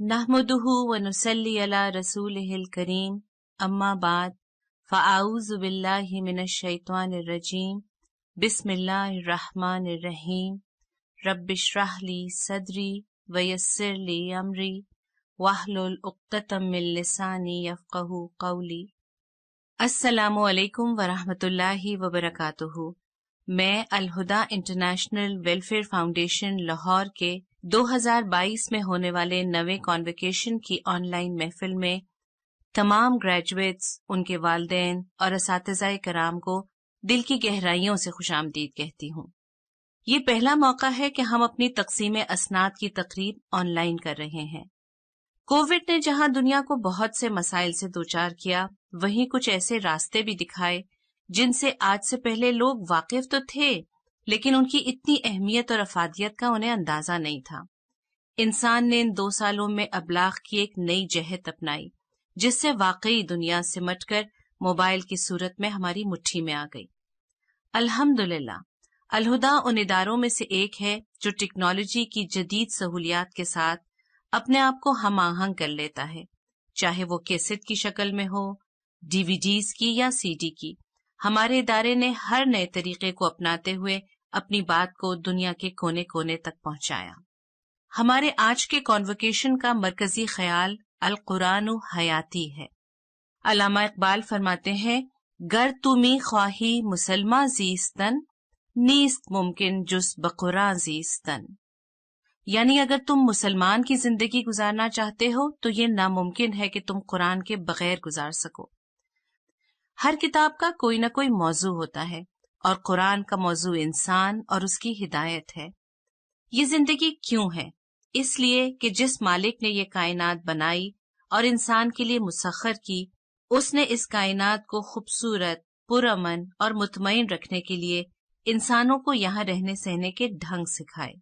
नहमदहू व नसली अला रसूल करीम अम्मा बाद फ़ाऊज़ बिल्लामिनशैतवानरजीम बिसमीम रबशराहली सदरी वयसरली अमरी वाहलतमिलसानी यफ़क़ू कौली असलकम वरहमतुल्लाहि वबरकatuhu मैं Alhuda international welfare foundation Lahore के 2022 में होने वाले नवे कॉन्वकेशन की ऑनलाइन महफिल में तमाम ग्रेजुएट्स उनके वालदेन और इस कराम को दिल की गहराइयों से खुश आमदीद कहती हूँ ये पहला मौका है कि हम अपनी तकसीम असनाद की तकरीब ऑनलाइन कर रहे हैं कोविड ने जहां दुनिया को बहुत से मसाइल से दोचार किया वहीं कुछ ऐसे रास्ते भी दिखाए जिनसे आज से पहले लोग वाकिफ तो थे लेकिन उनकी इतनी अहमियत और अफादियत का उन्हें अंदाजा नहीं था इंसान ने इन दो सालों में अबलाग की एक नई जहत अपनाई जिससे वाकई दुनिया सिमट कर मोबाइल की सूरत में हमारी मुट्ठी में आ गई अल्हम्दुलिल्लाह अलहुदा उन इदारों में से एक है जो टेक्नोलॉजी की जदीद सहूलियात के साथ अपने आप को हम आहंग कर लेता है चाहे वो कैसेट की शक्ल में हो डीवीडीज की या सीडी की हमारे इदारे ने हर नए तरीके को अपनाते हुए अपनी बात को दुनिया के कोने कोने तक पहुंचाया हमारे आज के कॉन्वकेशन का मरकजी ख्याल अल कुरान हयाती है अलामा इकबाल फरमाते हैं गर तुमी ख्वाही मुसलमा जीस्तन नीस्त मुमकिन जुस बकुरा जीस्तन यानी अगर तुम मुसलमान की जिंदगी गुजारना चाहते हो तो ये नामुमकिन है कि तुम कुरान के बगैर गुजार सको हर किताब का कोई ना कोई मौजू होता है और कुरान का मौजू इंसान और उसकी हिदायत है ये जिंदगी क्यों है इसलिए कि जिस मालिक ने ये कायनात बनाई और इंसान के लिए मुसखर की उसने इस कायनात को खूबसूरत पुरमन और मुतमिन रखने के लिए इंसानों को यहाँ रहने सहने के ढंग सिखाए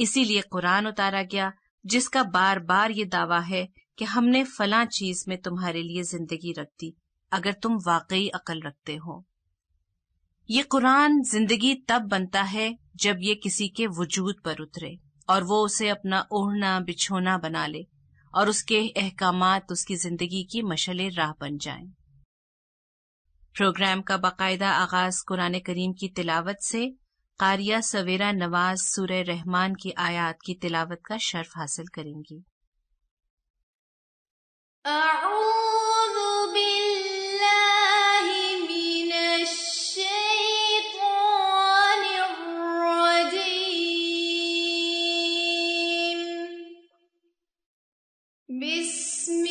इसीलिए कुरान उतारा गया जिसका बार बार ये दावा है कि हमने फला चीज में तुम्हारे लिए जिंदगी रख दी अगर तुम वाकई अकल रखते हो ये कुरान जिंदगी तब बनता है जब ये किसी के वजूद पर उतरे और वो उसे अपना ओढ़ना बिछोना बना ले और उसके अहकाम उसकी जिंदगी की मशल राह बन जाए प्रोग्राम का बाकायदा आगाज कुरान करीम की तिलावत से कारिया सवेरा नवाज सुर रहमान की आयात की तिलावत का शर्फ हासिल करेंगी بسم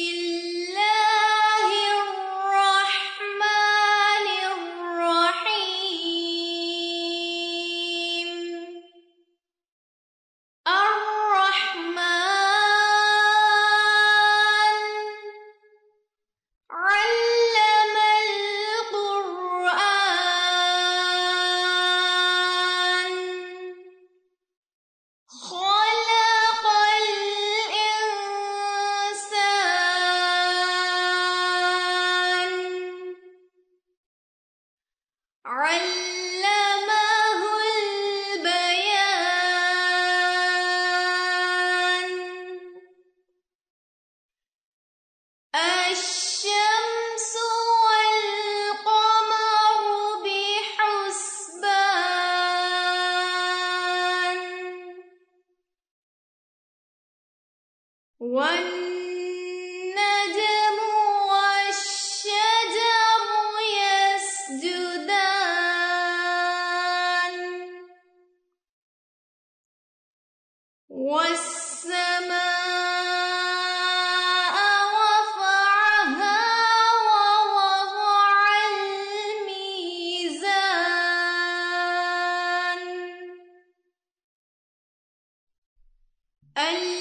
Allez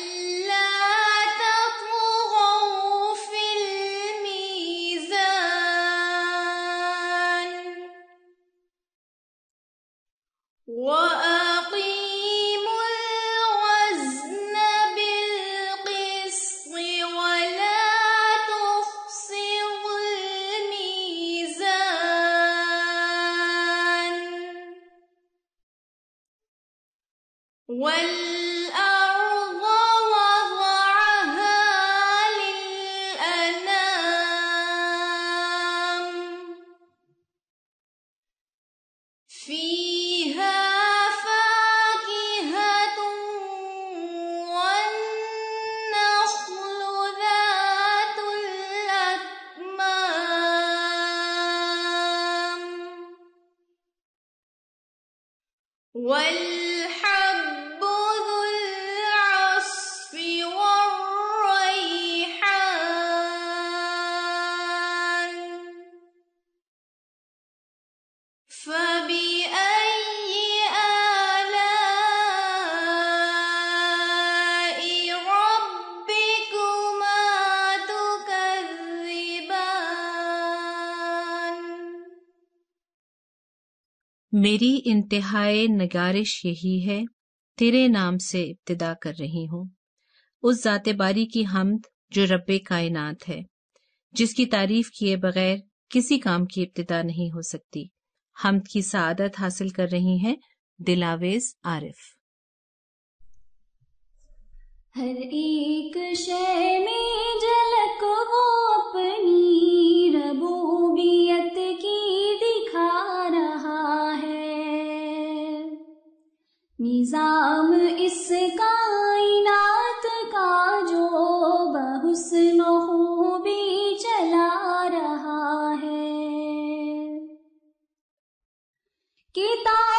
मेरी इंतहाए नगारिश यही है तेरे नाम से इब्तदा कर रही हूँ उस जाते बारी की हमद जो रब्बे कायनात है जिसकी तारीफ किए बगैर किसी काम की इब्तदा नहीं हो सकती हमद की सदत हासिल कर रही है दिलावेज आरिफ हर एक शय में झलक वो अपनी रबूबियत की निजाम इस कायनात का जो बहुस भी चला रहा है किताब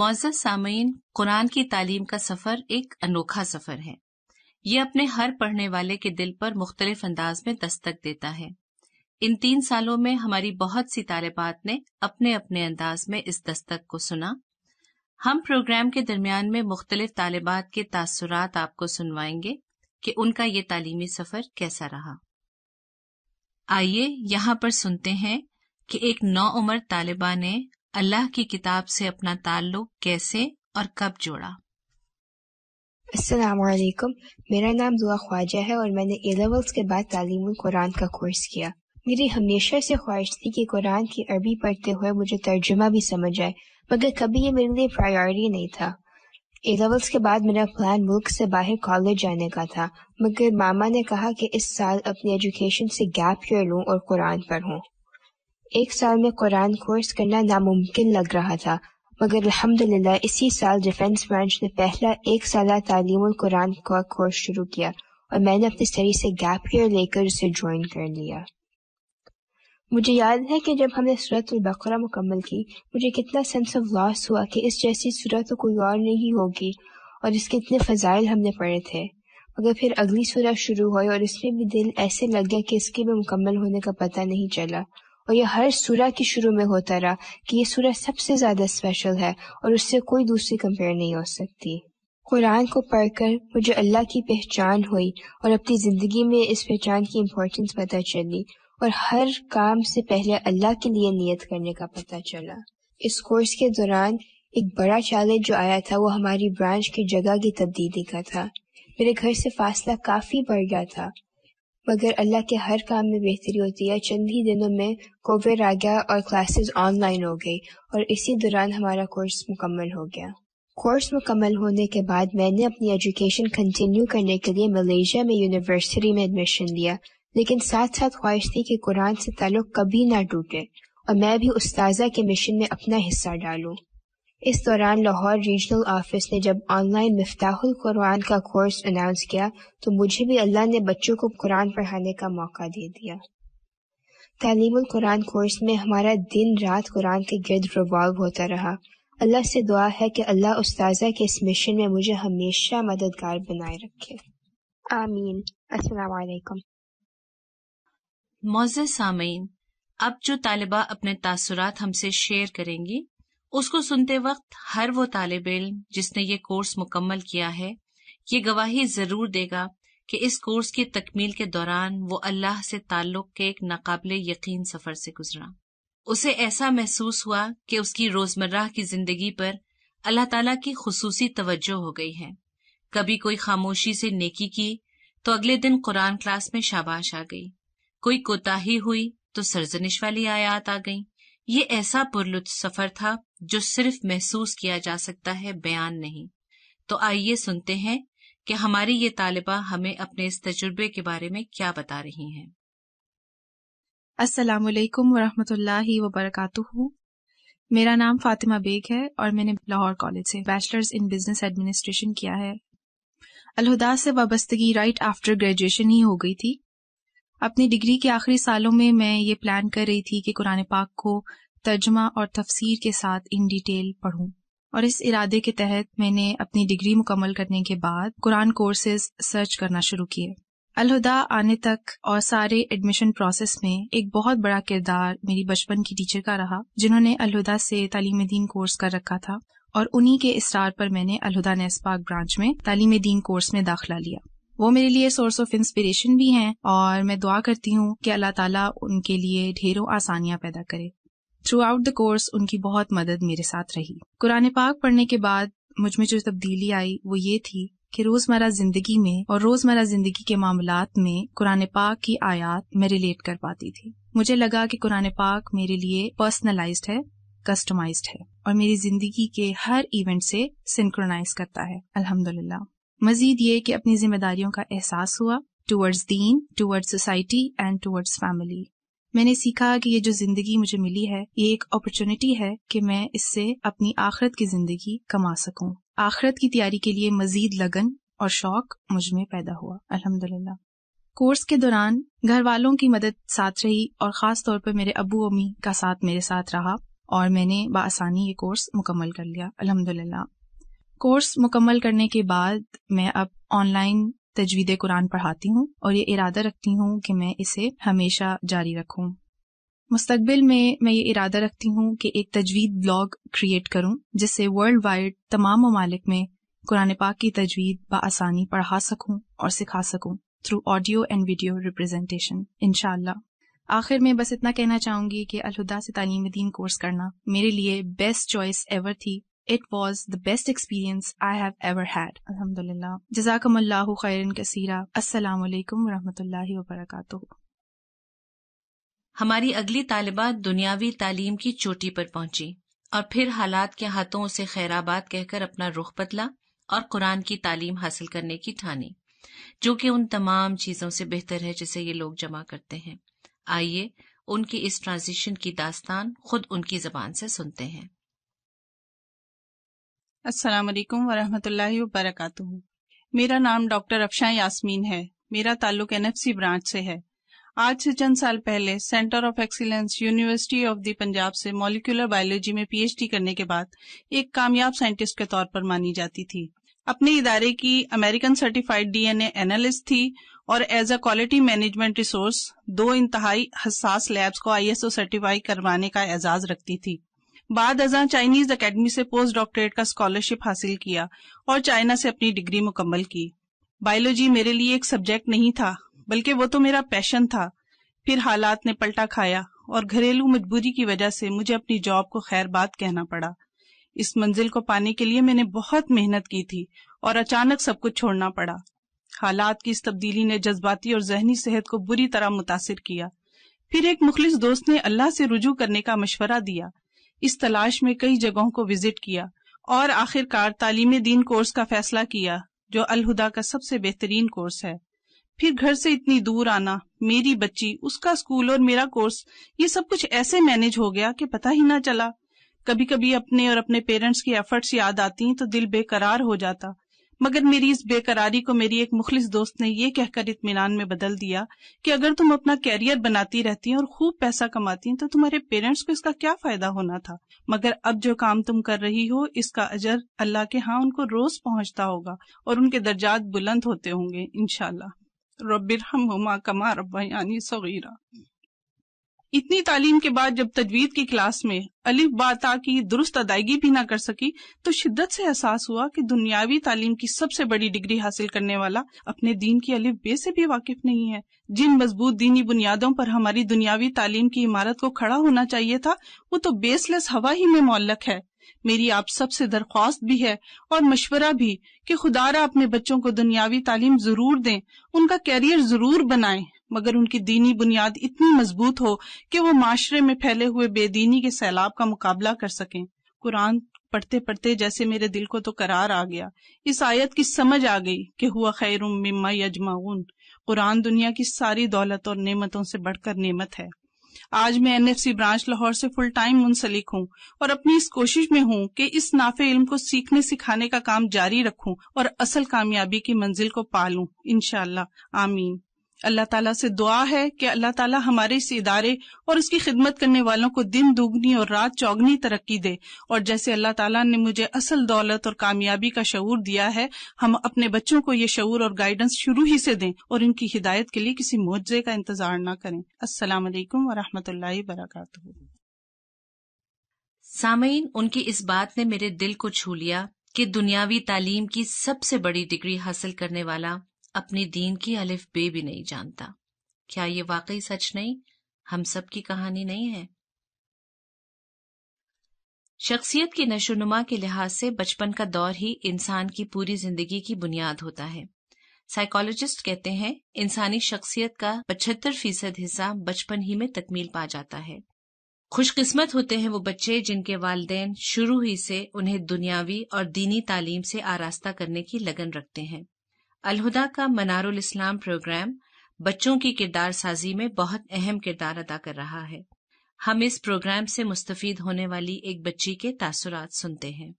मोज़ सामीन कुरान की तालीम का सफ़र एक अनोखा सफ़र है ये अपने हर पढ़ने वाले के दिल पर मुख्तलिफ अंदाज में दस्तक देता है इन तीन सालों में हमारी बहुत सी तालिबात ने अपने अपने अंदाज में इस दस्तक को सुना हम प्रोग्राम के दरमियान में मुख्तलिफ तालिबात के तासुरात आपको सुनवाएंगे कि उनका ये तालीमी सफ़र कैसा रहा आइए यहां पर सुनते हैं कि एक नौ उमर तालिबा ने अल्लाह की किताब से अपना ताल्लुक कैसे और कब जोड़ा असलकुम मेरा नाम दुआ ख्वाजा है और मैंने ए लेवल्स के बाद तालीम कुरान का कोर्स किया मेरी हमेशा से ख्वाहिश थी कि कुरान की अरबी पढ़ते हुए मुझे तर्जुमा भी समझ आए मगर कभी ये मेरे लिए प्रायोरिटी नहीं था ए लेवल्स के बाद मेरा प्लान मुल्क से बाहर कॉलेज जाने का था मगर मामा ने कहा कि इस साल अपनी एजुकेशन से गैप कर लूँ और कुरान पढ़ूँ एक साल में कुरान कोर्स करना नामुमकिन लग रहा था मगर अल्हम्दुलिल्लाह इसी साल डिफेंस ब्रांच ने पहला एक साल तालीम कुरान का कोर्स शुरू किया और मैंने अपनी स्टडी से गैप ईयर लेकर उसे ज्वाइन कर लिया मुझे याद है कि जब हमने सूरत बकरा मुकम्मल की मुझे कितना सेंस ऑफ लॉस हुआ कि इस जैसी सूरत तो कोई और नहीं होगी और इसके इतने फजाइल हमने पढ़े थे मगर फिर अगली सूरत शुरू हुई और इसमें भी दिल ऐसे लग गया कि इसके भी मुकम्मल होने का पता नहीं चला और यह हर सूरह के शुरू में होता रहा कि यह सूरह सबसे ज़्यादा स्पेशल है और उससे कोई दूसरी कंपेयर नहीं हो सकती कुरान को पढ़कर मुझे अल्लाह की पहचान हुई और अपनी ज़िंदगी में इस पहचान की इम्पोर्टेंस पता चली और हर काम से पहले अल्लाह के लिए नियत करने का पता चला इस कोर्स के दौरान एक बड़ा चैलेंज जो आया था वो हमारी ब्रांच की जगह की तब्दीली का था मेरे घर से फासला काफ़ी बढ़ गया था मगर अल्लाह के हर काम में बेहतरी होती है चंद ही दिनों में कोविड आ गया और क्लासेस ऑनलाइन हो गई और इसी दौरान हमारा कोर्स मुकम्मल हो गया कोर्स मुकम्मल होने के बाद मैंने अपनी एजुकेशन कंटिन्यू करने के लिए मलेशिया में यूनिवर्सिटी में एडमिशन लिया लेकिन साथ साथ ख्वाहिश थी कि कुरान से ताल्लुक कभी ना टूटे और मैं भी उस्ताजा के मिशन में अपना हिस्सा डालूं इस दौरान लाहौर रीजनल ऑफिस ने जब ऑनलाइन मफ्ताहुल कुरान का कोर्स अनाउंस किया तो मुझे भी अल्लाह ने बच्चों को कुरान पढ़ाने का मौका दे दिया तालीम कुरान कोर्स में हमारा दिन रात कुरान के गर्द रिवॉल्व होता रहा अल्लाह से दुआ है कि अल्लाह उस्ताजा के इस मिशन में मुझे हमेशा मददगार बनाए रखे आमीन असलकम मोज़ सामीन अब जो तालिबा अपने तासरात हमसे शेयर करेंगी उसको सुनते वक्त हर वो तालब इम जिसने ये कोर्स मुकम्मल किया है ये गवाही जरूर देगा कि इस कोर्स की तकमील के दौरान वो अल्लाह से ताल्लुक के एक नाकाबले यकीन सफर से गुजरा उसे ऐसा महसूस हुआ कि उसकी रोजमर्रा की जिंदगी पर अल्लाह तला की खसूसी तवज्जो हो गई है कभी कोई खामोशी से नेकी की तो अगले दिन कुरान क्लास में शाबाश आ गई कोई कोताही हुई तो सरजनिश वाली आयात आ गई ये ऐसा पुरलुत्फ सफर था जो सिर्फ महसूस किया जा सकता है बयान नहीं तो आइए सुनते हैं कि हमारी ये तालिबा हमें अपने इस तजुर्बे के बारे में क्या बता रही हैं अस्सलाम वालेकुम वरहमतुल्लाहि वबरकातुहू मेरा नाम फातिमा बेग है और मैंने लाहौर कॉलेज से बैचलर्स इन बिजनेस एडमिनिस्ट्रेशन किया है अलहदा से वाबस्तगी राइट आफ्टर ग्रेजुएशन ही हो गई थी अपनी डिग्री के आखिरी सालों में मैं ये प्लान कर रही थी कि कुरान पाक को तर्जमा और तफसीर के साथ इन डिटेल पढ़ूं और इस इरादे के तहत मैंने अपनी डिग्री मुकम्मल करने के बाद कुरान कोर्सेज सर्च करना शुरू किए अलहुदा आने तक और सारे एडमिशन प्रोसेस में एक बहुत बड़ा किरदार मेरी बचपन की टीचर का रहा जिन्होंने अलहुदा से तालीम दीन कोर्स कर रखा था और उन्हीं के इसरार पर मैंने अलहदा नेस्पाक ब्रांच में तालीम दीन कोर्स में दाखिला लिया वो मेरे लिए सोर्स ऑफ इंस्पिरेशन भी हैं और मैं दुआ करती हूँ कि अल्लाह ताला उनके लिए ढेरों आसानियां पैदा करे थ्रू आउट द कोर्स उनकी बहुत मदद मेरे साथ रही कुरान पाक पढ़ने के बाद मुझ में जो तब्दीली आई वो ये थी कि रोजमर्रा जिंदगी में और रोजमर्रा जिंदगी के मामला में कुरान पाक की आयात मैं रिलेट कर पाती थी मुझे लगा कि कुरान पाक मेरे लिए पर्सनलाइज है कस्टमाइज है और मेरी जिंदगी के हर इवेंट से सिंक्रोनाइज करता है अल्हम्दुलिल्लाह मजीद ये कि अपनी जिम्मेदारियों का एहसास हुआ टूवर्ड्स दीन towards society and towards family मैंने सीखा कि ये जो जिंदगी मुझे मिली है ये एक अपॉर्चुनिटी है कि मैं इससे अपनी आखरत की जिंदगी कमा सकूं आखरत की तैयारी के लिए मजीद लगन और शौक मुझ में पैदा हुआ अल्हम्दुलिल्लाह कोर्स के दौरान घर वालों की मदद साथ रही और ख़ास तौर पर मेरे अबू अम्मी का साथ मेरे साथ रहा और मैंने बसानी ये कोर्स मुकम्मल कर लिया अल्हम्दुलिल्लाह कोर्स मुकम्मल करने के बाद मैं अब ऑनलाइन तजवीद कुरान पढ़ाती हूँ और ये इरादा रखती हूँ कि मैं इसे हमेशा जारी रखूँ मुस्तबिल में मैं ये इरादा रखती हूँ कि एक तजवीद ब्लॉग क्रिएट करूँ जिससे वर्ल्ड वाइड तमाम ममालिक में कुरान पाक की तजवीद बसानी पढ़ा सकूँ और सिखा सकूँ through audio and video representation इनशाला आखिर में बस इतना कहना चाहूंगी कि अलहुदा से तालीम दीन कोर्स करना मेरे लिए बेस्ट चॉइस एवर थी it was the best experience I have ever had अलहमदिल्ला जजाकमल्लाह खैरन कसीरा असलम वरहमल वबरक हमारी अगली तालिबा दुनियावी तालीम की चोटी पर पहुंची और फिर हालात के हाथों उसे खैराबाद कहकर अपना रुख बदला और कुरान की तालीम हासिल करने की ठानी जो कि उन तमाम चीजों से बेहतर है जिसे ये लोग जमा करते हैं आइए उनकी इस ट्रांजिशन की दास्तान खुद उनकी जबान से सुनते हैं अस्सलाम वालेकुम वरहमतुल्लाहि मेरा नाम डॉक्टर अफशा यास्मीन है मेरा ताल्लुक एनएफसी ब्रांच से है आज से चंद साल पहले centre of excellence university of the Punjab से मॉलिक्यूलर बायोलॉजी में पीएचडी करने के बाद एक कामयाब साइंटिस्ट के तौर पर मानी जाती थी अपने इदारे की अमेरिकन सर्टिफाइड डीएनए एनालिस्ट थी और as a quality management resource दो इंतहाई हसास लैब्स को आईएसओ सर्टिफाई करवाने का एजाज रखती थी बाद अजा चाइनीज अकेडमी से पोस्ट डॉक्टरेट का स्कॉलरशिप हासिल किया और चाइना से अपनी डिग्री मुकम्मल की बायोलॉजी मेरे लिए एक सब्जेक्ट नहीं था बल्कि वो तो मेरा पैशन था फिर हालात ने पलटा खाया और घरेलू मजबूरी की वजह से मुझे अपनी जॉब को खैर बात कहना पड़ा इस मंजिल को पाने के लिए मैंने बहुत मेहनत की थी और अचानक सब कुछ छोड़ना पड़ा हालात की इस तब्दीली ने जज्बाती और जहनी सेहत को बुरी तरह मुतासर किया फिर एक मुखलिस दोस्त ने अल्लाह से रुजू करने का मशवरा दिया इस तलाश में कई जगहों को विजिट किया और आखिरकार तालीम दीन कोर्स का फैसला किया जो अलहुदा का सबसे बेहतरीन कोर्स है फिर घर से इतनी दूर आना मेरी बच्ची उसका स्कूल और मेरा कोर्स ये सब कुछ ऐसे मैनेज हो गया कि पता ही ना चला कभी कभी अपने और अपने पेरेंट्स की एफर्ट्स याद आती तो दिल बेकरार हो जाता मगर मेरी इस बेकरारी को मेरी एक मुखलिस दोस्त ने यह कह कहकर इतमान में बदल दिया कि अगर तुम अपना कैरियर बनाती रहती हैं और खूब पैसा कमाती हैं तो तुम्हारे पेरेंट्स को इसका क्या फायदा होना था मगर अब जो काम तुम कर रही हो इसका अजर अल्लाह के हाँ उनको रोज पहुंचता होगा और उनके दर्जात बुलंद होते होंगे इनशाला रबिर हम हुमा कमा रबा यानी सगीरा इतनी तालीम के बाद जब तजवीद की क्लास में अलिफ बाता की दुरुस्त अदायगी भी ना कर सकी तो शिद्दत से एहसास हुआ कि दुनियावी तालीम की सबसे बड़ी डिग्री हासिल करने वाला अपने दीन की अलिफ बे से भी वाकिफ नहीं है जिन मजबूत दीनी बुनियादों पर हमारी दुनियावी तालीम की इमारत को खड़ा होना चाहिए था वो तो बेसलेस हवा ही में मोलक है मेरी आप सबसे दरख्वास्त भी है और मशवरा भी कि खुदारा अपने बच्चों को दुनियावी तालीम जरूर दें उनका कैरियर जरूर बनाएं मगर उनकी दीनी बुनियाद इतनी मजबूत हो कि वो माशरे में फैले हुए बेदीनी के सैलाब का मुकाबला कर सकें कुरान पढ़ते पढ़ते जैसे मेरे दिल को तो करार आ गया इस आयत की समझ आ गई कि हुआ खैर यजमाउन कुरान दुनिया की सारी दौलत और नेमतों से बढ़कर नेमत है आज मैं एनएफसी ब्रांच लाहौर से फुल टाइम मुंसलिक हूँ और अपनी इस कोशिश में हूँ कि इस नाफे इल्म को सीखने सिखाने का काम जारी रखूँ और असल कामयाबी की मंजिल को पालू इनशाला आमीन अल्लाह ताला से दुआ है कि अल्लाह ताला हमारे इस इदारे और उसकी खिदमत करने वालों को दिन दुगनी और रात चौगनी तरक्की दे और जैसे अल्लाह ताला ने मुझे असल दौलत और कामयाबी का शऊर दिया है हम अपने बच्चों को ये शऊर और गाइडेंस शुरू ही से दें और इनकी हिदायत के लिए किसी मुआवजे का इंतजार ना करें असल वरहमल वर्क सामीन उनकी इस बात ने मेरे दिल को छू लिया कि दुनियावी तालीम की सबसे बड़ी डिग्री हासिल करने वाला अपने दीन की अलिफ बे भी नहीं जानता क्या ये वाकई सच नहीं हम सब की कहानी नहीं है शख्सियत की नशोनुमा के लिहाज से बचपन का दौर ही इंसान की पूरी जिंदगी की बुनियाद होता है साइकोलॉजिस्ट कहते हैं इंसानी शख्सियत का पचहत्तर फीसद हिस्सा बचपन ही में तकमील पा जाता है खुशकिस्मत होते हैं वो बच्चे जिनके वालदेन शुरू ही से उन्हें दुनियावी और दीनी तालीम से आरास्ता करने की लगन रखते हैं अलहुदा का मनारुल इस्लाम प्रोग्राम बच्चों की किरदार साजी में बहुत अहम किरदार अदा कर रहा है हम इस प्रोग्राम से मुस्तफ़ होने वाली एक बच्ची के तासुरात सुनते हैं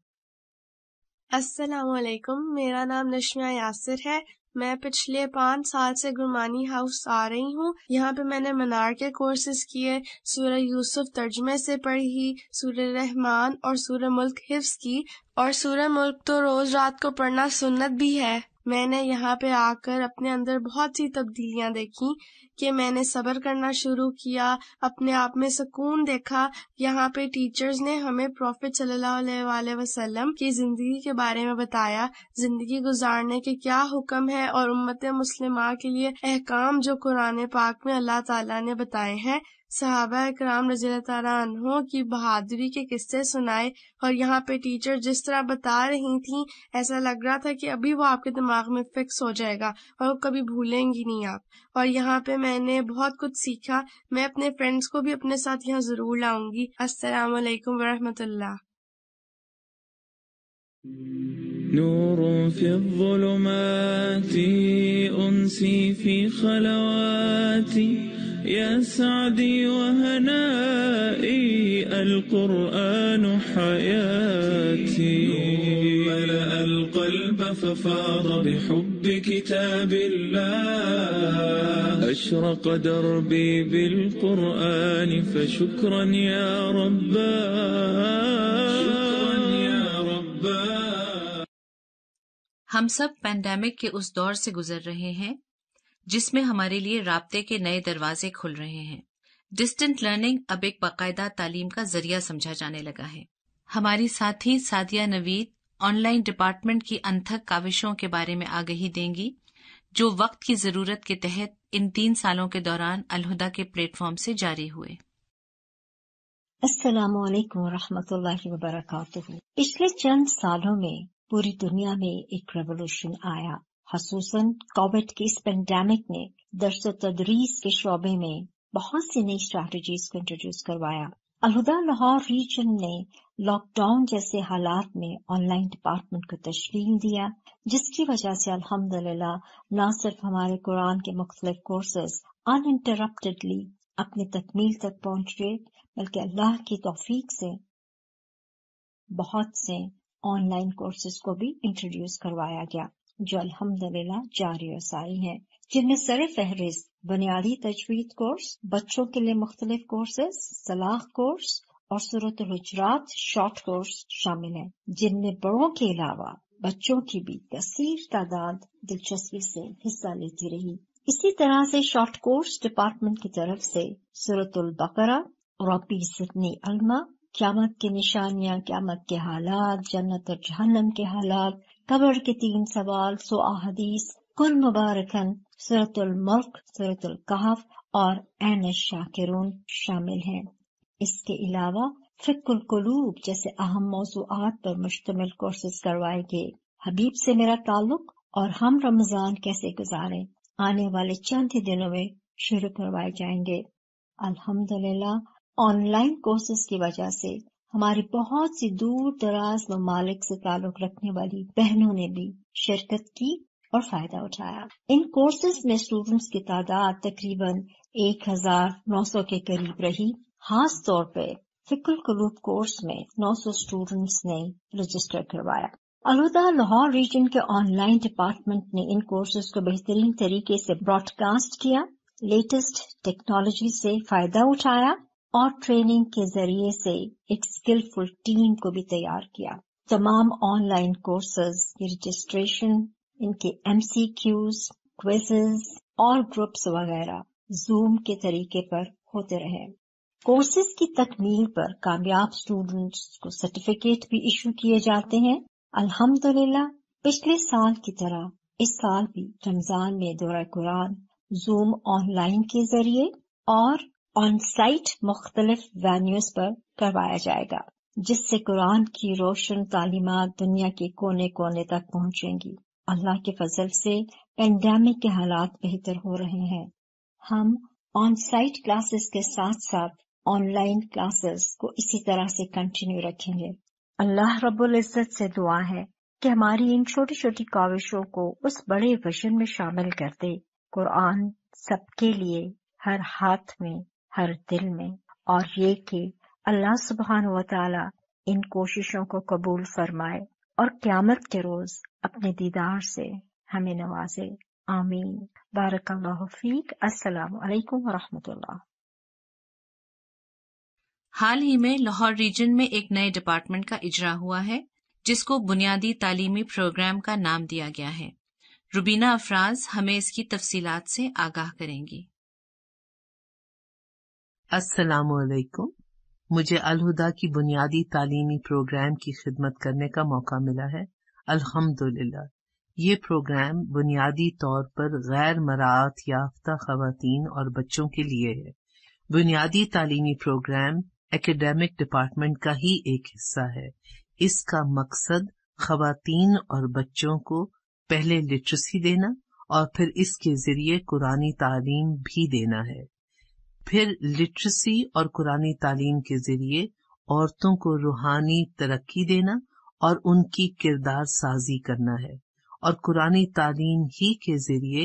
असलकुम मेरा नाम नशमा यासिर है मैं पिछले पाँच साल से गुरमानी हाउस आ रही हूँ यहाँ पे मैंने मनार के कोर्सेज किए सूर्य यूसुफ तर्जमे से पढ़ी सूर्य रहमान और सूर्य मुल्क हिफ्स की और सूर्य मुल्क तो रोज रात को पढ़ना सुन्नत भी है मैंने यहाँ पे आकर अपने अंदर बहुत सी तब्दीलियां देखी कि मैंने सबर करना शुरू किया अपने आप में सुकून देखा यहाँ पे टीचर्स ने हमें प्रॉफिट सल्लल्लाहु वसल्लम की जिंदगी के बारे में बताया जिंदगी गुजारने के क्या हुक्म है और उम्मत मुस्लिम के लिए अहकाम जो कुरान पाक में अल्लाह तला ने बताए हैं सहाबा कराम रजील्तारों की बहादुरी के किस्से सुनाए और यहाँ पे टीचर जिस तरह बता रही थी ऐसा लग रहा था कि अभी वो आपके दिमाग में फिक्स हो जाएगा और वो कभी भूलेंगी नहीं आप और यहाँ पे मैंने बहुत कुछ सीखा मैं अपने फ्रेंड्स को भी अपने साथ यहाँ जरूर लाऊंगी अस्सलाम वरहमतुल्ला نور في الظلمات أنسي في خلواتي يا سعدي وهنائي القرآن حياتي ملأ القلب ففاض بحب كتاب الله أشرق دربي بالقرآن فشكرا يا ربا شكرا يا پینڈیمک کے اس دور سے گزر رہے ہیں जिसमें हमारे लिए रबते के नए दरवाजे खुल रहे हैं डिस्टेंट लर्निंग अब एक बाकायदा तालीम का जरिया समझा जाने लगा है हमारी साथी सादिया नवीद ऑनलाइन डिपार्टमेंट की अनथक काविशों के बारे में आगही देंगी जो वक्त की जरूरत के तहत इन तीन सालों के दौरान अलहुदा के प्लेटफॉर्म से जारी हुए असल वालेकुम रहमतुल्लाहि पिछले चंद सालों में पूरी दुनिया में एक रेवोल्यूशन आया खसूसन कोविड के इस पेंडेमिक ने दरस तदरीस के शोबे में बहुत सी नई स्ट्रैटेजीज को इंट्रोड्यूस करवाया अलहुदा लाहौर रीजन ने लॉकडाउन जैसे हालात में ऑनलाइन डिपार्टमेंट को तश्ल दिया जिसकी वजह से अल्हम्दुलिल्लाह न सिर्फ हमारे कुरान के मुख्तलिफ कोर्सेज अन इंटरप्टेडली अपने तकमील तक पहुंच गए बल्कि अल्लाह की तोफीक से बहुत से ऑनलाइन कोर्सेज को भी इंट्रोड्यूस करवाया गया जो अल्हम्दुलिल्लाह जारी और है हैं जिनमें सर फहरिस्त बुनियादी तजवीज कोर्स बच्चों के लिए मुख्तलिफ कोर्सेज सलाह कोर्स और सूरत हजरात शॉर्ट कोर्स शामिल है जिनमें बड़ों के अलावा बच्चों की भी कसीर तादाद दिलचस्पी से हिस्सा लेती रही इसी तरह से शॉर्ट कोर्स डिपार्टमेंट की तरफ से सूरतुल बकरा रबी सिदनी अलमा क्यामत की निशानियां क्यामत के हालात जन्नत और जहन्नम के हालात कबर के तीन सवाल सो अहदीस कुल मुबारकन सूरतुल मुल्क और एन शाकिरून शामिल है इसके अलावा फिकुल कलूब जैसे अहम मौजूद पर मुश्तमिल कोर्सेज करवाए गए हबीब से मेरा ताल्लुक और हम रमजान कैसे गुजारे आने वाले चंद ही दिनों में शुरू करवाए जाएंगे अल्हम्दुलिल्लाह ऑनलाइन कोर्सेज की वजह से हमारे बहुत सी दूर दराज ममालिक से ताल्लुक रखने वाली बहनों ने भी शिरकत की और फायदा उठाया इन कोर्सेज में स्टूडेंट्स की तादाद तकरीबन 1900 के करीब रही खास तौर पे फिकुल कलूब कोर्स में 900 स्टूडेंट्स ने रजिस्टर करवाया अलहदा लाहौर रीजन के ऑनलाइन डिपार्टमेंट ने इन कोर्सेज को बेहतरीन तरीके से ब्रॉडकास्ट किया लेटेस्ट टेक्नोलॉजी से फायदा उठाया और ट्रेनिंग के जरिए से एक स्किलफुल टीम को भी तैयार किया तमाम ऑनलाइन कोर्सेज की रजिस्ट्रेशन इनके एमसीक्यूज क्विजेज और ग्रुप्स वगैरह जूम के तरीके पर होते रहे कोर्सेज की तकमील पर कामयाब स्टूडेंट्स को सर्टिफिकेट भी इशू किए जाते हैं अल्हम्दुलिल्लाह पिछले साल की तरह इस साल भी रमजान में दौरा कुरान जूम ऑनलाइन के जरिए और ऑन साइट मुख्तलिफ वेन्यूज पर करवाया जाएगा जिससे कुरान की रोशन तालीमत दुनिया के कोने कोने तक पहुँचेंगी अल्लाह के फजल से पेंडेमिक के हालात बेहतर हो रहे हैं हम ऑन साइट क्लासेस के साथ साथ ऑनलाइन क्लासेस को इसी तरह से कंटिन्यू रखेंगे अल्लाह रब्बुल इज़्ज़त से दुआ है कि हमारी इन छोटी छोटी काविशों को उस बड़े विजन में शामिल करते कुरान सबके लिए हर हाथ में हर दिल में और ये कि अल्लाह सुबहान वाला इन कोशिशों को कबूल फरमाए और क्यामत के रोज अपने दीदार से हमें नवाजे आमीन बारक फीक अस्सलाम वालेकुम हाल ही में लाहौर रीजन में एक नए डिपार्टमेंट का इजरा हुआ है जिसको बुनियादी तालीमी प्रोग्राम का नाम दिया गया है रुबीना अफराज हमें इसकी तफसीलात से आगाह करेंगी असलकुम मुझे अलहुदा की बुनियादी तालीमी प्रोग्राम की खिदमत करने का मौका मिला है अल्हम्दुलिल्लाह ये प्रोग्राम बुनियादी तौर पर गैर मरात याफ्ता खातन और बच्चों के लिए है बुनियादी तालीमी प्रोग्राम एकेडमिक डिपार्टमेंट का ही एक हिस्सा है इसका मकसद खातन और बच्चों को पहले लिटरेसी देना और फिर इसके जरिए कुरानी तालीम भी देना है फिर लिटरेसी और कुरानी तालीम के जरिए औरतों को रूहानी तरक्की देना और उनकी किरदार साजी करना है और कुरानी तालीम ही के जरिए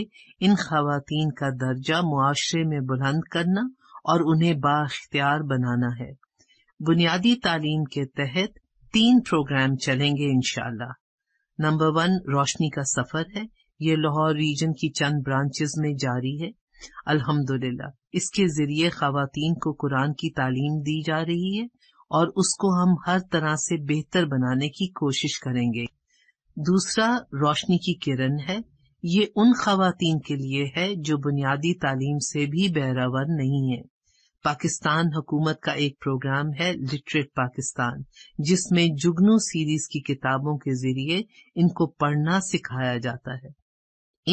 इन खातन का दर्जा मुआशरे में बुलंद करना और उन्हें बाख्तियार बनाना है बुनियादी तालीम के तहत तीन प्रोग्राम चलेंगे इनशाला नंबर वन रोशनी का सफर है ये लाहौर रीजन की चंद ब्रांचेस में जारी है अल्हम्दुलिल्लाह इसके जरिए खातन को कुरान की तालीम दी जा रही है और उसको हम हर तरह से बेहतर बनाने की कोशिश करेंगे दूसरा रोशनी की किरण है ये उन खातन के लिए है जो बुनियादी तालीम से भी बहरावर नहीं है पाकिस्तान हुकूमत का एक प्रोग्राम है लिटरेट पाकिस्तान जिसमें जुगनू सीरीज की किताबों के जरिए इनको पढ़ना सिखाया जाता है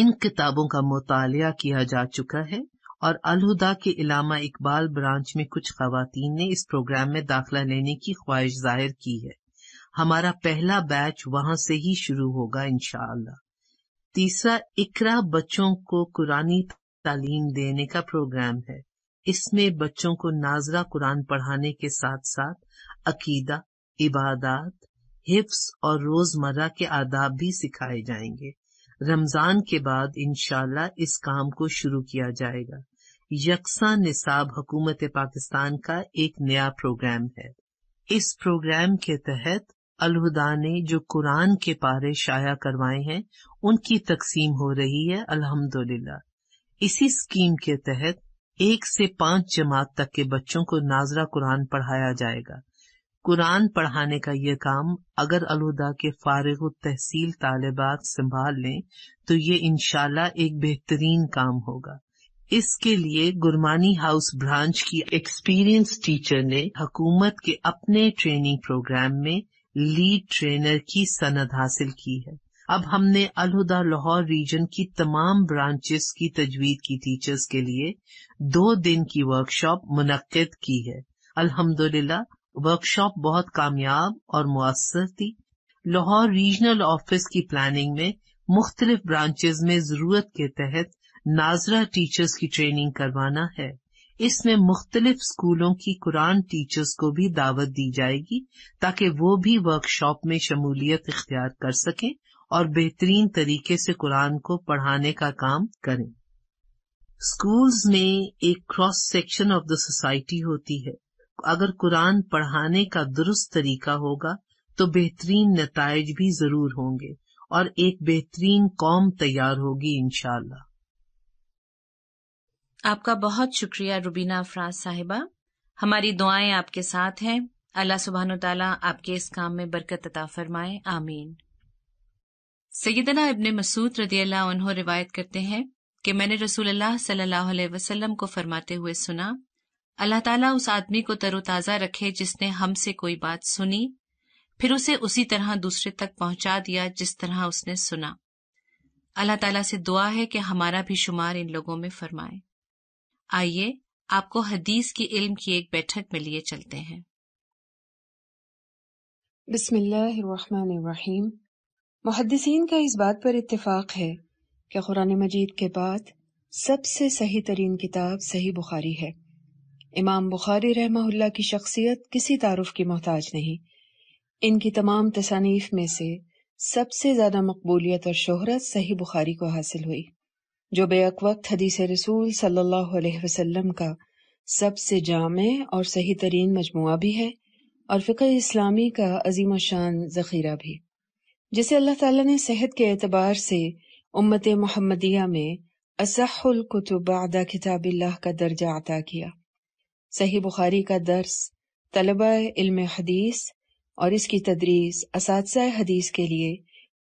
इन किताबों का मुताल किया जा चुका है और अलहुदा के इलामा इकबाल ब्रांच में कुछ खातन ने इस प्रोग्राम में दाखिला लेने की ख्वाहिश जाहिर की है हमारा पहला बैच वहां से ही शुरू होगा इनशाला तीसरा इकरा बच्चों को कुरानी तालीम देने का प्रोग्राम है इसमें बच्चों को नाजरा कुरान पढ़ाने के साथ साथ अकीदा इबादत हिफ्स और रोजमर्रा के आदाब भी सिखाए जाएंगे रमजान के बाद इनशाला इस काम को शुरू किया जाएगा यकसा निसाब हुकूमत पाकिस्तान का एक नया प्रोग्राम है इस प्रोग्राम के तहत अलहुदा ने जो कुरान के पारे शाया करवाए हैं उनकी तकसीम हो रही है अल्हम्दुलिल्लाह इसी स्कीम के तहत एक से पांच जमात तक के बच्चों को नाजरा कुरान पढ़ाया जाएगा कुरान पढ़ाने का ये काम अगर अलहुदा के फारग तहसील तालिबात संभाल लें तो ये इनशाला एक बेहतरीन काम होगा इसके लिए गुरमानी हाउस ब्रांच की एक्सपीरियंस टीचर ने हकूमत के अपने ट्रेनिंग प्रोग्राम में लीड ट्रेनर की सनद हासिल की है अब हमने अलहुदा लाहौर रीजन की तमाम ब्रांचेस की तजवीज की टीचर्स के लिए दो दिन की वर्कशॉप मुनद की है अल्हम्दुलिल्लाह वर्कशॉप बहुत कामयाब और मؤसर थी लाहौर रीजनल ऑफिस की प्लानिंग में मुख्तलिफ ब्रांचेज में जरूरत के तहत नाजरा टीचर्स की ट्रेनिंग करवाना है इसमें मुख्तलिफ स्कूलों की कुरान टीचर्स को भी दावत दी जाएगी ताकि वो भी वर्कशॉप में शमूलियत इख्तियार कर सकें और बेहतरीन तरीके से कुरान को पढ़ाने का काम करें स्कूल्स में एक cross section of the society होती है अगर कुरान पढ़ाने का दुरुस्त तरीका होगा तो बेहतरीन नतज भी जरूर होंगे और एक बेहतरीन कौम तैयार होगी इनशाला आपका बहुत शुक्रिया रुबीना अफराज साहिबा हमारी दुआएं आपके साथ हैं अल्लाह सुबहान तला आपके इस काम में बरकत अता फरमाए आमीन सैदना इबन मसूद रदी अल्लाह रिवायत करते हैं कि मैंने रसूल अल्लाह सल्लल्लाहु अलैहि वसल्लम को फरमाते हुए सुना अल्लाह ताला उस आदमी को तरोताजा रखे जिसने हमसे कोई बात सुनी फिर उसे उसी तरह दूसरे तक पहुंचा दिया जिस तरह उसने सुना अल्लाह ताला से दुआ है कि हमारा भी शुमार इन लोगों में फरमाए आइए आपको हदीस के इल्म की एक बैठक में लिए चलते हैं बिस्मिल्लाहिर्रहमानिर्रहीम मुहदसिन का इस बात पर इत्तेफाक है कि कुरान मजीद के बाद सबसे सही तरीन किताब सही बुखारी है इमाम बुखारी रहमहुल्ला की शख्सियत किसी तारुफ की मोहताज नहीं इनकी तमाम तसानीफ में से सबसे ज्यादा मकबूलियत और शोहरत सही बुखारी को हासिल हुई जो वक्त हदीस रसूल सल्लल्लाहु अलैहि वसल्लम का सबसे जाम और सही तरीन मजमु भी है और फ़िक्र इस्लामी का अजीम शान ज़ख़ीरा भी जिसे अल्लाह ताला ने सेहत के एतबार से उम्मत मोहम्मदिया में असहुल आदा किताबिल्लाह का दर्जा अता किया सही बुखारी का दर्स तलबा इल्म हदीस और इसकी तदरीस इस हदीस के लिए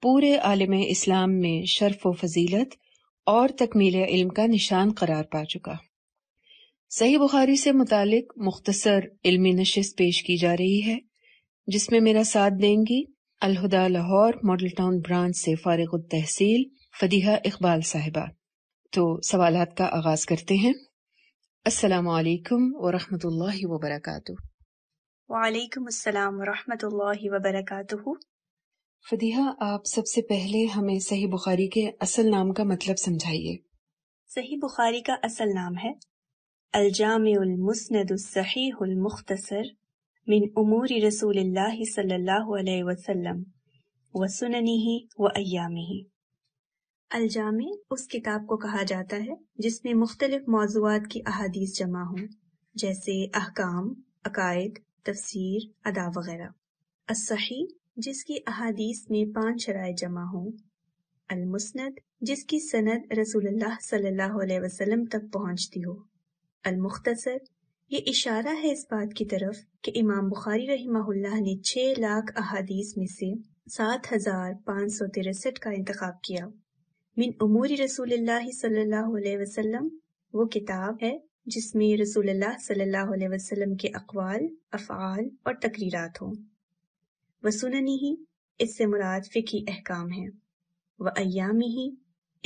पूरे आलम इस्लाम में शर्फ व फजीलत और तकमील इल्म का निशान करार पा चुका सही बुखारी से मुतालिक मुख्तसर इल्मी नशस्त पेश की जा रही है जिसमें मेरा साथ देंगी Alhuda Lahore Model Town branch से फारिग तहसील फदीहा इकबाल साहिबा तो सवाल का आगाज करते हैं असलकम वरहमल वबरक वालेकुम अस्सलाम वरहमतुल्लाहि वबरकातुहू फदीहा आप सबसे पहले हमें सही बुखारी के असल नाम का मतलब समझाइए सही बुखारी का असल नाम है अलजामसनदसहीमुख्तसर मिन उमूर रसूल सल्लाम व सुननी व अयामी अलजाम उस किताब को कहा जाता है जिसमें मुख्तलिफ मौजूद की अहादीस जमा हों जैसे अहकाम अकायद तफसीर अदा वगैरह असही जिसकी अहादीस में पांच शराय जमा हों अलमुसनद जिसकी सनद रसूलुल्लाह सल्लल्लाहु अलैहि वसल्लम तक पहुंचती हो अलमुख्तसर ये इशारा है इस बात की तरफ कि इमाम बुखारी रहीमहुल्लाह ने छः लाख अहादीस में से सात हज़ार पाँच सौ तिरसठ का इंतखब किया मिन उमूरी रसूलुल्लाह सल्लल्लाहु अलैहि वसल्लम वो किताब है जिसमें रसूलुल्लाह सल्लल्लाहु अलैहि वसल्लम के अकवाल अफ़ाल और तकरीरात हों व सुननी ही इससे मुराद फ़िकी अहकाम हैं व अयामी ही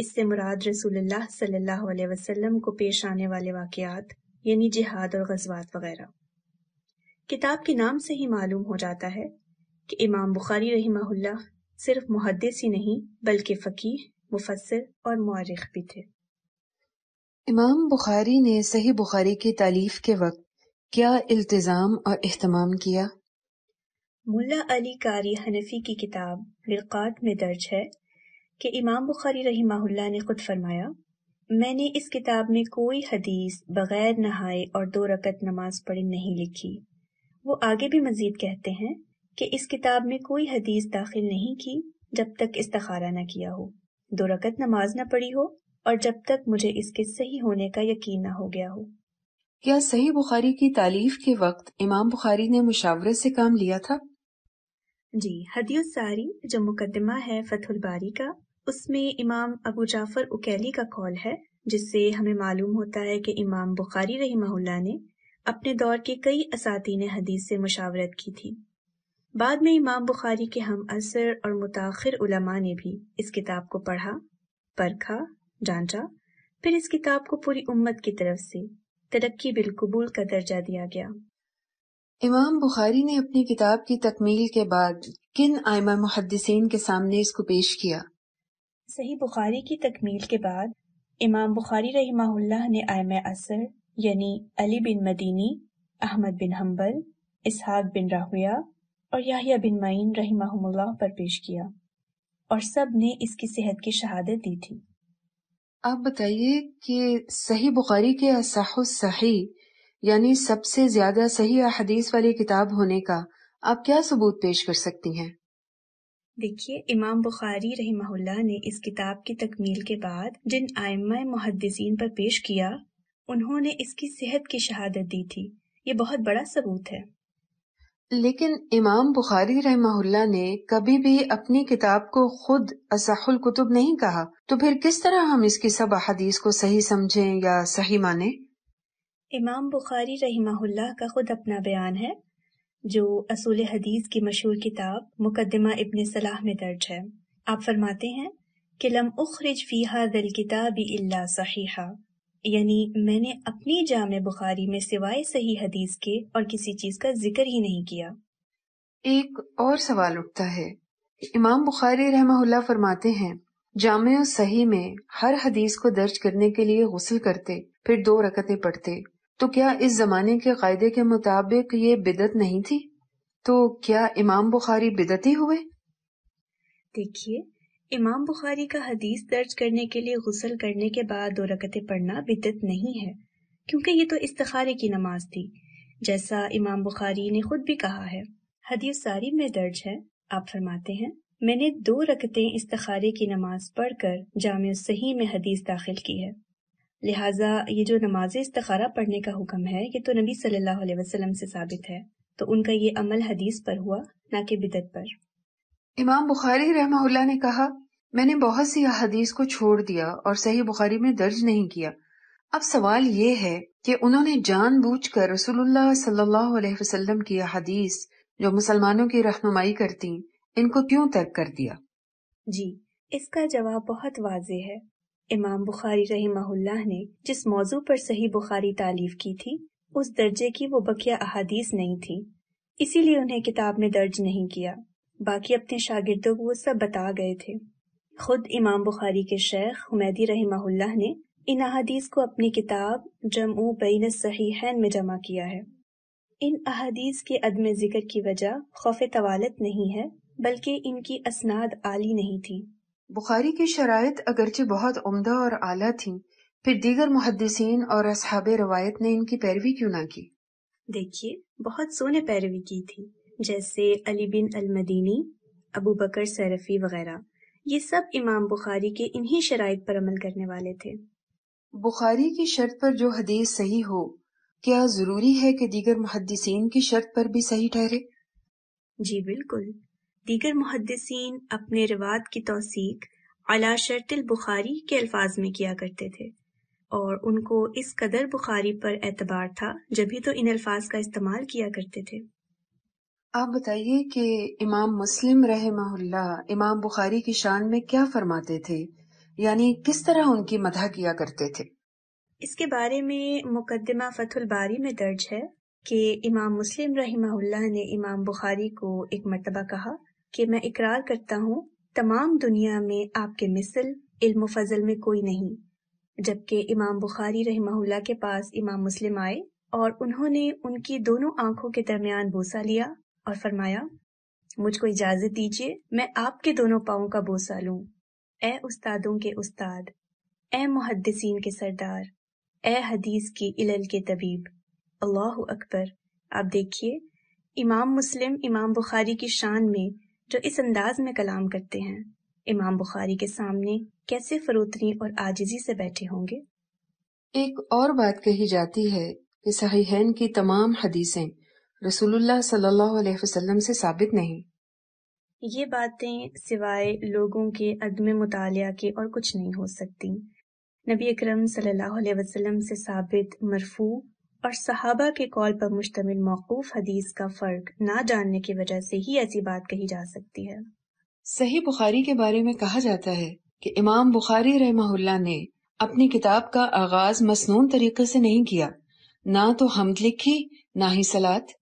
इससे मुराद रसूलुल्लाह सल्लल्लाहु अलैहि वसल्लम को पेश आने वाले वाक़ात यानी जिहाद और गजवात वगैरह किताब के नाम से ही मालूम हो जाता है कि इमाम बुखारी रही सिर्फ मुहदस ही नहीं बल्कि फ़कीह मुफसर और मौरख भी थे इमाम बुखारी ने सही बुखारी की तालीफ के वक्त क्या इल्तज़ाम और अहतमाम किया मुल्ला अली कारी हनफ़ी की किताब मिरक़ात में दर्ज है कि इमाम बुखारी रही ने खुद फरमाया मैंने इस किताब में कोई हदीस बग़ैर नहाए और दो रकत नमाज पढ़ी नहीं लिखी वो आगे भी मज़ीद कहते हैं कि इस किताब में कोई हदीस दाखिल नहीं की जब तक इस्तारा न किया हो दो रकत नमाज न पढ़ी हो और जब तक मुझे इसके सही होने का यकीन न हो गया हो क्या सही बुखारी की तालीफ के वक्त इमाम बुखारी ने मुशावरे से काम लिया था जी हदी सारी जो मुकदमा है फतहुल बारी का उसमें इमाम अबू जाफर उकैली का कॉल है जिससे हमें मालूम होता है कि इमाम बुखारी रहीमहुल्ला ने अपने दौर के कई असातीन हदीस से मुशावरत की थी बाद में इमाम बुखारी के हम असर और मुताखिर उलमा ने भी इस किताब को पढ़ा परखा जांचा फिर इस किताब को पूरी उम्मत की तरफ से तरक्की बिलकबूल का दर्जा दिया गया इमाम बुखारी ने अपनी किताब की तकमील के बाद किन आयमा मुहदसिन के सामने इसको पेश किया सही बुखारी की तकमील के बाद इमाम बुखारी रहीमाहुल्लाह ने आयम असर यानी Ali bin Madini Ahmad bin Hanbal Ishaq bin Rahuya और याहिया बिन मईन रहीमाहुल्लाह पर पेश किया और सब ने इसकी सेहत की शहादत दी थी आप बताइए कि सही बुखारी के असाह सही यानी सबसे ज्यादा सही अहदीस वाली किताब होने का आप क्या सबूत पेश कर सकती हैं देखिए इमाम बुखारी रहमहुल्ला ने इस किताब की तकमील के बाद जिन आयमा मुहदसिन पर पेश किया उन्होंने इसकी सेहत की शहादत दी थी ये बहुत बड़ा सबूत है लेकिन इमाम बुखारी रहमहुल्ला ने कभी भी अपनी किताब को खुद असहुल कुतुब नहीं कहा तो फिर किस तरह हम इसकी सब अहदीस को सही समझें या सही माने इमाम बुखारी रहीमाहुल्लाह का ख़ुद अपना बयान है जो असूल हदीस की मशहूर किताब मुकदमा इबन सलाह में दर्ज है आप फरमाते हैं कि लम उखरिज फ़ीहा दिल किताब इल्ला सहीहा यानी मैंने अपनी जाम बुखारी में सिवाय सही हदीस के और किसी चीज़ का जिक्र ही नहीं किया एक और सवाल उठता है इमाम बुखारी रहमहुल्ला फरमाते हैं जाम सही में हर हदीस को दर्ज करने के लिए गसल करते फिर दो रकते पढ़ते तो क्या इस जमाने के कायदे के मुताबिक ये बिदत नहीं थी तो क्या इमाम बुखारी बिदती हुए देखिए इमाम बुखारी का हदीस दर्ज करने के लिए गुसल करने के बाद दो रकते पढ़ना बिदत नहीं है क्योंकि ये तो इस्तखारे की नमाज थी जैसा इमाम बुखारी ने खुद भी कहा है हदीस सारी में दर्ज है आप फरमाते हैं मैंने दो रकतें इस्तखारे की नमाज पढ़कर जाम सही में हदीस दाखिल की है लिहाजा ये जो नमाज इस्तारा पढ़ने का हुक्म है ये तो नबी सल्लल्लाहु अलैहि वसल्लम से साबित है तो उनका ये अमल हदीस पर हुआ ना कि बिदत पर इमाम बुखारी रहमा ने कहा मैंने बहुत सी हदीस को छोड़ दिया और सही बुखारी में दर्ज नहीं किया अब सवाल ये है कि उन्होंने जानबूझकर रसूलुल्लाह सल्लल्लाहु अलैहि वसल्लम की हदीस जो मुसलमानों की रहनुमाई करती इनको क्यों तर्क कर दिया जी इसका जवाब बहुत वाज है इमाम बुखारी रहीमाहुल्लाह ने जिस मौजू पर सही बुखारी तालीफ की थी उस दर्जे की वो बकिया अहादीस नहीं थी इसीलिए उन्हें किताब में दर्ज नहीं किया बाकी अपने शागिर्दों को वो सब बता गए थे खुद इमाम बुखारी के शेख हुमैदी रहीमाहुल्लाह ने इन अहादीस को अपनी किताब जमू बैन सहीहन में जमा किया है इन अहादीस के अदम ज़िक्र की वजह खौफ तवालत नहीं है बल्कि इनकी असनाद आली नहीं थी बुखारी की शराय अगरचे बहुत उमदा और आला थी फिर दीगर मुहदसिन और असहाब रवायत ने इनकी पैरवी क्यों ना की देखिए बहुत सोने पैरवी की थी जैसे अली बिन अलमदीनी अबू बकर सरफी वगैरह ये सब इमाम बुखारी के इन्हीं शराइ पर अमल करने वाले थे बुखारी की शर्त पर जो हदीस सही हो क्या जरूरी है कि दीगर मुहदसिन की शर्त पर भी सही ठहरे जी बिल्कुल दीगर मुहद्दिसीन अपने रिवात की तौसीक़ अला शर्तिल बुख़ारी के अल्फाज़ में किया करते थे और उनको इस कदर बुख़ारी पर एतबार था जभी तो इन अल्फाज का इस्तेमाल किया करते थे आप बताइए कि इमाम मुस्लिम रहमहुल्ला इमाम बुखारी की शान में क्या फरमाते थे यानी किस तरह उनकी मदह किया करते थे इसके बारे में मुकदमा फतुल बारी में दर्ज है कि इमाम मुस्लिम रहमहुल्ला ने इमाम बुखारी को एक मरतबा कहा कि मैं इकरार करता हूँ तमाम दुनिया में आपके मिसल इल्म फजल में कोई नहीं जबकि इमाम बुखारी रहमहुल्ला के पास इमाम मुस्लिम आए और उन्होंने उनकी दोनों आंखों के दरमियान बोसा लिया और फरमाया मुझको इजाजत दीजिए मैं आपके दोनों पाओं का बोसा लूं ए उस्तादों के उस्ताद ए मुहदसिन के सरदार ए हदीस की इलल के तबीब अल्लाह अकबर आप देखिए इमाम मुस्लिम इमाम बुखारी की शान में जो इस अंदाज में कलाम करते हैं इमाम बुखारी के सामने कैसे फरोतरी और आजिजी से बैठे होंगे एक और बात कही जाती है कि सहीहैन की तमाम हदीसें रसूलुल्लाह सल्लल्लाहु अलैहि वसल्लम से साबित नहीं ये बातें सिवाय लोगों के अदम मुतालिया के और कुछ नहीं हो सकती नबी अकरम सल्लल्लाहु अलैहि वसल्लम से साबित मरफू और सहाबा के कौल पर मुश्तमिल मौकूफ हदीस का फ़र्क न जानने की वजह से ही ऐसी बात कही जा सकती है सही बुखारी के बारे में कहा जाता है की इमाम बुखारी रहमहुल्ला ने अपनी किताब का आगाज मसनून तरीके से नहीं किया न तो हम लिखी न ही सलाद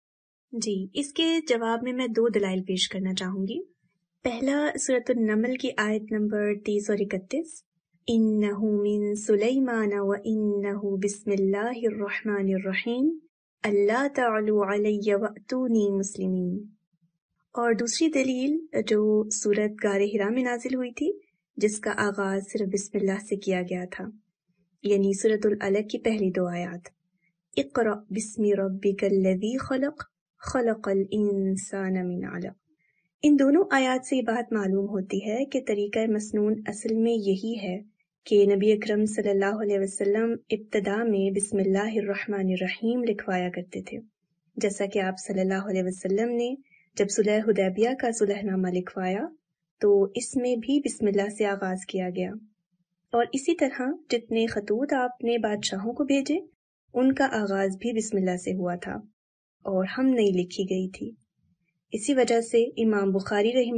जी इसके जवाब में मैं दो दलाइल पेश करना चाहूंगी पहला सूरत नमल की आयत नंबर तीस और इकतीस इन्नहु मिन सुलैमान व इन्नहु बिस्मिल्लाहिर्रहमानिर्रहीम अल्लाह तअलु अलैया वतूनी मुस्लिमीन और दूसरी दलील जो सूरत गार हिरा में नाजिल हुई थी जिसका आगाज सिर्फ बिस्मिल्लाह से किया गया था यानी सूरतुल अलग की पहली दो आयात इकरा बिस्मि रब्बिकल्लज़ी खलक खलकल इंसान मिन अलक इन दोनों आयात से ये बात मालूम होती है कि तरीक़ मसनून असल में यही है कि नबी अकरम सल्लल्लाहु अलैहि वसल्लम इब्तदा में बिस्मिल्लाहिर्रहमानिर्रहीम लिखवाया करते थे जैसा कि आप सल्लल्लाहु अलैहि वसल्लम ने जब सुलह हदैबिया का सुलहनामा लिखवाया तो इसमें भी बिस्मिल्लाह से आगाज़ किया गया और इसी तरह जितने खतूत आपने बादशाहों को भेजे उनका आगाज़ भी बिसमिल्ला से हुआ था और हम नहीं लिखी गई थी इसी वजह से इमाम बुखारी रही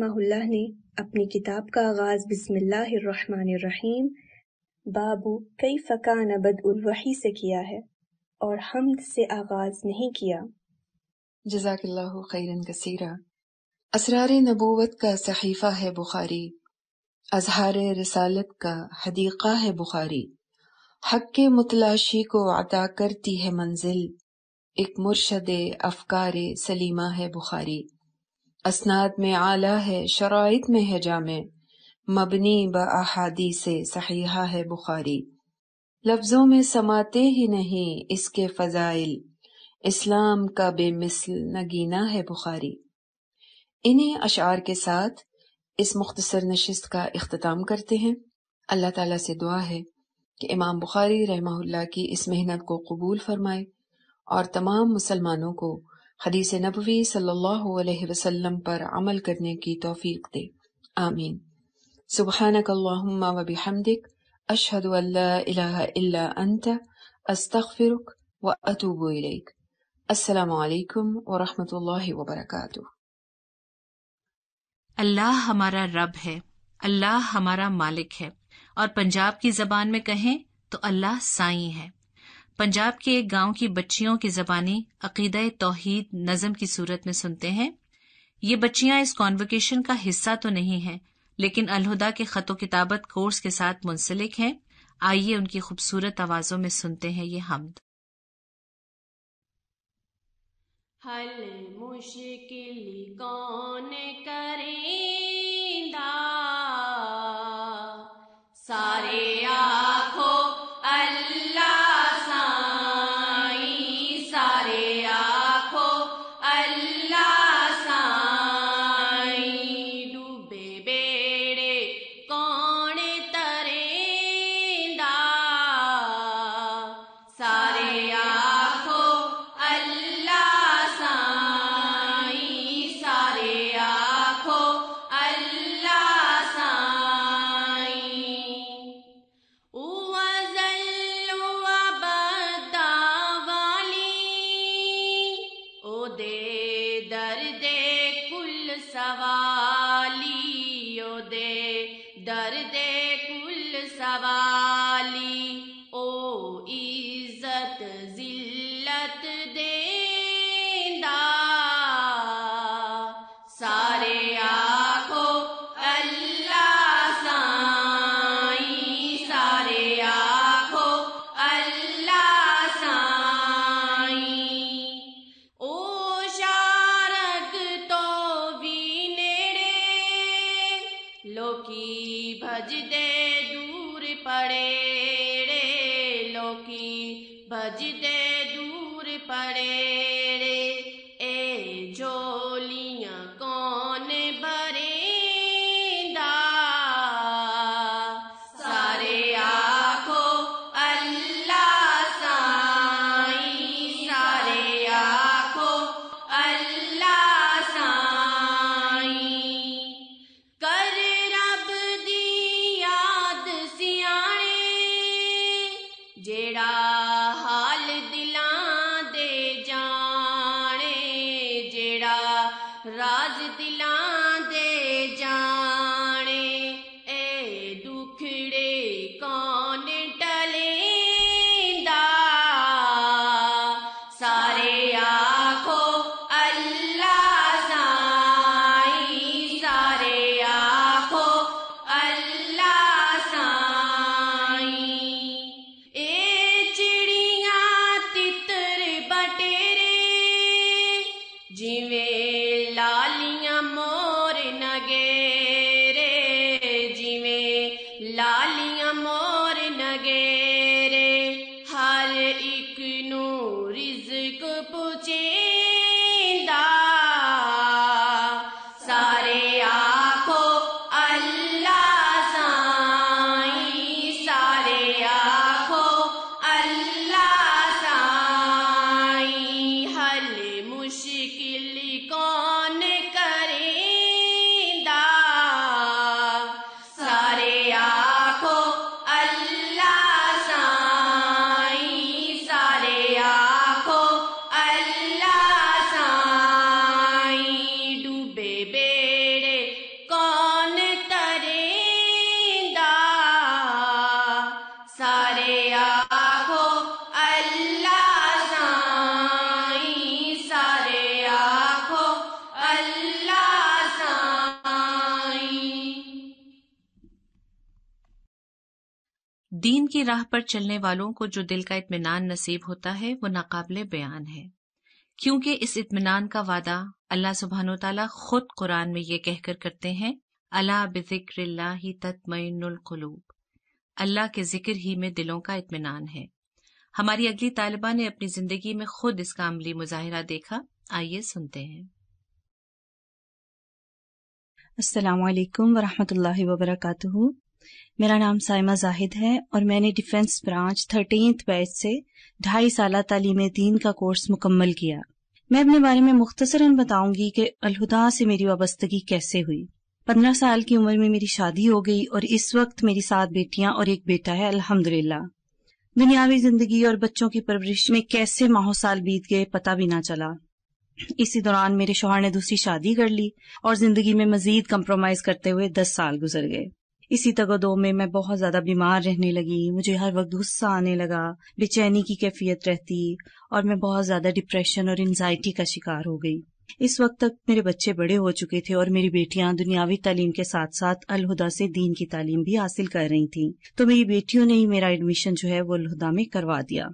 ने अपनी किताब का आगाज़ रहीम बाबू फकान कान उलवही से किया है और हमद से आगाज नहीं किया जजाकल्लाहु खैरन कसीरा असरार नबूवत का सहीफ़ा है बुखारी अजहार रसालत का हदीक़ा है बुखारी हक के मुतलाशी को अदा करती है मंजिल एक मुर्शद अफकार सलीमा है बुखारी असनाद में आला है शराइत में है जामे मबनी ब अहादी से सहीहा है बुखारी लफ्जों में समाते ही नहीं इसके फजाइल इस्लाम का बेमिसल नगीना है बुखारी इन्हीं अशार के साथ इस मुख्तसर नशस्त का अख्ताम करते हैं अल्लाह ताला से दुआ है कि इमाम बुखारी रहमहुल्ला की इस मेहनत को कबूल फरमाए और तमाम मुसलमानों को हदीस नबवी सल्लल्लाहु अलैहि वसल्लम पर अमल करने की तोफीक दे आमीन سبحانك اللهم وبحمدك أشهد أن لا إله إلا أنت أستغفرك وأتوب إليك السلام عليكم ورحمة الله وبركاته अल्लाह हमारा रब है अल्लाह हमारा मालिक है और पंजाब की जबान में कहें तो अल्लाह साई है पंजाब के एक गांव की बच्चियों की जबानी अकीद तोहीद नज़म की सूरत में सुनते हैं ये बच्चियां इस कॉन्वकेशन का हिस्सा तो नहीं है लेकिन अलहुदा के खतो किताबत कोर्स के साथ मुंसलिक हैं आइए उनकी खूबसूरत आवाजों में सुनते हैं ये हमद हल मुश्किल कौन करेंदा सारे आखो अल्लाह राह पर चलने वालों को जो दिल का इत्मीनान नसीब होता है वो नाकाबले बयान है क्योंकि इस इत्मीनान का वादा अल्लाह सुबहान तला खुद कुरान में ये कहकर करते हैं अला बिक्र ही तत्मकलूब अल्लाह के जिक्र ही में दिलों का इत्मीनान है हमारी अगली तालिबा ने अपनी जिंदगी में खुद इसका अमली मुजाहरा देखा आइए सुनते हैं असलकम वरहमत ला वबरकू मेरा नाम साइमा जाहिद है और मैंने डिफेंस ब्रांच थर्टीन बैच से ढाई साल तालीम दीन का कोर्स मुकम्मल किया मैं अपने बारे में मुख्तसरन बताऊंगी कि अलहुदा से मेरी वाबस्तगी कैसे हुई पंद्रह साल की उम्र में मेरी शादी हो गई और इस वक्त मेरी सात बेटियां और एक बेटा है अल्हम्दुलिल्लाह दुनियावी जिंदगी और बच्चों की परवरिश में कैसे माहो साल बीत गए पता भी ना चला इसी दौरान मेरे शोहर ने दूसरी शादी कर ली और जिंदगी में मजीद कम्प्रोमाइज करते हुए दस साल गुजर गए इसी तगदो में मैं बहुत ज़्यादा बीमार रहने लगी मुझे हर वक्त गुस्सा आने लगा बेचैनी की कैफियत रहती और मैं बहुत ज़्यादा डिप्रेशन और एनजाइटी का शिकार हो गई इस वक्त तक मेरे बच्चे बड़े हो चुके थे और मेरी बेटियां दुनियावी तालीम के साथ साथ अलहुदा से दीन की तालीम भी हासिल कर रही थीं तो मेरी बेटियों ने ही मेरा एडमिशन जो है वो अलहुदा में करवा दिया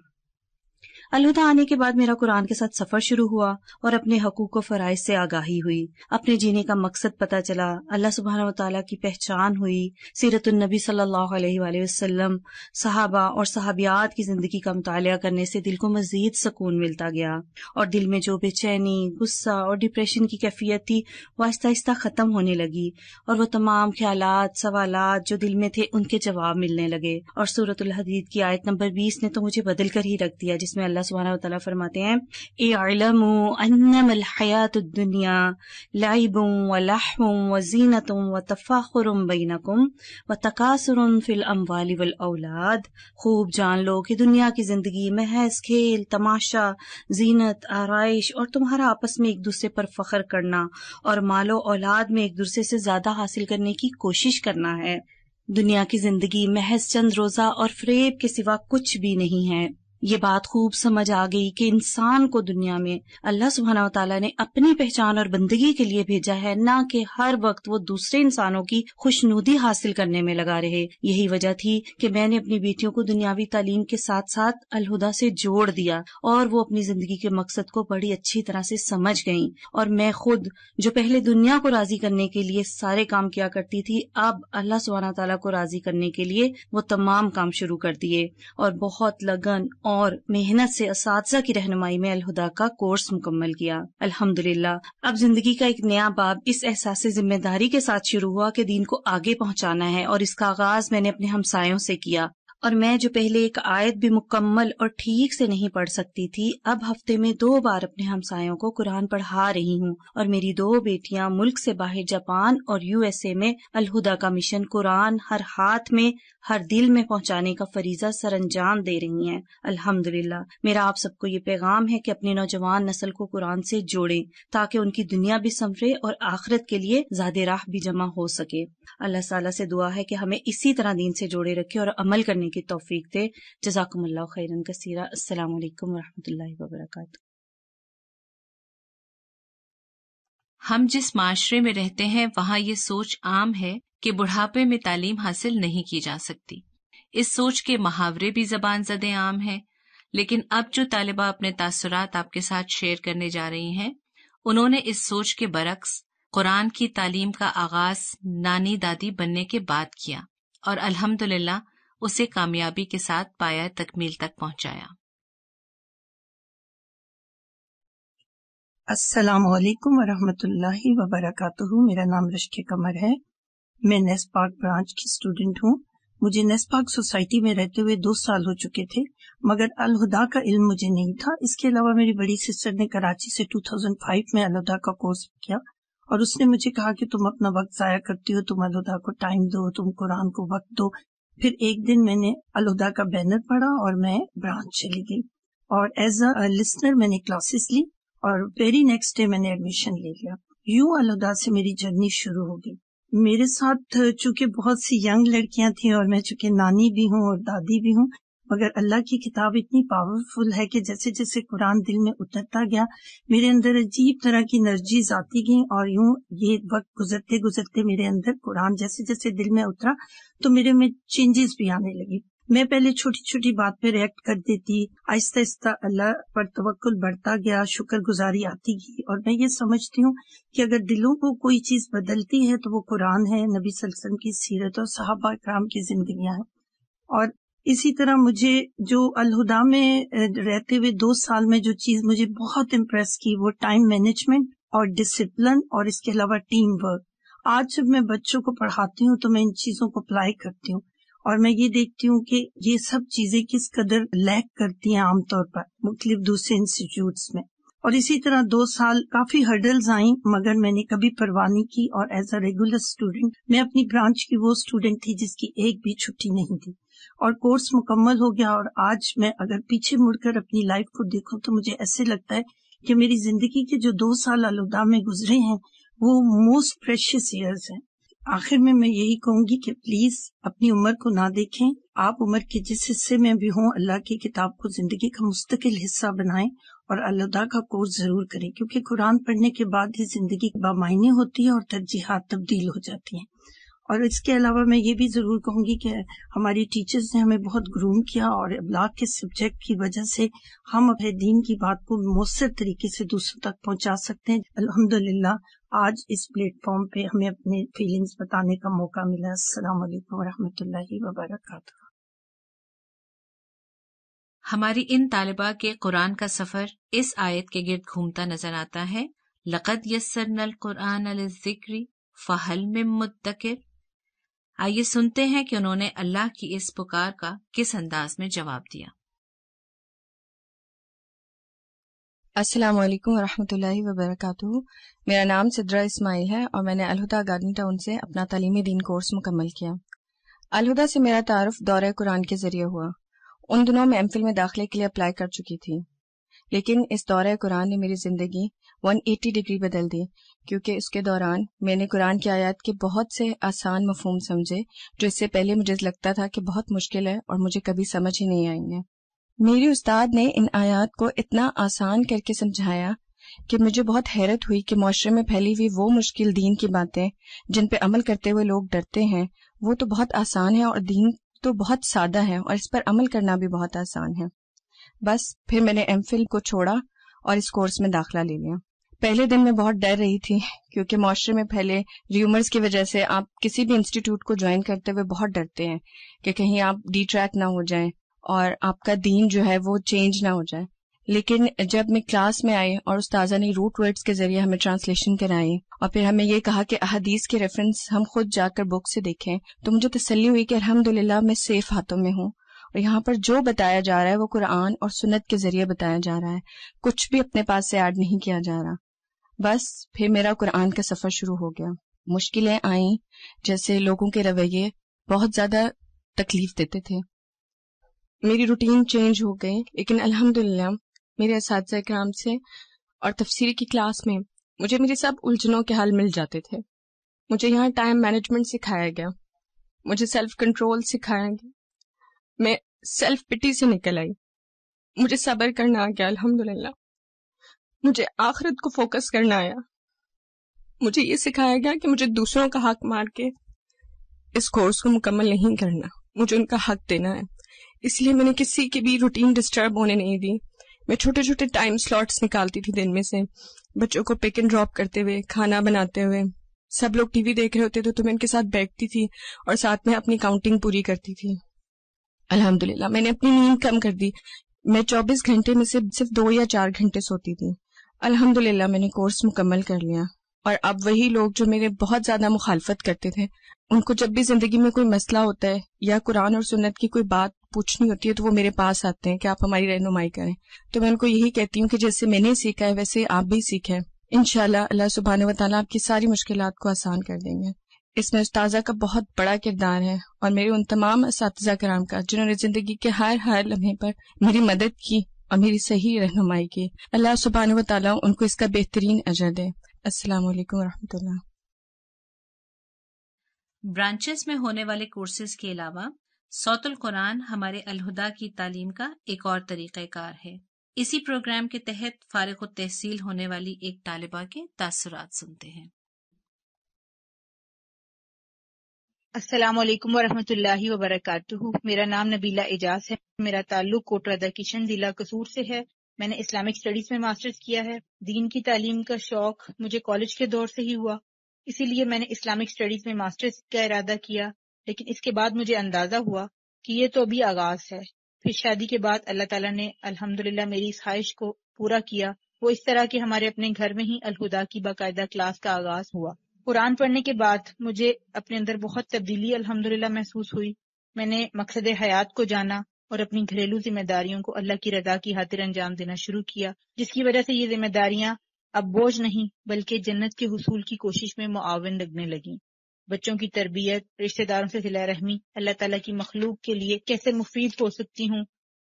अलविदा आने के बाद मेरा कुरान के साथ सफर शुरू हुआ और अपने हकूक व फ़राइज से आगाही हुई अपने जीने का मकसद पता चला अल्लाह सुबहान तला की पहचान हुई सीरतुलनबी सल्लाम सहाबा और सहाबियात की ज़िंदगी का मुताल करने से दिल को मज़ीद सुकून मिलता गया और दिल में जो बेचैनी गुस्सा और डिप्रेशन की कैफियत थी वो आहिस्ता आहिस्ता ख़त्म होने लगी और वह तमाम ख्याल सवाल जो दिल में थे उनके जवाब मिलने लगे और सूरत हदीद की आयत नंबर बीस ने तो मुझे बदल कर ही रख दिया जिसमें अल्लाह अल्लाह सुबहाना तला फरमाते हैं एलमयात दुनिया लाइबुम व लाहम व जीनतम व तफ़ाखुरम बैनकुम व तकासरम फिल अम्वाली वल औलाद खूब जान लो कि दुनिया की ज़िंदगी महज खेल तमाशा जीनत आरइश और तुम्हारा आपस में एक दूसरे पर फ़ख्र करना और मालो औलाद में एक दूसरे से ज़्यादा हासिल करने की कोशिश करना है दुनिया की जिंदगी महज चंद रोजा और फ्रेब के सिवा कुछ भी नहीं है ये बात खूब समझ आ गई कि इंसान को दुनिया में अल्लाह सुबहाना तला ने अपनी पहचान और बंदगी के लिए भेजा है न कि हर वक्त वो दूसरे इंसानों की खुशनुदी हासिल करने में लगा रहे यही वजह थी कि मैंने अपनी बेटियों को दुनियावी तालीम के साथ साथ अलहुदा से जोड़ दिया और वो अपनी जिंदगी के मकसद को बड़ी अच्छी तरह से समझ गई और मैं खुद जो पहले दुनिया को राजी करने के लिए सारे काम किया करती थी अब अल्लाह सुबहाना तला को राजी करने के लिए वो तमाम काम शुरू कर दिए और बहुत लगन और मेहनत से इस की रहनुमाई में अलहुदा का कोर्स मुकम्मल किया अल्हम्दुलिल्लाह अब जिंदगी का एक नया बाब इस एहसास जिम्मेदारी के साथ शुरू हुआ कि दीन को आगे पहुंचाना है और इसका आगाज मैंने अपने हमसायों से किया और मैं जो पहले एक आयत भी मुकम्मल और ठीक से नहीं पढ़ सकती थी अब हफ्ते में दो बार अपने हमसायों को कुरान पढ़ा रही हूँ और मेरी दो बेटियाँ मुल्क से बाहर जापान और यूएसए में अलहुदा का मिशन कुरान हर हाथ में हर दिल में पहुँचाने का फरीजा सर अंजाम दे रही है अल्हम्दुलिल्लाह मेरा आप सबको ये पैगाम है की अपनी नौजवान नस्ल को कुरान से जोड़े ताकि उनकी दुनिया भी संवरे और आखिरत के लिए ज्यादा राह भी जमा हो सके अल्लाह ताला से दुआ है की हमें इसी तरह दीन से जोड़े रखे और अमल करने करने की तोफीक दे जजाकमल्ला खैरन कसीरा असल वरह वबरक हम जिस माशरे में रहते हैं वहाँ ये सोच आम है कि बुढ़ापे में तालीम हासिल नहीं की जा सकती इस सोच के मुहावरे भी जबान जदे आम हैं लेकिन अब जो तालिबा अपने तासरात आपके साथ शेयर करने जा रही हैं उन्होंने इस सोच के बरक्स कुरान की तालीम का आगाज नानी दादी बनने के बाद किया और अल्हम्दुलिल्लाह उसे कामयाबी के साथ पाया तकमील तक पहुंचाया अस्सलाम वालेकुम व वबरकातुहू मेरा नाम रश्के कमर है मैं नेस्पाक ब्रांच की स्टूडेंट हूँ मुझे नेस्पाक सोसाइटी में रहते हुए दो साल हो चुके थे मगर अलहुदा का इल्म मुझे नहीं था इसके अलावा मेरी बड़ी सिस्टर ने कराची से 2005 में अलहुदा का कोर्स किया और उसने मुझे कहा कि तुम अपना वक्त जाया करती हो तुम अलहुदा को टाइम दो तुम कुरान को वक्त दो फिर एक दिन मैंने अलोदा का बैनर पढ़ा और मैं ब्रांच चली गई और एज अ लिस्नर मैंने क्लासेस ली और वेरी नेक्स्ट डे मैंने एडमिशन ले लिया यू अलोदा से मेरी जर्नी शुरू हो गई मेरे साथ चूंकि बहुत सी यंग लड़कियां थी और मैं चूंकि नानी भी हूँ और दादी भी हूँ मगर अल्लाह की किताब इतनी पावरफुल है कि जैसे जैसे कुरान दिल में उतरता गया मेरे अंदर अजीब तरह की एनर्जीज आती गई और यूं ये वक्त गुजरते गुजरते मेरे अंदर कुरान जैसे जैसे दिल में उतरा तो मेरे में चेंजेस भी आने लगी मैं पहले छोटी छोटी बात पे रिएक्ट कर देती आहिस्ता आहिस्ता अल्लाह पर तवक्ल बढ़ता गया शुक्र गुजारी आती गई और मैं ये समझती हूँ कि अगर दिलों को कोई चीज बदलती है तो वो कुरान है नबी सल्लल्लाहु अलैहि वसल्लम की सीरत और साहबा इकराम की जिंदगियां हैं और इसी तरह मुझे जो अलहुदा में रहते हुए दो साल में जो चीज मुझे बहुत इम्प्रेस की वो टाइम मैनेजमेंट और डिसिप्लिन और इसके अलावा टीम वर्क आज जब मैं बच्चों को पढ़ाती हूँ तो मैं इन चीजों को अप्लाई करती हूँ और मैं ये देखती हूँ कि ये सब चीजें किस कदर लैक करती हैं आमतौर पर मुख्तलिफ दूसरे इंस्टीट्यूट में और इसी तरह दो साल काफी हर्डल्स आई मगर मैंने कभी परवाह नहीं की और एज अ रेगुलर स्टूडेंट मैं अपनी ब्रांच की वो स्टूडेंट थी जिसकी एक भी छुट्टी नहीं थी और कोर्स मुकम्मल हो गया और आज मैं अगर पीछे मुड़कर अपनी लाइफ को देखूं तो मुझे ऐसे लगता है कि मेरी जिंदगी के जो दो साल अलुदा में गुजरे हैं वो मोस्ट प्रेशियस ईयर्स हैं आखिर में मैं यही कहूंगी कि प्लीज अपनी उम्र को ना देखें आप उम्र के जिस हिस्से में भी हों अल्लाह की किताब को जिंदगी का मुस्तकिल हिस्सा बनाएं और अलुदा का कोर्स जरूर करें क्योंकि कुरान पढ़ने के बाद ही जिंदगी बामायने होती है और तरजीहत तब्दील हो जाती हैं और इसके अलावा मैं ये भी ज़रूर कहूंगी कि हमारी टीचर्स ने हमें बहुत ग्रूम किया और अबलाग के सब्जेक्ट की वजह से हम अपने दीन की बात को मौसर तरीके से दूसरों तक पहुँचा सकते हैं अल्हम्दुलिल्लाह आज इस प्लेटफॉर्म पे हमें अपने फीलिंग्स बताने का मौका मिला अस्सलाम वालेकुम रहमतुल्लाहि व बरकातहू हमारी इन तालिबा के कुरान का सफर इस आयत के गिर्द घूमता नजर आता है लकत यसर नल कुरान अल जिक्री फ़हल में मुतकिर आइए सुनते हैं कि उन्होंने अल्लाह की इस पुकार का किस अंदाज में जवाब दिया अस्सलाम वालेकुम रहमतुल्लाहि व मेरा नाम सिद्रा इस्माइल है और मैंने अलहुदा गार्डन टाउन से अपना तालीमी दीन कोर्स मुकम्मल किया अलहुदा से मेरा तारफ दौरे कुरान के जरिए हुआ उन दिनों मैं एम में दाखिले के लिए अप्लाई कर चुकी थी लेकिन इस दौरे कुरान ने मेरी जिंदगी 180 डिग्री बदल दी क्योंकि इसके दौरान मैंने कुरान की आयत के बहुत से आसान मफहम समझे जो इससे पहले मुझे लगता था कि बहुत मुश्किल है और मुझे कभी समझ ही नहीं आएंगे मेरे उस्ताद ने इन आयात को इतना आसान करके समझाया कि मुझे बहुत हैरत हुई कि माशरे में फैली हुई वो मुश्किल दीन की बातें जिन पे अमल करते हुए लोग डरते हैं वो तो बहुत आसान है और दीन तो बहुत सादा है और इस पर अमल करना भी बहुत आसान है बस फिर मैंने एम को छोड़ा और इस कोर्स में दाखला ले लिया पहले दिन मैं बहुत डर रही थी क्योंकि माशरे में फैले र्यूमर्स की वजह से आप किसी भी इंस्टीट्यूट को ज्वाइन करते हुए बहुत डरते हैं कि कहीं आप डी ट्रैक ना हो जाएं और आपका दीन जो है वो चेंज ना हो जाए लेकिन जब मैं क्लास में आई और उस ताजा ने रूट वर्ड्स के जरिए हमें ट्रांसलेशन कराई और फिर हमें ये कहा कि अहदीस के रेफरेंस हम खुद जाकर बुक से देखें तो मुझे तसली हुई कि अलहमदुल्ला मैं सेफ हाथों में हूँ और यहाँ पर जो बताया जा रहा है वो कुरान और सुनत के जरिए बताया जा रहा है कुछ भी अपने पास से ऐड नहीं किया जा रहा बस फिर मेरा कुरान का सफ़र शुरू हो गया मुश्किलें आईं जैसे लोगों के रवैये बहुत ज़्यादा तकलीफ देते थे मेरी रूटीन चेंज हो गई लेकिन अल्हम्दुलिल्लाह मेरे इस कराम से और तफसीर की क्लास में मुझे मेरी सब उलझनों के हल मिल जाते थे मुझे यहाँ टाइम मैनेजमेंट सिखाया गया मुझे सेल्फ कंट्रोल सिखाया गया मैं सेल्फ पिटी से निकल आई मुझे सब्र करना आ गया अल्हम्दुलिल्लाह मुझे आखिरत को फोकस करना आया मुझे ये सिखाया गया कि मुझे दूसरों का हक मार के इस कोर्स को मुकम्मल नहीं करना मुझे उनका हक देना है इसलिए मैंने किसी की भी रूटीन डिस्टर्ब होने नहीं दी मैं छोटे छोटे टाइम स्लॉट्स निकालती थी दिन में से बच्चों को पिक एंड ड्रॉप करते हुए खाना बनाते हुए सब लोग टीवी देख रहे होते थे तो, तो मैं उनके साथ बैठती थी और साथ में अपनी काउंटिंग पूरी करती थी अल्हम्दुलिल्लाह मैंने अपनी नींद कम कर दी मैं चौबीस घंटे में से सिर्फ दो या चार घंटे सोती थी अल्हम्दुलिल्लाह मैंने कोर्स मुकम्मल कर लिया और अब वही लोग जो मेरे बहुत ज्यादा मुखालफत करते थे उनको जब भी जिंदगी में कोई मसला होता है या कुरान और सुन्नत की कोई बात पूछनी होती है तो वो मेरे पास आते हैं कि आप हमारी रहनुमाई करें तो मैं उनको यही कहती हूँ कि जैसे मैंने सीखा है वैसे आप भी सीखें इनशाला अल्लाह सुबहान वाली आपकी सारी मुश्किल को आसान कर देंगे इसमें उस्ताजा का बहुत बड़ा किरदार है और मेरे उन तमाम इस कराम का जिन्होंने जिंदगी के हर हर लम्हे पर मेरी मदद की और मेरी सही रहनुमाई की अल्लाह सुबहान व उनको इसका बेहतरीन अजर दे अस्सलाम वरहमतुल्ला ब्रांचेस में होने वाले कोर्सेज के अलावा सौतुल कुरान हमारे अलहुदा की तालीम का एक और तरीक़ार है इसी प्रोग्राम के तहत फारग तहसील होने वाली एक तालिबा के तासरात सुनते हैं असलकम वरहमतुल्लाहि वबरकatuh मेरा नाम नबीला एजाज है मेरा ताल्लुक कोटरादा किशन जिला कसूर से है मैंने इस्लामिक स्टडीज में मास्टर्स किया है दीन की तालीम का शौक मुझे कॉलेज के दौर से ही हुआ इसीलिए मैंने इस्लामिक स्टडीज में मास्टर्स का इरादा किया लेकिन इसके बाद मुझे अंदाजा हुआ कि ये तो अभी आगाज है फिर शादी के बाद अल्लाह ताला ने अल्हम्दुलिल्लाह मेरी इस ख्वाहिश को पूरा किया वो इस तरह के हमारे अपने घर में ही अलहुदा की बाकायदा क्लास का आगाज हुआ कुरान पढ़ने के बाद मुझे अपने अंदर बहुत तब्दीली अल्हम्दुलिल्लाह महसूस हुई मैंने मकसद हयात को जाना और अपनी घरेलू जिम्मेदारियों को अल्लाह की रजा की खातिर अंजाम देना शुरू किया जिसकी वजह से ये जिम्मेदारियां अब बोझ नहीं बल्कि जन्नत के हसूल की कोशिश में मुआवन लगने लगी बच्चों की तरबियत रिश्तेदारों से सिला रहमी अल्लाह ताला की मखलूक के लिए कैसे मुफीद हो सकती हूँ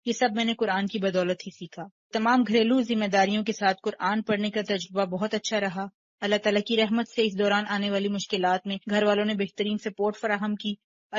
ये सब मैंने कुरान की बदौलत ही सीखा तमाम घरेलू जिम्मेदारियों के साथ कुरान पढ़ने का तजुर्बा बहुत अच्छा रहा अल्लाह तला की रहमत से इस दौरान आने वाली मुश्किल में घर वालों ने बेहतरीन सपोर्ट फराहम की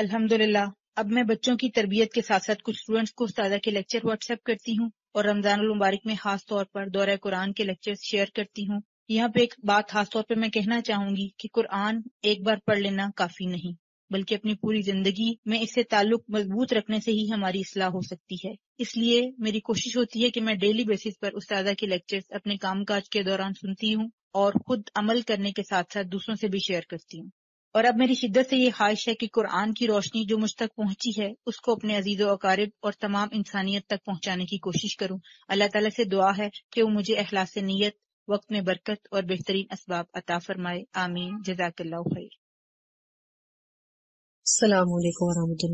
अल्हम्दुलिल्लाह अब मैं बच्चों की तरबियत के साथ साथ कुछ स्टूडेंट्स को उसदा के लेक्चर व्हाट्सएप करती हूँ और रमजान मुबारक में खास तौर पर दौरा कुरान के लेक्चर शेयर करती हूँ यहाँ पे एक बात खास तौर पर मैं कहना चाहूंगी की कुरान एक बार पढ़ लेना काफी नहीं बल्कि अपनी पूरी जिंदगी में इससे ताल्लुक मजबूत रखने से ही हमारी असलाह हो सकती है इसलिए मेरी कोशिश होती है कि मैं डेली बेसिस पर उस्तादा के लेक्चर्स अपने कामकाज के दौरान सुनती हूँ और खुद अमल करने के साथ साथ दूसरों से भी शेयर करती हूँ और अब मेरी शिद्दत से ये ख्वाहिश है कि कुरान की रोशनी जो मुझ तक पहुंची है उसको अपने अजीज वक़ारब और तमाम इंसानियत तक पहुंचाने की कोशिश करूं अल्लाह ताला से दुआ है कि वो मुझे अखलास नीयत वक्त में बरकत और बेहतरीन इसबाब अता फरमाए आमीन जजाक खैर सलाम वरहमत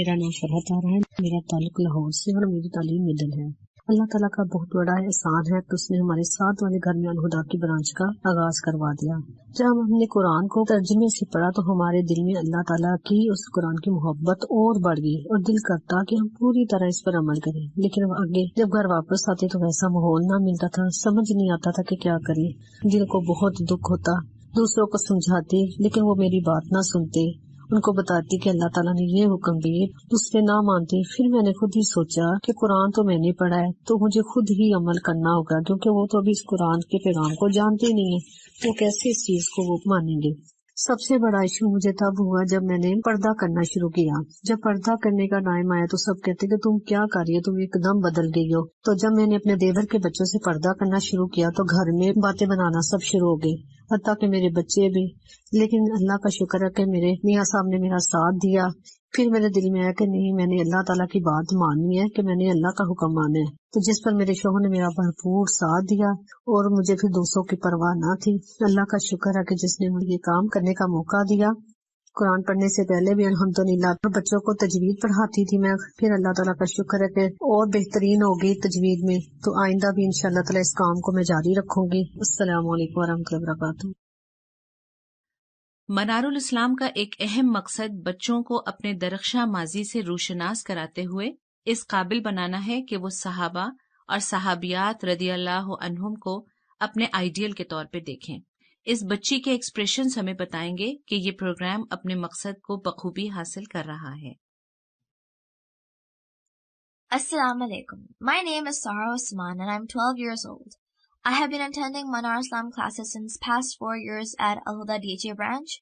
मेरा नाम फरहत आ रहा है मेरा ताल्लुक लाहौर से और मेरी तालीम मिडल है अल्लाह तला का बहुत बड़ा एहसान है तो उसने हमारे साथ वाले घर में अलहुदा की ब्रांच का आगाज करवा दिया जब हमने कुरान को तर्जमे से पढ़ा तो हमारे दिल में अल्लाह तला की उस कुरान की मोहब्बत और बढ़ गई और दिल करता कि हम पूरी तरह इस पर अमल करें लेकिन आगे जब घर वापस आते तो वैसा माहौल ना मिलता था समझ नहीं आता था कि क्या करें दिल को बहुत दुख होता दूसरों को समझाते लेकिन वो मेरी बात ना सुनते उनको बताती कि अल्लाह ताला ने ये हुक्म दिए उसने ना मानती फिर मैंने खुद ही सोचा कि कुरान तो मैंने पढ़ा है तो मुझे खुद ही अमल करना होगा क्योंकि वो तो अभी इस कुरान के पैगाम को जानते नहीं है तो कैसे इस चीज को वो मानेंगे सबसे बड़ा इशू मुझे तब हुआ जब मैंने पर्दा करना शुरू किया जब पर्दा करने का टाइम आया तो सब कहते कि तुम क्या कर रही हो तुम एकदम बदल गई हो तो जब मैंने अपने देवर के बच्चों से पर्दा करना शुरू किया तो घर में बातें बनाना सब शुरू हो गई हती के मेरे बच्चे भी लेकिन अल्लाह का शुक्र है की मेरे मिया साहब ने मेरा साथ दिया फिर मेरे दिल में आया की नहीं मैंने अल्लाह ताला की बात माननी है की मैंने अल्लाह का हुक्म माना है तो जिस पर मेरे शोहर ने मेरा भरपूर साथ दिया और मुझे फिर दोस्तों की परवाह न थी अल्लाह का शुक्र है की जिसने मुझे काम करने का मौका दिया कुरान पढ़ने से पहले भी अलहमदुल्ला तो बच्चों को तजवीज पढ़ाती थी मैं फिर अल्लाह तला का शुक्र है कि और बेहतरीन होगी तजवीज में तो आइंदा भी इनशाला तला इस काम को मैं जारी रखूंगी असलम वरम्बरकत वरक मनारुल इस्लाम का एक अहम मकसद बच्चों को अपने दरख्शा माजी से रोशनास कराते हुए इस काबिल बनाना है कि वो सहाबा और सहाबियात रदी अल्लाह को अपने आइडियल के तौर पर देखें इस बच्ची के एक्सप्रेशंस हमें बताएंगे कि ये प्रोग्राम अपने मकसद को बखूबी हासिल कर रहा है Assalamu alaikum. My name is Sarah Osman and I'm 12 years old. I have been attending Manar Islam classes since past four years at Al Huda DJ branch.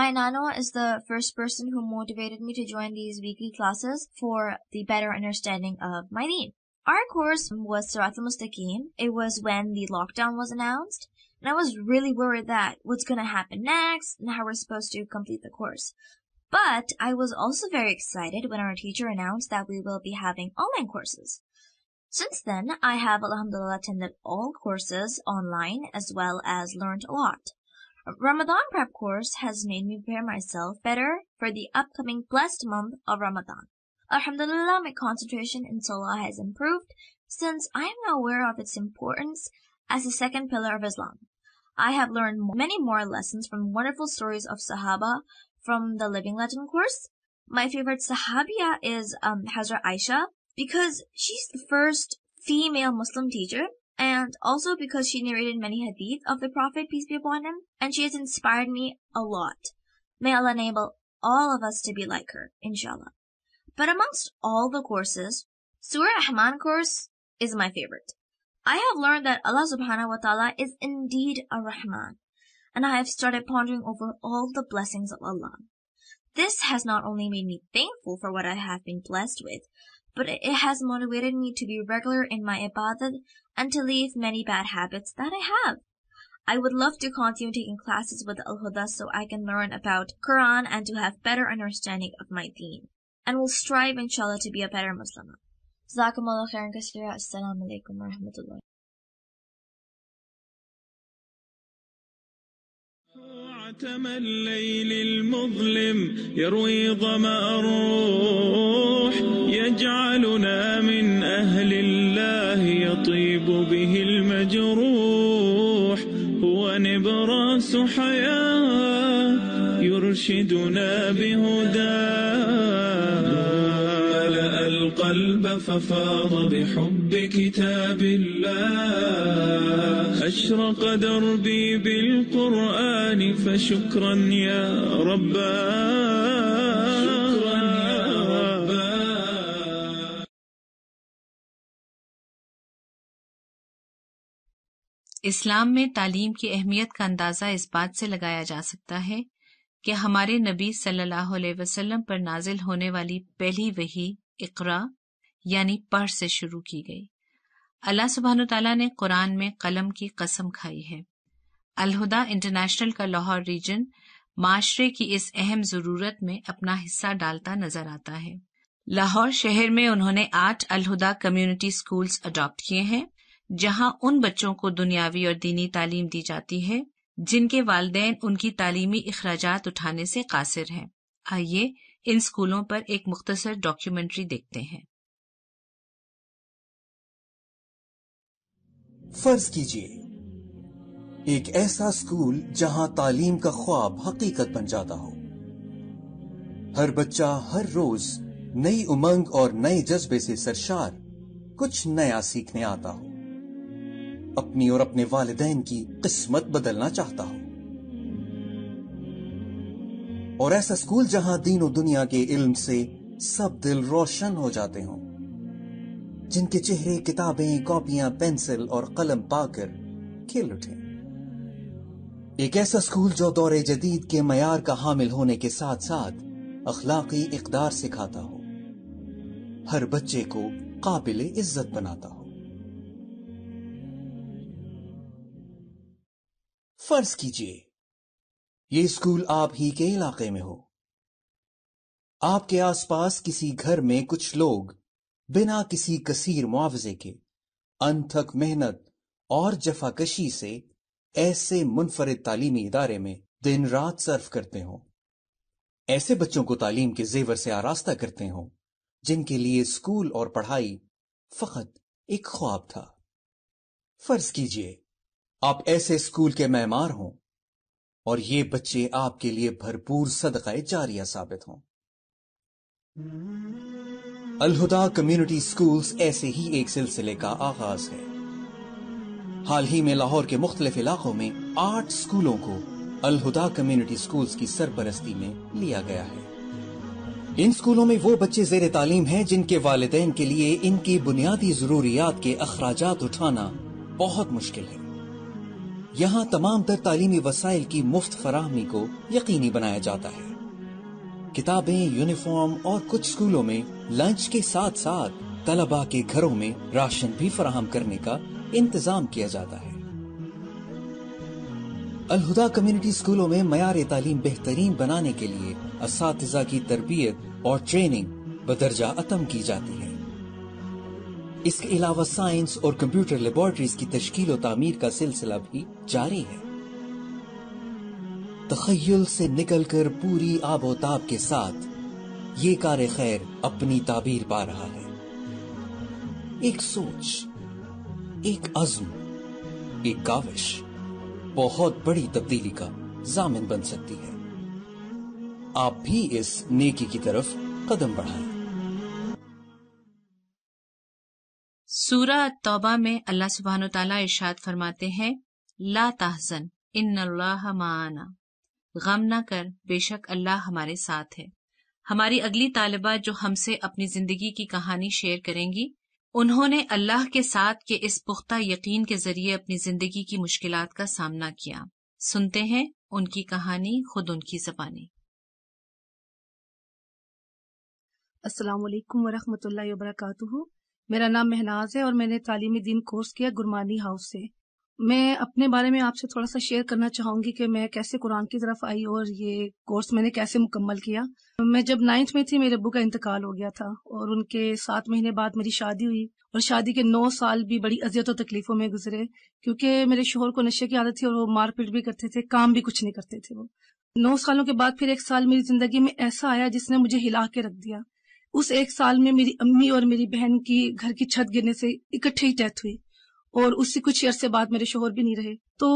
My nano is the first person who motivated me to join these weekly classes for the better understanding of my need. Our course was Siratul Mustaqim. It was when the lockdown was announced and I was really worried that what's going to happen next and how we're supposed to complete the course. But I was also very excited when our teacher announced that we will be having online courses. Since then, I have alhamdulillah attended all courses online as well as learned a lot. Ramadan prep course has made me prepare myself better for the upcoming blessed month of Ramadan. Alhamdulillah, my concentration in Salah has improved since I am now aware of its importance as the second pillar of Islam. I have learned many more lessons from wonderful stories of Sahaba from the Living Legend course. My favorite Sahaba is um, Hazrat Aisha because she's the first female Muslim teacher and also because she narrated many hadith of the Prophet, peace be upon him, and she has inspired me a lot. May Allah enable all of us to be like her, inshallah. But amongst all the courses, Surah Rahman course is my favorite. I have learned that Allah subhanahu wa ta'ala is indeed a Rahman, and I have started pondering over all the blessings of Allah. This has not only made me thankful for what I have been blessed with, but it has motivated me to be regular in my ibadat and to leave many bad habits that I have. I would love to continue taking classes with Al Huda so I can learn about Quran and to have better understanding of my deen, and will strive inshallah to be a better Muslim. جزاكم الله خيرا كثيرا السلام عليكم ورحمة الله عتم الليل المظلم يروي ظمأ الروح يجعلنا من أهل الله يطيب به المجروح هو نبراس حياة يرشدنا بهداه القلب ففاض بحب كتاب الله أشرق دربي بالقرآن فشكرا يا ربا इस्लाम में तालीम की अहमियत का अंदाज़ा इस बात से लगाया जा सकता है कि हमारे नबी सल्लल्लाहु अलैहि वसल्लम पर नाजिल होने वाली पहली वही इकरा यानी पढ़ से शुरू की गई अल्लाह सुबहान तला ने कुरान में कलम की कसम खाई है अलहुदा इंटरनेशनल का लाहौर रीजन माशरे की इस अहम जरूरत में अपना हिस्सा डालता नजर आता है लाहौर शहर में उन्होंने आठ अलहुदा कम्युनिटी स्कूल्स अडॉप्ट किए हैं जहां उन बच्चों को दुनियावी और दीनी तालीम दी जाती है जिनके वालदेन उनकी तालीमी अखराज उठाने से कासिर हैं आइए इन स्कूलों पर एक मुख्तसर डॉक्यूमेंट्री देखते हैं फर्ज कीजिए एक ऐसा स्कूल जहां तालीम का ख्वाब हकीकत बन जाता हो हर बच्चा हर रोज नई उमंग और नए जज्बे से सरशार कुछ नया सीखने आता हो अपनी और अपने वालदेन की किस्मत बदलना चाहता हो और ऐसा स्कूल जहां दीन और दुनिया के इल्म से सब दिल रोशन हो जाते हों जिनके चेहरे किताबें कॉपियां पेंसिल और कलम पाकर खिल उठे एक ऐसा स्कूल जो दौरे जदीद के मैार का हामिल होने के साथ साथ अखलाकी इकदार सिखाता हो हर बच्चे को काबिल इज्जत बनाता हो फर्ज कीजिए ये स्कूल आप ही के इलाके में हो आपके आसपास किसी घर में कुछ लोग बिना किसी कसीर मुआवजे के अनथक मेहनत और जफाकशी से ऐसे मुनफरद तालीमी इदारे में दिन रात सर्फ करते हों ऐसे बच्चों को तालीम के जेवर से आरास्ता करते हों जिनके लिए स्कूल और पढ़ाई फकत एक ख्वाब था फर्ज कीजिए आप ऐसे स्कूल के मैमार हों और ये बच्चे आपके लिए भरपूर सदकाए जारिया साबित हों अलहुदा कम्युनिटी स्कूल्स ऐसे ही एक सिलसिले का आगाज है हाल ही में लाहौर के मुख्तलिफ इलाकों में आठ स्कूलों को अलहुदा कम्युनिटी स्कूल्स की सरपरस्ती में लिया गया है इन स्कूलों में वो बच्चे जेर तालीम हैं जिनके वालदेन के लिए इनकी बुनियादी जरूरियात के अखराज उठाना बहुत मुश्किल है यहाँ तमाम तर तालीमी वसाइल की मुफ्त फराहमी को यकीनी बनाया जाता है किताबें यूनिफॉर्म और कुछ स्कूलों में लंच के साथ साथ तलबा के घरों में राशन भी फराहम करने का इंतजाम किया जाता है अलहुदा कम्युनिटी स्कूलों में मैार तालीम बेहतरीन बनाने के लिए इस की तरबियत और ट्रेनिंग बदरजा अतम की जाती है इसके अलावा साइंस और कंप्यूटर लेबोरेटरीज की तश्कील और तमीर का सिलसिला भी जारी है तखयल से निकलकर पूरी आबोताब के साथ ये कार खैर अपनी ताबीर पा रहा है एक सोच एक अजम एक काविश बहुत बड़ी तब्दीली का जामिन बन सकती है आप भी इस नेकी की तरफ कदम बढ़ाएं सूरह तौबा में अल्लाह सुबहान तला इर्शाद फरमाते हैं ला तहजन इन माना गम ना कर बेशक अल्लाह हमारे साथ है हमारी अगली तालबा जो हमसे अपनी जिंदगी की कहानी शेयर करेंगी उन्होंने अल्लाह के साथ के इस पुख्ता यकीन के जरिए अपनी जिंदगी की मुश्किल का सामना किया सुनते हैं उनकी कहानी खुद उनकी जबानी अस्सलाम वालेकुम वरहमतुल्लाहि वबरकातुहू मेरा नाम महनाज है और मैंने तालीमी दिन कोर्स किया गुरमानी हाउस से मैं अपने बारे में आपसे थोड़ा सा शेयर करना चाहूंगी कि मैं कैसे कुरान की तरफ आई और ये कोर्स मैंने कैसे मुकम्मल किया मैं जब नाइन्थ में थी मेरे अबू का इंतकाल हो गया था और उनके सात महीने बाद मेरी शादी हुई और शादी के नौ साल भी बड़ी अजियत और तकलीफों में गुजरे क्योंकि मेरे शोहर को नशे की आदत थी और वो मारपीट भी करते थे काम भी कुछ नहीं करते थे वो नौ सालों के बाद फिर एक साल मेरी जिंदगी में ऐसा आया जिसने मुझे हिला के रख दिया उस एक साल में मेरी अम्मी और मेरी बहन की घर की छत गिरने से इकट्ठे ही डेथ हुई और उससे कुछ अरसे बाद मेरे शोहर भी नहीं रहे तो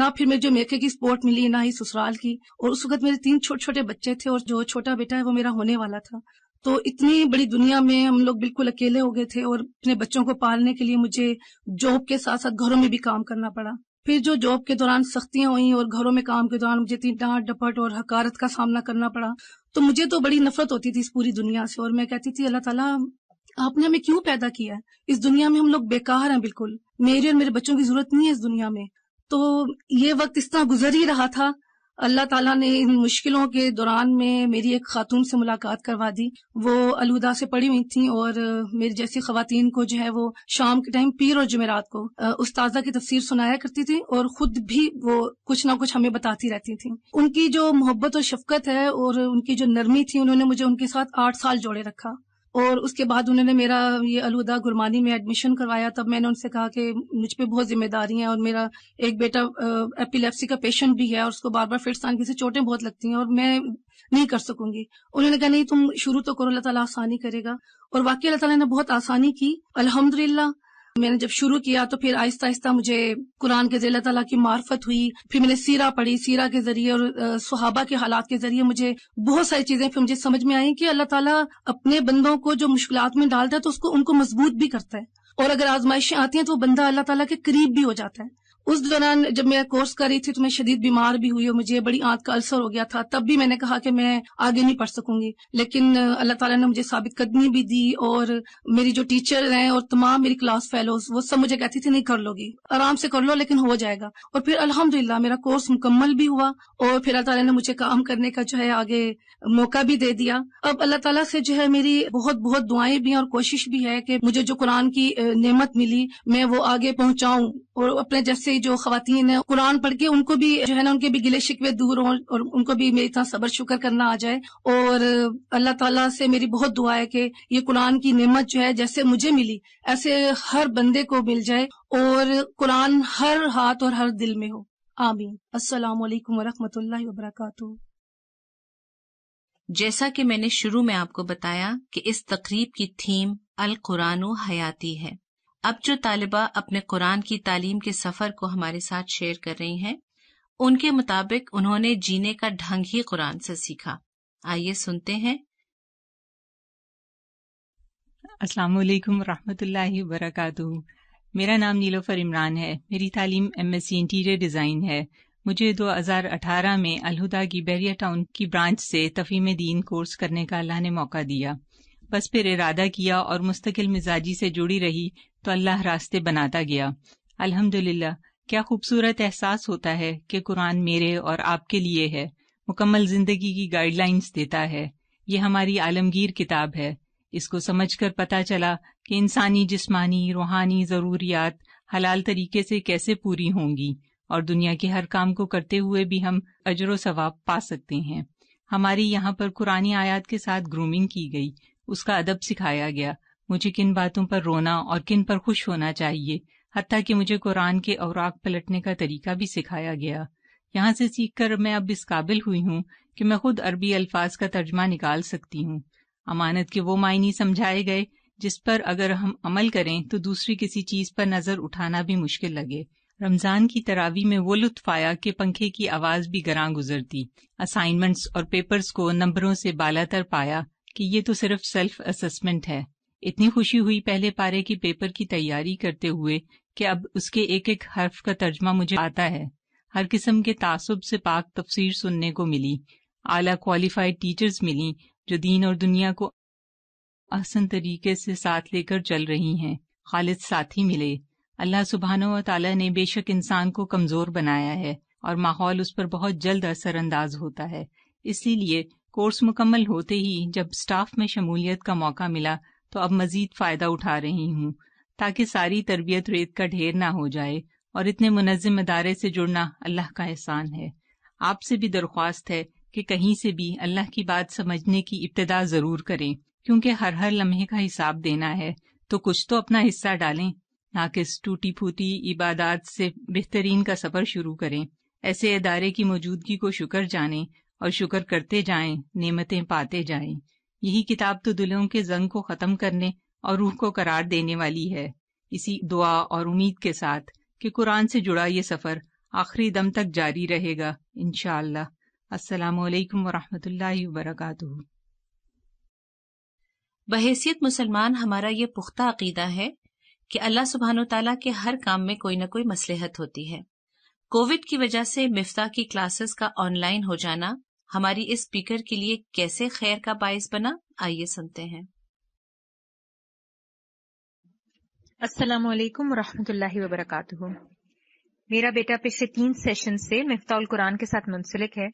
ना फिर मेरे जो मेके की सपोर्ट मिली ना ही ससुराल की और उस वक्त मेरे तीन छोटे छोटे बच्चे थे और जो छोटा बेटा है वो मेरा होने वाला था तो इतनी बड़ी दुनिया में हम लोग बिल्कुल अकेले हो गए थे और अपने बच्चों को पालने के लिए मुझे जॉब के साथ साथ घरों में भी काम करना पड़ा फिर जो जॉब के दौरान सख्तियां हुई और घरों में काम के दौरान मुझे इतनी डांट डपट और हकारत का सामना करना पड़ा तो मुझे तो बड़ी नफरत होती थी इस पूरी दुनिया से और मैं कहती थी अल्लाह ताला आपने हमें क्यों पैदा किया है इस दुनिया में हम लोग बेकार हैं बिल्कुल मेरी और मेरे बच्चों की जरूरत नहीं है इस दुनिया में तो ये वक्त इस तरह गुजर ही रहा था अल्लाह ताला ने इन मुश्किलों के दौरान में मेरी एक खातून से मुलाकात करवा दी वो अलूदा से पड़ी हुई थी और मेरी जैसी खातन को जो है वो शाम के टाइम पीर और जमेरात को उस्ताजा की तफसीर सुनाया करती थी और खुद भी वो कुछ ना कुछ हमें बताती रहती थी उनकी जो मोहब्बत और शफकत है और उनकी जो नरमी थी उन्होंने मुझे उनके साथ आठ साल जोड़े रखा और उसके बाद उन्होंने मेरा ये अलहुदा गुरमानी में एडमिशन करवाया तब मैंने उनसे कहा कि मुझ पर बहुत जिम्मेदारी है और मेरा एक बेटा एपिलेप्सी का पेशेंट भी है और उसको बार बार फिर आने से चोटें बहुत लगती हैं और मैं नहीं कर सकूंगी उन्होंने कहा नहीं तुम शुरू तो करो अल्लाह ताला आसानी करेगा और वाकई अल्लाह ताला ने बहुत आसानी की अलहमदिल्ला मैंने जब शुरू किया तो फिर आहिस्ता आहिस्ता मुझे कुरान के जरिए तला की मार्फत हुई फिर मैंने सीरा पढ़ी सीरा के जरिए और सुहाबा के हालात के जरिए मुझे बहुत सारी चीजें फिर मुझे समझ में आई कि अल्लाह ताला अपने बंदों को जो मुश्किल में डालता है तो उसको उनको मजबूत भी करता है और अगर आजमाइशें आती हैं तो वो बंदा अल्लाह ताला के करीब भी हो जाता है उस दौरान जब मैं कोर्स कर रही थी तो मैं शदीद बीमार भी हुई और मुझे बड़ी आंत का अल्सर हो गया था तब भी मैंने कहा कि मैं आगे नहीं पढ़ सकूंगी लेकिन अल्लाह ताला ने मुझे साबित कदमी भी दी और मेरी जो टीचर हैं और तमाम मेरी क्लास फेलोज वो सब मुझे कहती थी नहीं कर लोगी आराम से कर लो लेकिन हो जाएगा और फिर अलहमदिल्ला मेरा कोर्स मुकम्मल भी हुआ और फिर अल्लाह तला ने मुझे काम करने का जो है आगे मौका भी दे दिया अब अल्लाह तला से जो है मेरी बहुत बहुत दुआएं भी हैं और कोशिश भी है कि मुझे जो कुरान की नियमत मिली मैं वो आगे पहुंचाऊं और अपने जैसे जो खातन है कुरान पढ़ के उनको भी जो है ना उनके भी गिले शिकवे दूर हों और उनको भी मेरी तरह सबर शुक्र करना आ जाए और अल्लाह तला से मेरी बहुत दुआ है कि ये कुरान की नमत जो है जैसे मुझे मिली ऐसे हर बंदे को मिल जाए और कुरान हर हाथ और हर दिल में हो आमीन असलामीकम वालेकुम वरक जैसा कि मैंने शुरू में आपको बताया कि इस तकरीब की थीम अल कुरानो हयाती है अब जो तालिबा अपने कुरान की तालीम के सफर को हमारे साथ शेयर कर रही हैं उनके मुताबिक उन्होंने जीने का ढंग ही कुरान से सीखा आइए सुनते हैं अस्सलाम वालेकुम रहमतुल्लाहि वबरकातुहू मेरा नाम नीलोफर इमरान है मेरी तालीम M S C interior design है मुझे दो हजार अठारह में अलहुदा की बैरिया टाउन की ब्रांच से तफीम दीन कोर्स करने का अल्लाह ने मौका दिया बस फिर इरादा किया और मुस्तकिल मिजाजी से जुड़ी रही तो अल्लाह रास्ते बनाता गया अल्हम्दुलिल्लाह क्या खूबसूरत एहसास होता है कि कुरान मेरे और आपके लिए है मुकम्मल जिंदगी की गाइडलाइंस देता है ये हमारी आलमगीर किताब है इसको समझ कर पता चला कि इंसानी जिस्मानी रूहानी ज़रूरियात हलाल तरीके से कैसे पूरी होंगी और दुनिया के हर काम को करते हुए भी हम अजर सवाब पा सकते हैं हमारी यहाँ पर कुरानी आयात के साथ ग्रूमिंग की गई उसका अदब सिखाया गया मुझे किन बातों पर रोना और किन पर खुश होना चाहिए हती कि मुझे कुरान के औराक पलटने का तरीका भी सिखाया गया यहाँ से सीख कर मैं अब इस काबिल हुई हूँ कि मैं खुद अरबी अल्फाज का तर्जमा निकाल सकती हूँ अमानत के वो मायने समझाए गए जिस पर अगर हम अमल करें तो दूसरी किसी चीज़ पर नज़र उठाना भी मुश्किल लगे रमज़ान की तरावी में वो लुत्फ आया कि पंखे की आवाज़ भी गरां गुजरती असाइनमेंट्स और पेपर्स को नंबरों से बालातर पाया कि ये तो सिर्फ सेल्फ असेसमेंट है इतनी खुशी हुई पहले पारे की पेपर की तैयारी करते हुए कि अब उसके एक एक हर्फ का तर्जमा मुझे आता है हर किस्म के तासुब से पाक तफसीर सुनने को मिली आला क्वालिफाइड टीचर्स मिली जो दीन और दुनिया को आसन तरीके से साथ लेकर चल रही हैं खालिद साथी मिले अल्लाह सुबहान तला ने बेशक इंसान को कमज़ोर बनाया है और माहौल उस पर बहुत जल्द असरअंदाज होता है इसीलिए कोर्स मुकम्मल होते ही जब स्टाफ में शमूलियत का मौका मिला तो अब मज़ीद फ़ायदा उठा रही हूँ ताकि सारी तरबियत रेत का ढेर ना हो जाए और इतने मुनजिम अदारे से जुड़ना अल्लाह का एहसान है आपसे भी दरख्वास्त है कि कहीं से भी अल्लाह की बात समझने की इब्तदा ज़रूर करें क्योंकि हर हर लम्हे का हिसाब देना है तो कुछ तो अपना हिस्सा डालें नाकिस टूटी फूटी इबादत से बेहतरीन का सफ़र शुरू करें ऐसे अदारे की मौजूदगी को शुक्र जाने और शुक्र करते जाएं नेमतें पाते जाएं यही किताब तो दुल्हों के जंग को ख़त्म करने और रूह को करार देने वाली है इसी दुआ और उम्मीद के साथ कि कुरान से जुड़ा ये सफ़र आखिरी दम तक जारी रहेगा इन शसलामकम वरहमल वरक बहसीत मुसलमान हमारा ये पुख्ता अकीदा है कि अल्लाह सुबहान तला के हर काम में कोई ना कोई मसलहत होती है कोविड की वजह से मिफ्ता की क्लासेस का ऑनलाइन हो जाना हमारी इस स्पीकर के लिए कैसे खैर का बायस बना आइए सुनते हैं अस्सलाम वालेकुम रहमतुल्लाहि वबरकातुहू मेरा बेटा पिछले तीन सेशन से मिफ्ताउल कुरान के साथ मुंसलिक है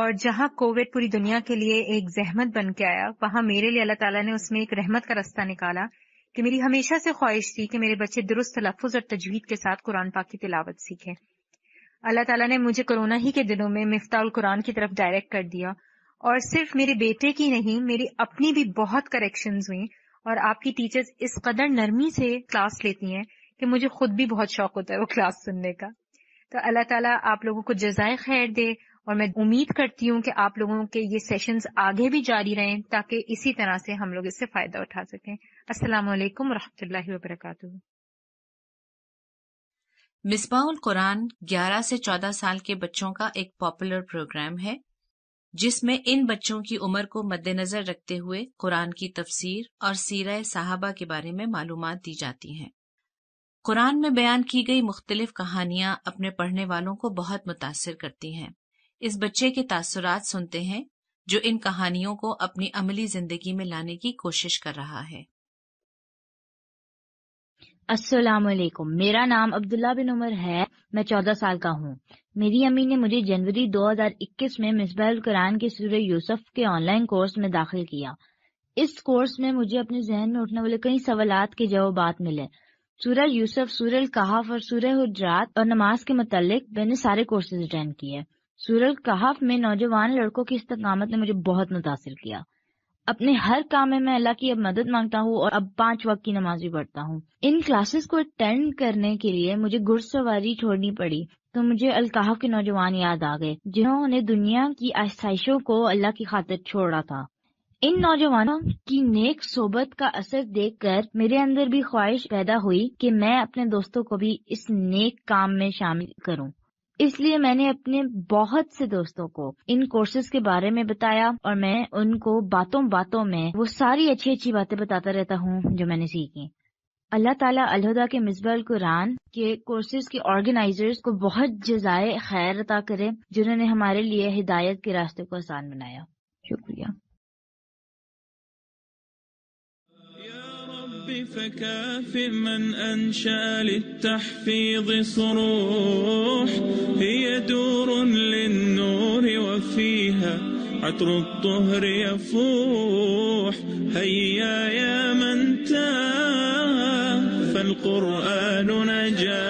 और जहां कोविड पूरी दुनिया के लिए एक जहमत बन के आया वहां मेरे लिए अल्लाह ताला ने उसमें एक रहमत का रास्ता निकाला कि मेरी हमेशा से ख्वाहिश थी कि मेरे बच्चे दुरुस्त तलफ़ और तजवीद के साथ कुरान पाक की तिलावत सीखें अल्लाह ताला ने मुझे कोरोना ही के दिनों में मिफ्ता कुरान की तरफ डायरेक्ट कर दिया और सिर्फ मेरे बेटे की नहीं मेरी अपनी भी बहुत करेक्शन हुई और आपकी टीचर्स इस कदर नरमी से क्लास लेती हैं कि मुझे खुद भी बहुत शौक होता है वो क्लास सुनने का तो अल्लाह ताला आप लोगों को जजाय खैर दे और मैं उम्मीद करती हूँ कि आप लोगों के ये सेशंस आगे भी जारी रहें ताकि इसी तरह से हम लोग इससे फायदा उठा सकें असल वरहमत ला मिसबाउल कुरान 11 से 14 साल के बच्चों का एक पॉपुलर प्रोग्राम है जिसमें इन बच्चों की उम्र को मद्देनजर रखते हुए कुरान की तफसीर और सीरह साहबा के बारे में मालूम दी जाती हैं कुरान में बयान की गई मुख्तलिफ कहानियां अपने पढ़ने वालों को बहुत मुतासर करती हैं इस बच्चे के तासरात सुनते हैं जो इन कहानियों को अपनी अमली जिंदगी में लाने की कोशिश कर रहा है अस्सलाम वालेकुम मेरा नाम अब्दुल्ला बिन उमर है मैं चौदह साल का हूँ मेरी अम्मी ने मुझे जनवरी 2021 में मिसबाह कुरान के सूर्य यूसुफ के ऑनलाइन कोर्स में दाखिल किया इस कोर्स में मुझे अपने जहन में उठने वाले कई सवाल के जवाब मिले सूरह यूसुफ सूरह कहाफ और सूर्य हजरात और नमाज के मतलब मैंने सारे कोर्सेज अटेंड किए सूरह कहाफ में नौजवान लड़कों की इस्तकामत ने मुझे बहुत मुतासर किया अपने हर काम में मैं अल्लाह की अब मदद मांगता हूँ और अब पांच वक्त की नमाज भी पढ़ता हूँ इन क्लासेस को अटेंड करने के लिए मुझे घुड़सवारी छोड़नी पड़ी तो मुझे अलकाह के नौजवान याद आ गए जिन्होंने दुनिया की आसाइशों को अल्लाह की खातिर छोड़ा था इन नौजवानों की नेक सोबत का असर देखकर मेरे अंदर भी ख्वाहिश पैदा हुई कि मैं अपने दोस्तों को भी इस नेक काम में शामिल करूं। इसलिए मैंने अपने बहुत से दोस्तों को इन कोर्सेज के बारे में बताया और मैं उनको बातों बातों में वो सारी अच्छी अच्छी बातें बताता रहता हूँ जो मैंने सीखी अल्लाह ताला अलहदा के मिसबल कुरान के कोर्सेज के ऑर्गेनाइजर्स को बहुत जजाय खैर अता करे जिन्होंने हमारे लिए हिदायत के रास्ते को आसान बनाया शुक्रिया فكاف من أنشأ للتحفيظ صروح هي دور للنور وفيها عطر الطهر يفوح هيا يا من تاه فالقرآن نجاه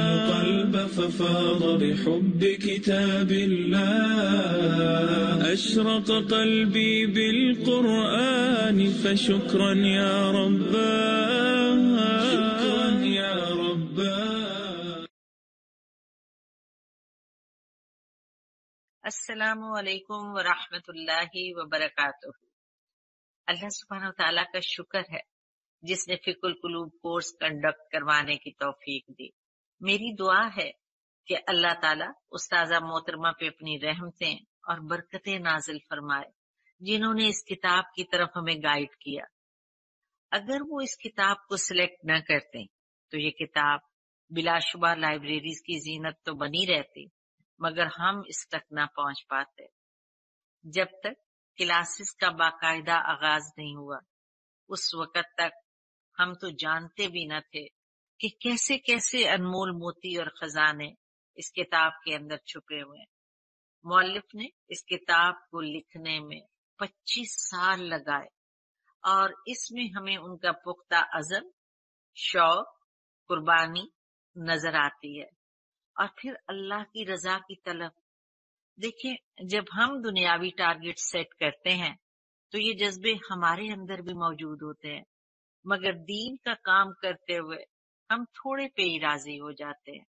القلب ففاض بحب كتاب الله أشرق قلبي بالقرآن فشكرا يا رباه شكرا يا رباه السلام عليكم ورحمة الله وبركاته अल्लाह सुबहान तला का शुक्र है जिसने फिकुल कुलूब कोर्स कंडक्ट करवाने की तोफीक दी मेरी दुआ है कि अल्लाह ताला उस्ताजा मोहतरमा पे अपनी रहमतें और बरकतें नाजिल फरमाए जिन्होंने इस किताब की तरफ हमें गाइड किया अगर वो इस किताब को सिलेक्ट न करते तो ये किताब बिलाशुबा लाइब्रेरीज की जीनत तो बनी रहती मगर हम इस तक ना पहुंच पाते जब तक क्लासेस का बाकायदा आगाज नहीं हुआ उस वक्त तक हम तो जानते भी न थे कि कैसे कैसे अनमोल मोती और खजाने इस किताब के अंदर छुपे हुए हैं मौलिफ ने इस किताब को लिखने में 25 साल लगाए और इसमें हमें उनका पुख्ता अजम शौक कुर्बानी नजर आती है और फिर अल्लाह की रजा की तलब देखिए जब हम दुनियावी टारगेट सेट करते हैं तो ये जज्बे हमारे अंदर भी मौजूद होते हैं मगर दीन का काम करते हुए हम थोड़े पे ही राजी हो जाते हैं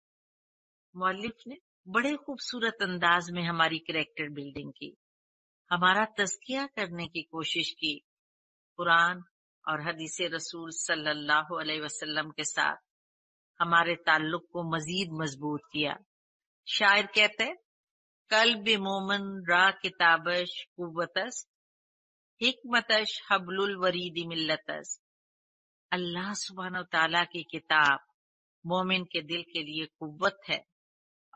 मौलिफ ने बड़े खूबसूरत अंदाज में हमारी करेक्टर बिल्डिंग की हमारा तस्किया करने की कोशिश की कुरान और हदीस रसूल सल्लल्लाहु अलैहि वसल्लम के साथ हमारे ताल्लुक को मजीद मजबूत किया शायर कहते हैं कल मोमन रा किताबश कुतस हिकमतश हबलुल वरीदी मिल्लतस अल्लाह सुबहान तला की किताब मोमिन के दिल के लिए कुत है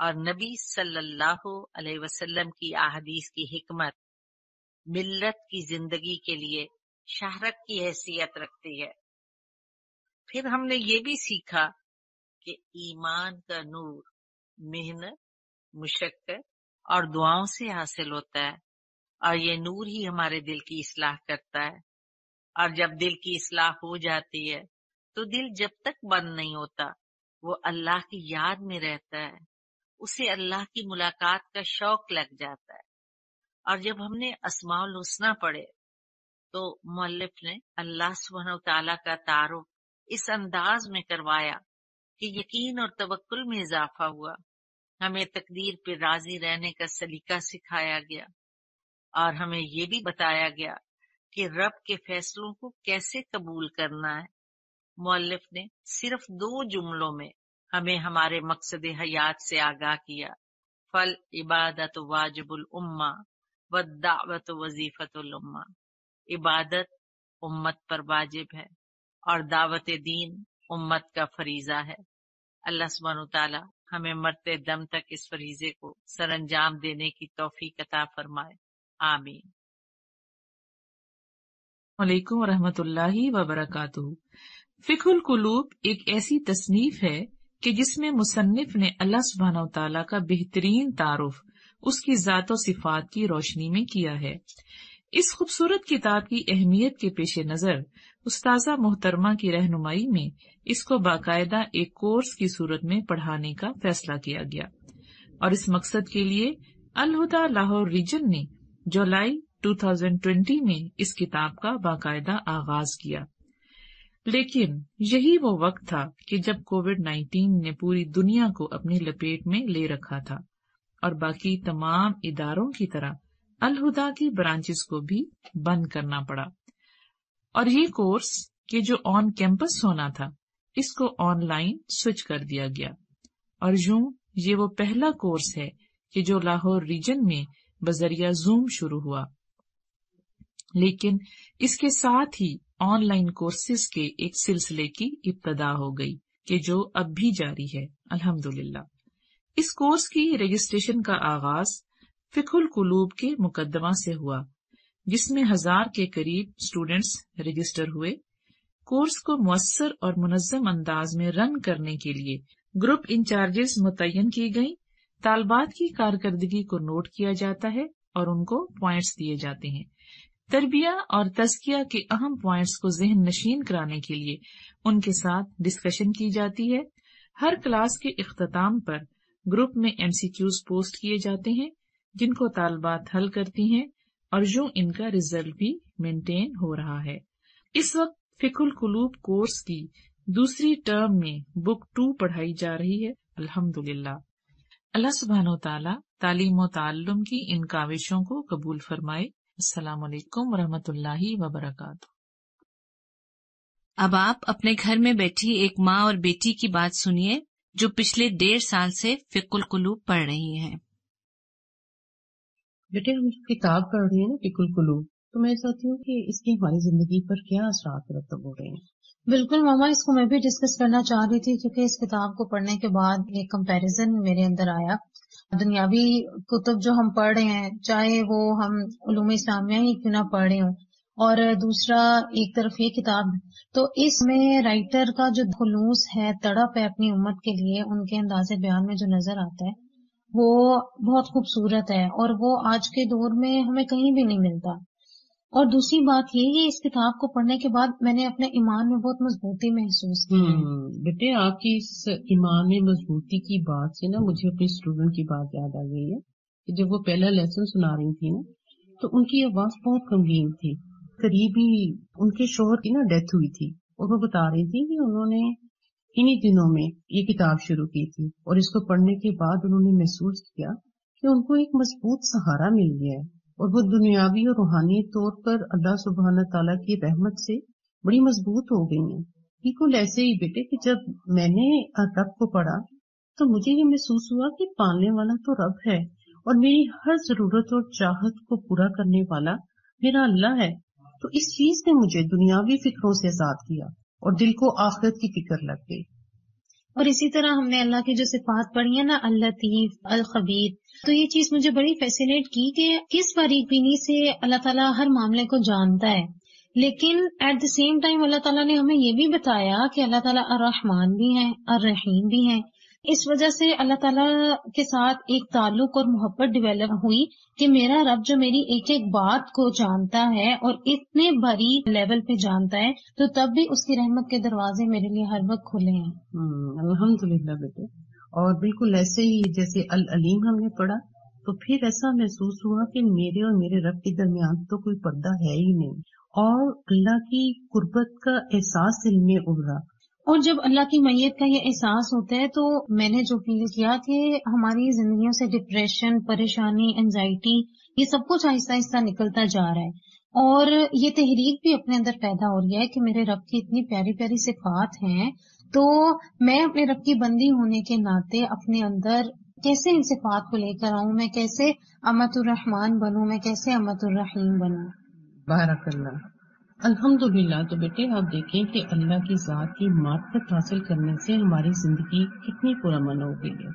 और नबी सल्लल्लाहु अलैहि वसल्लम की अहदीस की हिकमत मिल्लत की जिंदगी के लिए शहरत की हैसियत रखती है फिर हमने ये भी सीखा कि ईमान का नूर मेहनत मुशक्कत और दुआओं से हासिल होता है और ये नूर ही हमारे दिल की इसलाह करता है और जब दिल की इसलाह हो जाती है तो दिल जब तक बंद नहीं होता वो अल्लाह की याद में रहता है उसे अल्लाह की मुलाकात का शौक लग जाता है और जब हमने असमाउल हुसना पढ़े तो मल्लिफ ने अल्लाह सुबह तला का तारुफ इस अंदाज में करवाया कि यकीन और तवक्ल में इजाफा हुआ हमें तकदीर पर राजी रहने का सलीका सिखाया गया और हमें ये भी बताया गया कि रब के फैसलों को कैसे कबूल करना है मौलफ ने सिर्फ दो जुमलों में हमें हमारे मकसद हयात से आगाह किया फल इबादत वाजबुल उम्मा व दावत वजीफत उम्मा इबादत उम्मत पर वाजिब है और दावत दीन उम्मत का फरीजा है अल्लाह सुबहान तला हमें मरते दम तक इस फरीजे को सर अंजाम देने की तोफ़ी कता फरमाए आमीन वालेकुम रहमतुल्लाहि व फिकुल कुलूब एक ऐसी तसनीफ है कि जिसमें मुसनफ ने अल्लाह सुबहाना तला का बेहतरीन तारफ उसकी ज़ात सिफात की रोशनी में किया है इस खूबसूरत किताब की अहमियत के पेश नज़र उस्ताजा मोहतरमा की रहनुमाई में इसको बाकायदा एक कोर्स की सूरत में पढ़ाने का फैसला किया गया और इस मकसद के लिए अलहुदा लाहौर रीजन ने जुलाई 2020 में इस किताब का बाकायदा आगाज किया लेकिन यही वो वक्त था कि जब कोविड 19 ने पूरी दुनिया को अपनी लपेट में ले रखा था और बाकी तमाम इदारों की तरह अलहुदा की ब्रांचेस को भी बंद करना पड़ा और ये कोर्स के जो ऑन कैंपस होना था इसको ऑनलाइन स्विच कर दिया गया और यूं ये वो पहला कोर्स है कि जो लाहौर रीजन में बजरिया जूम शुरू हुआ लेकिन इसके साथ ही ऑनलाइन कोर्सेज के एक सिलसिले की इब्तदा हो गई कि जो अब भी जारी है अल्हम्दुलिल्लाह। इस कोर्स की रजिस्ट्रेशन का आगाज फिकुल कुलूब के मुकदमा से हुआ जिसमें हजार के करीब स्टूडेंट्स रजिस्टर हुए कोर्स को मुसर और मुनजम अंदाज में रन करने के लिए ग्रुप इंचार्जेस मुतन की गई तालबात की कारकर्दगी को नोट किया जाता है और उनको प्वाइंट्स दिए जाते हैं तरबिया और तस्किया के अहम पॉइंट्स को जहन नशीन कराने के लिए उनके साथ डिस्कशन की जाती है हर क्लास के अख्ताम पर ग्रुप में एमसीक्यूज पोस्ट किए जाते हैं जिनको तालबात हल करती हैं और यूं इनका रिजल्ट भी मेंटेन हो रहा है इस वक्त फिकुल कुलूब कोर्स की दूसरी टर्म में बुक टू पढ़ाई जा रही है अल्हम्दुलिल्लाह अल्लाह सुबहान तालीम व की इन काविशों को कबूल फरमाए असलकम वरहमतुल्लाह वबरकत अब आप अपने घर में बैठी एक माँ और बेटी की बात सुनिए जो पिछले डेढ़ साल से फिकुल कुलूब पढ़ रही हैं। बेटे हम जो किताब पढ़ रही है ना फिकुल कुलूब तो मैं चाहती हूँ कि इसकी हमारी जिंदगी पर क्या असरात मुरतब हो रहे हैं बिल्कुल मामा इसको मैं भी डिस्कस करना चाह रही थी क्योंकि इस किताब को पढ़ने के बाद एक कंपैरिजन मेरे अंदर आया दुनियावी कुतुब जो हम पढ़ रहे हैं चाहे वो हम उलूम इस्लामिया ही क्यों ना पढ़ रहे हों और दूसरा एक तरफ ये किताब तो इसमें राइटर का जो खुलूस है तड़प है अपनी उम्मत के लिए उनके अंदाज बयान में जो नजर आता है वो बहुत खूबसूरत है और वो आज के दौर में हमें कहीं भी नहीं मिलता और दूसरी बात ये कि इस किताब को पढ़ने के बाद मैंने अपने ईमान में बहुत मजबूती महसूस की हम्म, बेटे आपकी इस ईमान में मजबूती की बात से ना मुझे अपने स्टूडेंट की बात याद आ गई है कि जब वो पहला लेसन सुना रही थी ना तो उनकी आवाज बहुत गमगीन थी करीबी उनके शोहर की ना डेथ हुई थी और वो बता रही थी कि उन्होंने इन्हीं दिनों में ये किताब शुरू की थी और इसको पढ़ने के बाद उन्होंने महसूस किया कि उनको एक मजबूत सहारा मिल गया है और वो दुनियावी और रूहानी तौर पर अल्लाह सुबहान तला की रहमत से बड़ी मजबूत हो गई है बिल्कुल ऐसे ही बेटे कि जब मैंने रब को पढ़ा तो मुझे ये महसूस हुआ कि पालने वाला तो रब है और मेरी हर जरूरत और चाहत को पूरा करने वाला मेरा अल्लाह है तो इस चीज ने मुझे दुनियावी फिक्रों से आजाद किया और दिल को आखिरत की फिक्र लग गई और इसी तरह हमने अल्लाह की जो सिफात पढ़ी है ना अल लतीफ़ अल खबीर तो ये चीज मुझे बड़ी फैसिनेट की कि किस बारीक बीनी से अल्लाह ताला हर मामले को जानता है लेकिन एट द सेम टाइम अल्लाह ताला ने हमें ये भी बताया कि अल्लाह ताला रहमान भी हैं अर रहीम भी हैं इस वजह से अल्लाह ताला के साथ एक ताल्लुक और मोहब्बत डिवेलप हुई कि मेरा रब जो मेरी एक एक बात को जानता है और इतने भरी लेवल पे जानता है तो तब भी उसकी रहमत के दरवाजे मेरे लिए हर वक्त खुले हैं हम्म, अल्हम्दुलिल्लाह बेटे और बिल्कुल ऐसे ही जैसे अल अलीम हमने पढ़ा तो फिर ऐसा महसूस हुआ कि मेरे और मेरे रब के दरमियान तो कोई पर्दा है ही नहीं और अल्लाह की कुर्बत का एहसास दिल में उभरा और जब अल्लाह की मैयत का ये एहसास होता है तो मैंने जो फील किया कि हमारी जिंदगियों से डिप्रेशन परेशानी एनजाइटी ये सब कुछ आहिस्ता आहिस्ता निकलता जा रहा है और ये तहरीक भी अपने अंदर पैदा हो रही है कि मेरे रब की इतनी प्यारी प्यारी सिफात हैं तो मैं अपने रब की बंदी होने के नाते अपने अंदर कैसे इन सिफात को लेकर आऊं मैं कैसे अमतुर रहमान मैं कैसे अमतुर रहीम बारकल्ला अल्हम्दुलिल्लाह तो बेटे आप देखें कि अल्लाह की ज़ात की मार्फत हासिल करने से हमारी ज़िंदगी कितनी पुरमन हो गई है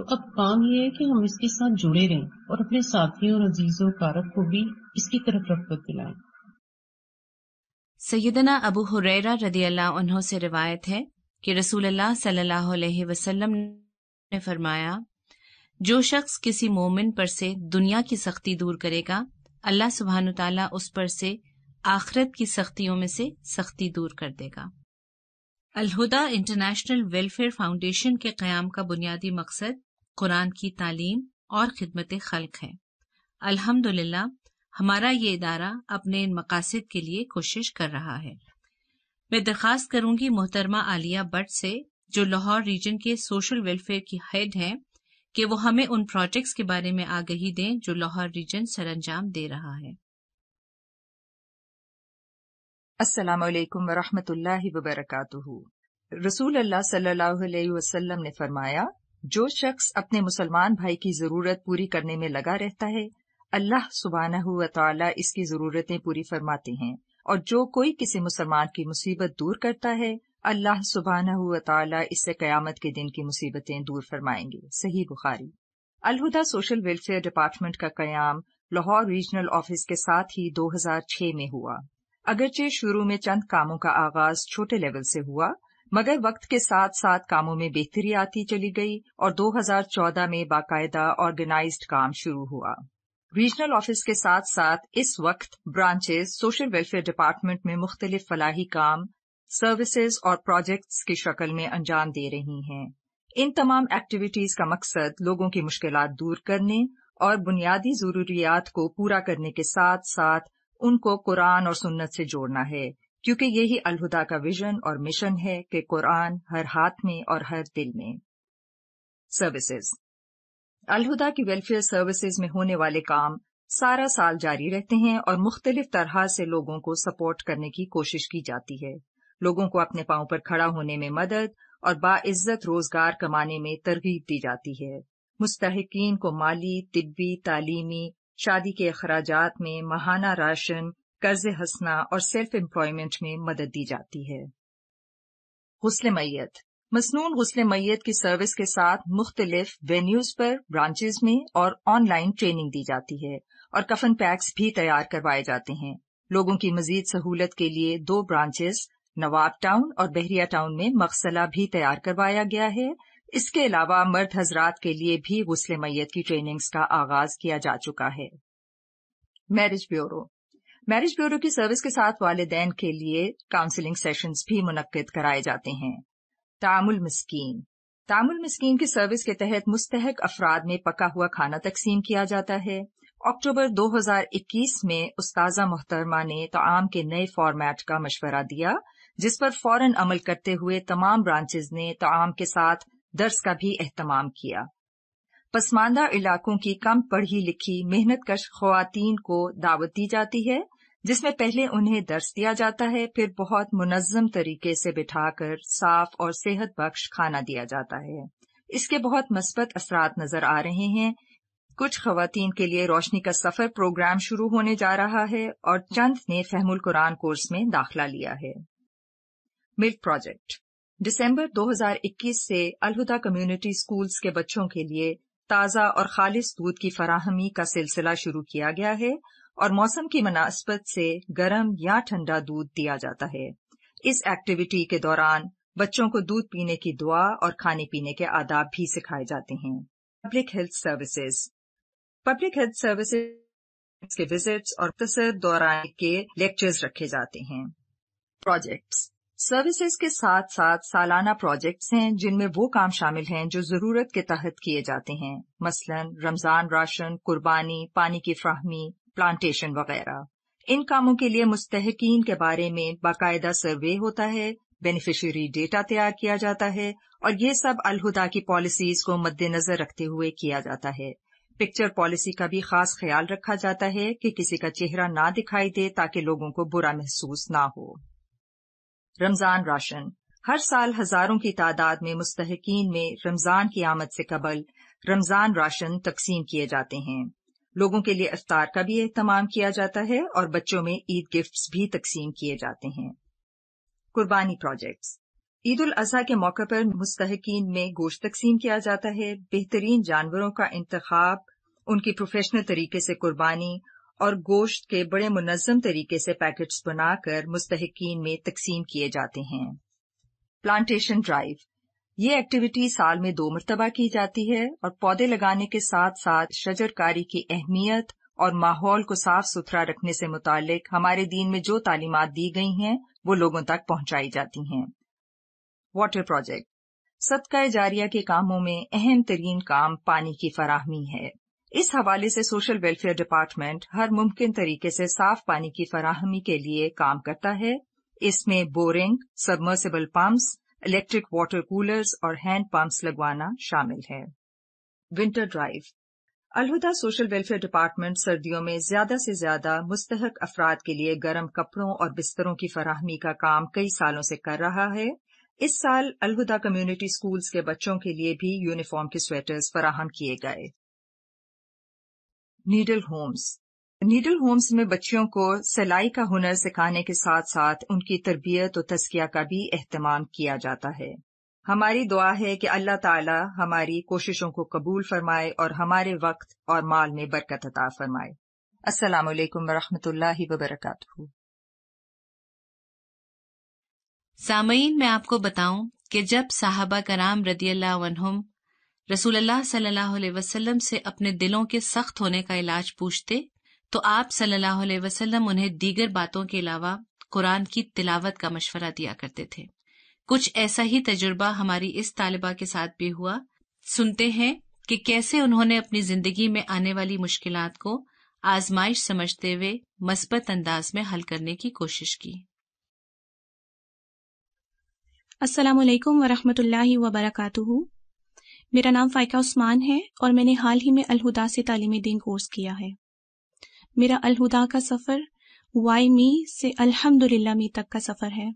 तो अब काम ये है कि हम इसके साथ जुड़े रहें और अपने साथियों और अजीज़ों कारक को भी इसकी तरफ रफत दिलाएं सैदना अबू हुरैरा रदी अल्लाह से रिवायत है कि रसूल अल्लाह सल्लल्लाहु अलैहि वसल्लम ने फरमाया जो शख्स किसी मोमिन पर से दुनिया की सख्ती दूर करेगा अल्लाह सुबहान तला उस पर से आखरत की सख्तियों में से सख्ती दूर कर देगा अलहुदा इंटरनेशनल वेलफेयर फाउंडेशन के क्याम का बुनियादी मकसद कुरान की तालीम और खिदमत खल्क है अल्हम्दुलिल्लाह हमारा ये इदारा अपने इन मकासद के लिए कोशिश कर रहा है मैं दरख्वास्त करूंगी मोहतरमा आलिया बट से जो लाहौर रीजन के सोशल वेलफेयर की हेड हैं कि वो हमें उन प्रोजेक्ट्स के बारे में आगही दें जो लाहौर रीजन सरंजाम दे रहा है असलकम वरहमतुल्लाहि वबरकातुहु रसूल अल्लाह सल्लल्लाहु अलैहि वसल्लम ने फरमाया जो शख्स अपने मुसलमान भाई की जरूरत पूरी करने में लगा रहता है अल्लाह सुबहाना व तआला इसकी जरूरतें पूरी फरमाते हैं और जो कोई किसी मुसलमान की मुसीबत दूर करता है अल्लाह सुबहाना व तआला इससे कयामत के दिन की मुसीबतें दूर फरमाएंगे सही बुखारी अलहुदा सोशल वेलफेयर डिपार्टमेंट का कयाम लाहौर रीजनल ऑफिस के साथ ही 2006 में हुआ अगरचे शुरू में चंद कामों का आगाज छोटे लेवल से हुआ मगर वक्त के साथ साथ कामों में बेहतरी आती चली गई और 2014 में बाकायदा ऑर्गेनाइज्ड काम शुरू हुआ रीजनल ऑफिस के साथ साथ इस वक्त ब्रांचेस सोशल वेलफेयर डिपार्टमेंट में मुख्तलिफ फलाही काम सर्विसेज और प्रोजेक्ट्स की शक्ल में अंजाम दे रही हैं इन तमाम एक्टिविटीज का मकसद लोगों की मुश्किल दूर करने और बुनियादी जरूरियात को पूरा करने के साथ साथ उनको कुरान और सुन्नत से जोड़ना है क्योंकि यही अलहुदा का विजन और मिशन है कि कुरान हर हाथ में और हर दिल में सर्विसेज अलहुदा की वेलफेयर सर्विसेज में होने वाले काम सारा साल जारी रहते हैं और मुख्तलिफ तरह से लोगों को सपोर्ट करने की कोशिश की जाती है लोगों को अपने पांव पर खड़ा होने में मदद और बाइज्जत रोजगार कमाने में तरगीब दी जाती है मुस्तकिन को माली तिब्बी तालीमी शादी के अखराजात में महाना राशन कर्ज हंसना और सेल्फ एम्प्लॉयमेंट में मदद दी जाती है गसल मैत मसनून गसल मैत की सर्विस के साथ मुख्तलिफ वेन्यूज पर ब्रांचेज में और ऑनलाइन ट्रेनिंग दी जाती है और कफन पैक्स भी तैयार करवाए जाते हैं लोगों की मजीद सहूलत के लिए दो ब्रांचेस नवाब टाउन और बहरिया टाउन में मकसला भी तैयार करवाया गया है इसके अलावा मर्द हजरात के लिए भी गुस्ल मैत की ट्रेनिंग्स का आगाज किया जा चुका है मैरिज ब्यूरो मैरिज ब्यूरो की सर्विस के साथ वालदेन के लिए काउंसलिंग सेशंस भी मुनद कराए जाते हैं तामुल मिस्कीन तामुल मिस्कीन की सर्विस के तहत मुस्तहक अफराद में पका हुआ खाना तकसीम किया जाता है अक्टूबर 2021 में उस्ताजा मोहतरमा ने तमाम के नए फॉर्मेट का मशवरा दिया जिस पर फौरन अमल करते हुए तमाम ब्रांचेज ने तमाम के साथ दर्स का भी अहतमाम किया पसमानदा इलाकों की कम पढ़ी लिखी मेहनत कश खुवान को दावत दी जाती है जिसमें पहले उन्हें दर्स दिया जाता है फिर बहुत मुनजम तरीके से बिठाकर साफ और सेहत बख्श खाना दिया जाता है इसके बहुत मस्बत असरा नजर आ रहे हैं कुछ खातन के लिए रोशनी का सफर प्रोग्राम शुरू होने जा रहा है और चंद ने फहमुल कुरान कोर्स में दाखिला लिया है मिल्क प्रोजेक्ट दिसंबर 2021 से अलहुदा कम्युनिटी स्कूल्स के बच्चों के लिए ताज़ा और खालिस दूध की फराहमी का सिलसिला शुरू किया गया है और मौसम की मुनासबत से गर्म या ठंडा दूध दिया जाता है इस एक्टिविटी के दौरान बच्चों को दूध पीने की दुआ और खाने पीने के आदाब भी सिखाए जाते हैं public health services public health services के विजिट्स और तसर दौरान के लेक्चर्स रखे जाते हैं प्रोजेक्ट्स सर्विसेज के साथ साथ सालाना प्रोजेक्ट्स हैं जिनमें वो काम शामिल हैं जो जरूरत के तहत किए जाते हैं मसलन रमजान राशन कुर्बानी पानी की फ्राहमी प्लांटेशन वगैरह इन कामों के लिए मुस्तहकीन के बारे में बाकायदा सर्वे होता है बेनिफिशियरी डेटा तैयार किया जाता है और ये सब अलहुदा की पॉलिसीज को मद्देनजर रखते हुए किया जाता है पिक्चर पॉलिसी का भी खास ख्याल रखा जाता है कि किसी का चेहरा ना दिखाई दे ताकि लोगों को बुरा महसूस ना हो रमजान राशन हर साल हजारों की तादाद में मुस्तकिन में रमजान की आमद से कबल रमजान राशन तकसीम किए जाते हैं लोगों के लिए अफ्तार का भी एहतमाम किया जाता है और बच्चों में ईद गिफ्ट्स भी तकसीम किए जाते हैं कुर्बानी प्रोजेक्ट्स ईद उल अजहा के मौके पर मुस्तकिन में गोश्त तकसीम किया जाता है बेहतरीन जानवरों का इंतखब उनकी प्रोफेशनल तरीके से कुर्बानी और गोश्त के बड़े मुनजम तरीके से पैकेट्स बनाकर मुस्तकिन में तकसीम किए जाते हैं प्लांटेशन ड्राइव ये एक्टिविटी साल में दो मरतबा की जाती है और पौधे लगाने के साथ साथ शजरकारी की अहमियत और माहौल को साफ सुथरा रखने से मुतालिक हमारे दिन में जो तालीमत दी गई हैं वो लोगों तक पहुंचाई जाती हैं वाटर प्रोजेक्ट सदका जारिया के कामों में अहम तरीन काम पानी की फराहमी है इस हवाले से सोशल वेलफेयर डिपार्टमेंट हर मुमकिन तरीके से साफ पानी की फराहमी के लिए काम करता है इसमें boring submersible pumps electric water coolers और हैंड पंप्स लगवाना शामिल है winter drive Alhuda social welfare department सर्दियों में ज्यादा से ज्यादा मुस्तक अफराद के लिए गर्म कपड़ों और बिस्तरों की फराहमी का काम कई सालों से कर रहा है इस साल अलहुदा कम्युनिटी स्कूल्स के बच्चों के लिए भी यूनिफॉर्म के स्वेटर्स फराहम किए गए नीडल होम्स नीडल होम्स में बच्चों को सिलाई का हुनर सिखाने के साथ साथ उनकी तरबियत और तस्किया का भी अहतमाम किया जाता है हमारी दुआ है कि अल्लाह ताला हमारी कोशिशों को कबूल फरमाए और हमारे वक्त और माल में बरकत अता फरमाए अस्सलाम वालेकुम व बरकातहू सामईन मैं आपको बताऊं कि जब साहबा कराम रदी अल्लाह रसूलुल्लाह सल्लल्लाहु से अपने दिलों के सख्त होने का इलाज पूछते तो आप सल्लल्लाहु उन्हें दीगर बातों के अलावा कुरान की तिलावत का मशवरा दिया करते थे कुछ ऐसा ही तजुर्बा हमारी इस तालिबा के साथ भी हुआ सुनते हैं कि कैसे उन्होंने अपनी जिंदगी में आने वाली मुश्किल को आजमाइश समझते हुए मस्बत अंदाज में हल करने की कोशिश की असलम वरहमत ला वबरकू मेरा नाम फ़ायका उस्मान है और मैंने हाल ही में अलहुदा से तालीम दिन कोर्स किया है मेरा अलहुदा का सफ़र वाई मी से अल्हम्दुलिल्लाह मी तक का सफ़र है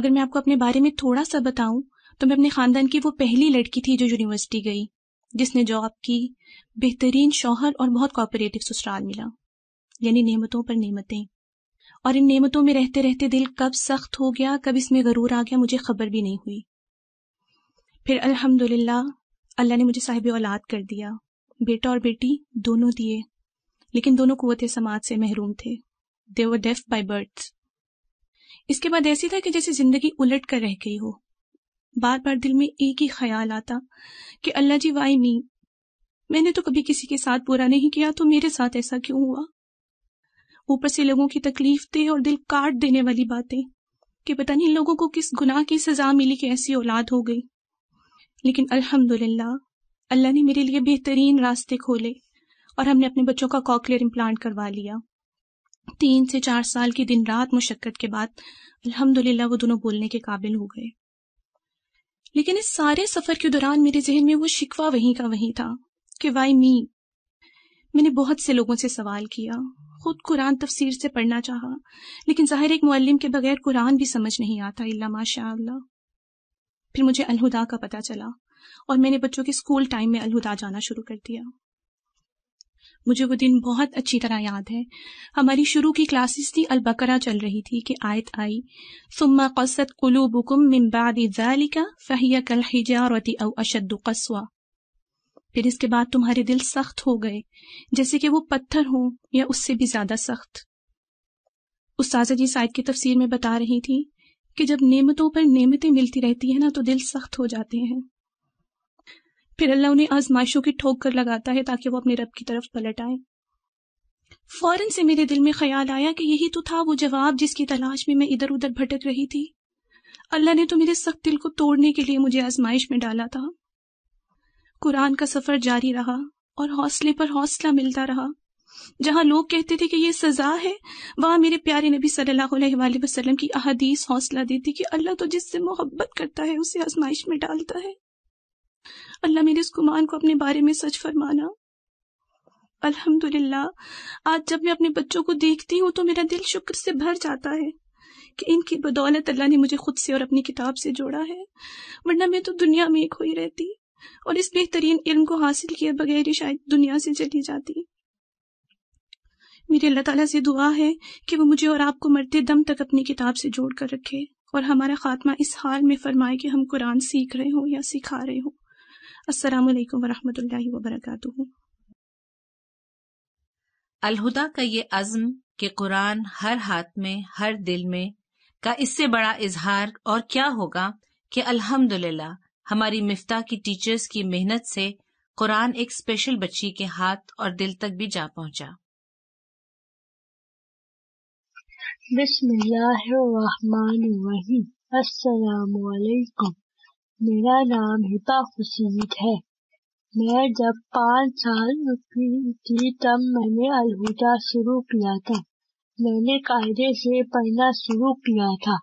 अगर मैं आपको अपने बारे में थोड़ा सा बताऊं तो मैं अपने ख़ानदान की वो पहली लड़की थी जो यूनिवर्सिटी गई जिसने जॉब की बेहतरीन शौहर और बहुत कॉपरेटिव ससुराल मिला यानी नेमतों पर नेमतें और इन नेमतों में रहते रहते दिल कब सख्त हो गया कब इसमें गरूर आ गया मुझे खबर भी नहीं हुई फिर अल्हम्दुलिल्लाह अल्लाह ने मुझे साहिब औलाद कर दिया बेटा और बेटी दोनों दिए लेकिन दोनों कुत समाज से महरूम थे दे व डेफ बाय बर्थ इसके बाद ऐसी था कि जैसे जिंदगी उलट कर रह गई हो बार बार दिल में एक ही ख्याल आता कि अल्लाह जी वाई मी मैंने तो कभी किसी के साथ बुरा नहीं किया तो मेरे साथ ऐसा क्यों हुआ ऊपर से लोगों की तकलीफ दे और दिल काट देने वाली बातें कि पता नहीं लोगों को किस गुनाह की सजा मिली कि ऐसी औलाद हो गई लेकिन अल्हम्दुलिल्लाह अल्लाह ने मेरे लिए बेहतरीन रास्ते खोले और हमने अपने बच्चों का कॉकलियर इम्प्लांट करवा लिया तीन से चार साल की दिन रात मुशक्क़त के बाद अल्हम्दुलिल्लाह वो दोनों बोलने के काबिल हो गए लेकिन इस सारे सफ़र के दौरान मेरे जहन में वो शिकवा वहीं का वहीं था कि वाई मी मैंने बहुत से लोगों से सवाल किया खुद कुरान तफसीर से पढ़ना चाहा लेकिन ज़ाहिर एक मुअल्लिम के बगैर कुरान भी समझ नहीं आता इल्ला माशा फिर मुझे अलहुदा का पता चला और मैंने बच्चों के स्कूल टाइम में अलहुदा जाना शुरू कर दिया मुझे वो दिन बहुत अच्छी तरह याद है हमारी शुरू की क्लासेस थी अलबकरा चल रही थी कि आयत आई सुम्मा कसत कुलू बुकुम फ़हिया कल अव अशद फिर इसके बाद तुम्हारे दिल सख्त हो गए जैसे कि वो पत्थर हो या उससे भी ज्यादा सख्त उस साजा जी साहिब की तफसीर में बता रही थी कि जब नेमतों पर नेमतें मिलती रहती है ना तो दिल सख्त हो जाते हैं फिर अल्लाह उन्हें आजमाइशों की ठोक कर लगाता है ताकि वो अपने रब की तरफ पलट आए फौरन से मेरे दिल में ख्याल आया कि यही तो था वो जवाब जिसकी तलाश में मैं इधर उधर भटक रही थी अल्लाह ने तो मेरे सख्त दिल को तोड़ने के लिए मुझे आजमाइश में डाला था कुरान का सफर जारी रहा और हौसले पर हौसला मिलता रहा जहां लोग कहते थे कि ये सज़ा है वहां मेरे प्यारे नबी सल्लल्लाहु अलैहि वसल्लम की अहदीस हौसला देती कि अल्लाह तो जिससे मोहब्बत करता है उसे आजमाइश में डालता है अल्लाह मेरे इस गुमान को अपने बारे में सच फरमाना अल्हम्दुलिल्लाह आज जब मैं अपने बच्चों को देखती हूँ तो मेरा दिल शुक्र से भर जाता है कि इनकी बदौलत अल्लाह ने मुझे खुद से और अपनी किताब से जोड़ा है वरना मैं तो दुनिया में खोई रहती और इस बेहतरीन इल्म को हासिल किए बगैर ही शायद दुनिया से चली जाती मेरी अल्लाह ताला से दुआ है कि वो मुझे और आपको मरते दम तक अपनी किताब से जोड़ कर रखे और हमारा खात्मा इस हाल में फरमाए कि हम कुरान सीख रहे हो या सिखा रहे हों असलम वरहमल वबरक अलहुदा का ये अज़म कि कुरान हर हाथ में हर दिल में का इससे बड़ा इजहार और क्या होगा कि अल्हम्दुलिल्लाह हमारी मिफ्ता की टीचर्स की मेहनत से कुरान एक स्पेशल बच्ची के हाथ और दिल तक भी जा पहुंचा बिस्मिल्लाहिर्रहमानिर्रहीम अस्सलाम मेरा नाम हिपा फुसीद है मैं जब पाँच साल की थी तब मैंने अलहुदा शुरू किया था मैंने कायदे से पढ़ना शुरू किया था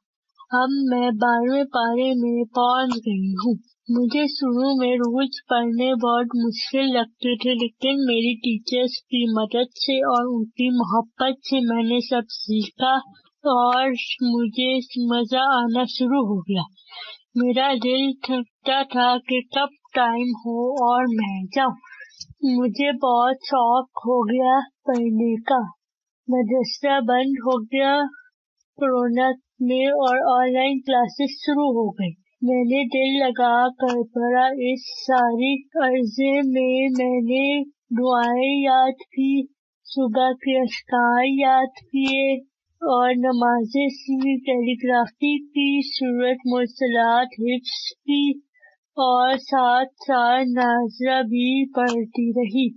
अब मैं बारहवें पारे में पहुंच गई हूँ मुझे शुरू में रूल्स पढ़ने बहुत मुश्किल लगते थे लेकिन मेरी टीचर्स की मदद से और उनकी मोहब्बत से मैंने सब सीखा और मुझे मज़ा आना शुरू हो गया मेरा दिल थकता था कि कब टाइम हो और मैं जाऊं मुझे बहुत शौक हो गया पढ़ने का मदरसा बंद हो गया कोरोना में और ऑनलाइन क्लासेस शुरू हो गई मैंने दिल लगा कर पढ़ा इस सारी अर्जे में मैंने दुआएं याद की सुबह के अस्कार याद किए और नमाज़े सी टेलीग्राफी की सूरत मुसलात हिफ्स की और साथ साथ नाजरा भी पढ़ती रही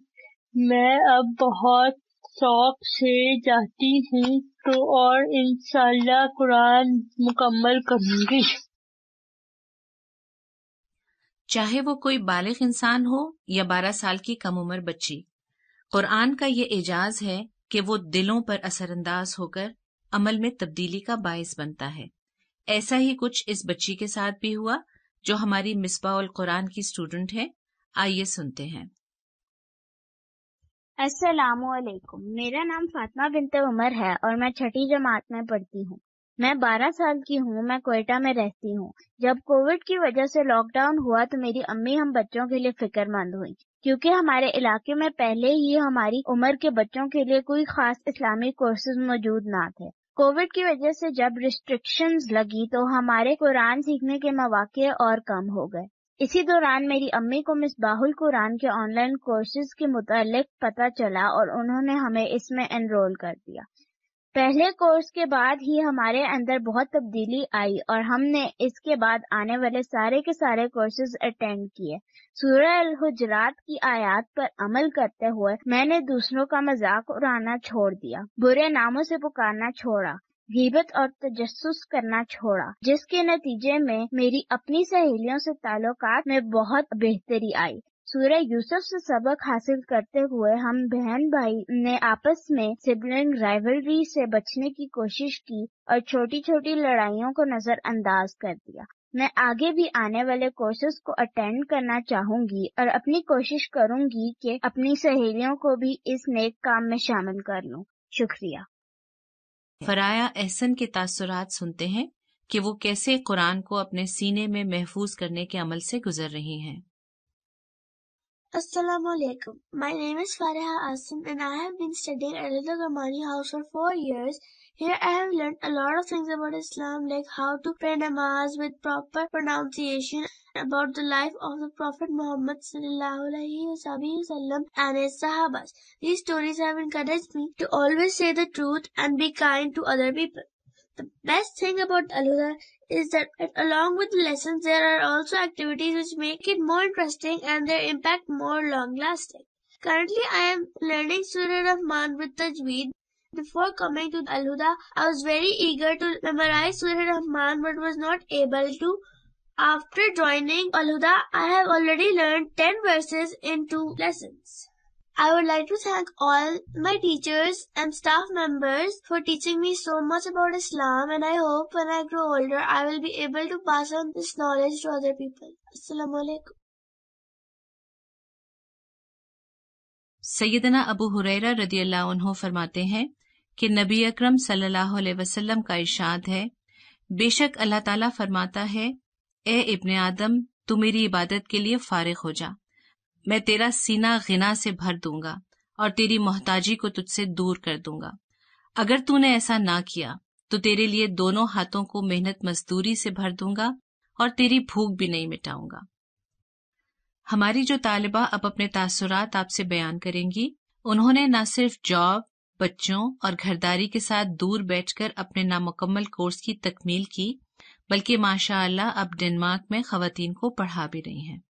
मैं अब बहुत शौक से जाती हूँ तो और इंशाल्लाह कुरान मुकम्मल करूँगी चाहे वो कोई बालिग इंसान हो या बारह साल की कम उम्र बच्ची कुरान का ये एजाज है कि वो दिलों पर असरअंदाज होकर अमल में तब्दीली का बायस बनता है ऐसा ही कुछ इस बच्ची के साथ भी हुआ जो हमारी मिसबा कुरान की स्टूडेंट है आइए सुनते हैं असलम मेरा नाम फातिमा बिनते उमर है और मैं छठी जमात में पढ़ती हूँ मैं 12 साल की हूँ मैं कोयटा में रहती हूँ जब कोविड की वजह से लॉकडाउन हुआ तो मेरी अम्मी हम बच्चों के लिए फिक्रमंद हुई क्योंकि हमारे इलाके में पहले ही हमारी उम्र के बच्चों के लिए कोई खास इस्लामिक कोर्सेज मौजूद ना थे कोविड की वजह से जब रिस्ट्रिक्शंस लगी तो हमारे कुरान सीखने के मौाक़े और कम हो गए इसी दौरान मेरी अम्मी को मिस बाहुल कुरान के ऑनलाइन कोर्सेज के मुतालिक पता चला और उन्होंने हमें इसमें एनरोल कर दिया पहले कोर्स के बाद ही हमारे अंदर बहुत तब्दीली आई और हमने इसके बाद आने वाले सारे के सारे कोर्सेज अटेंड किए सूरह हुजरात की आयत पर अमल करते हुए मैंने दूसरों का मजाक उड़ाना छोड़ दिया बुरे नामों से पुकारना छोड़ा हिबत और तजस करना छोड़ा जिसके नतीजे में मेरी अपनी सहेलियों से ताल्लुकात में बहुत बेहतरी आई सूर्य यूसुफ से सबक हासिल करते हुए हम बहन भाई ने आपस में सिबलिंग राइवलरी से बचने की कोशिश की और छोटी छोटी लड़ाइयों को नजरअंदाज कर दिया मैं आगे भी आने वाले कोर्सेज को अटेंड करना चाहूंगी और अपनी कोशिश करूंगी कि अपनी सहेलियों को भी इस नेक काम में शामिल कर लूं शुक्रिया फराया एहसन के तासुरात सुनते हैं कि वो कैसे कुरान को अपने सीने में महफूज करने के अमल से गुजर रही हैं Assalamu alaikum. My name is Fariha Asim and I have been studying at the Gamani house for four years. Here I have learned a lot of things about Islam like how to pray namaz with proper pronunciation, about the life of the Prophet Muhammad and his sahabas. These stories have encouraged me to always say the truth and be kind to other people. The best thing about Aluda is that along with lessons there are also activities which make it more interesting and their impact more long lasting. Currently I am learning Surah Rahman with Tajweed. Before coming to Alhuda, I was very eager to memorize Surah Rahman but was not able to. After joining Alhuda, I have already learned 10 verses in two lessons. I would like to thank all my teachers and staff members for teaching me so much about Islam and I hope when I grow older I will be able to pass on this knowledge to other people. Assalamu alaikum. सैदना अबू हुरैरा रदी अल्लाह फरमाते हैं कि नबी अकरम सल्लल्लाहु अलैहि वसल्लम का इशाद है बेशक अल्लाह ताला फरमाता है ए इब्ने आदम तू मेरी इबादत के लिए फारिग हो जा मैं तेरा सीना गिना से भर दूंगा और तेरी मोहताजी को तुझसे दूर कर दूंगा अगर तूने ऐसा ना किया तो तेरे लिए दोनों हाथों को मेहनत मजदूरी से भर दूंगा और तेरी भूख भी नहीं मिटाऊंगा हमारी जो तालिबा अब अपने तासुरात आपसे बयान करेंगी उन्होंने न सिर्फ जॉब बच्चों और घरदारी के साथ दूर बैठकर अपने नामुकम्मल कोर्स की तकमील की बल्कि माशा अब डेनमार्क में खातन को पढ़ा भी रही हैं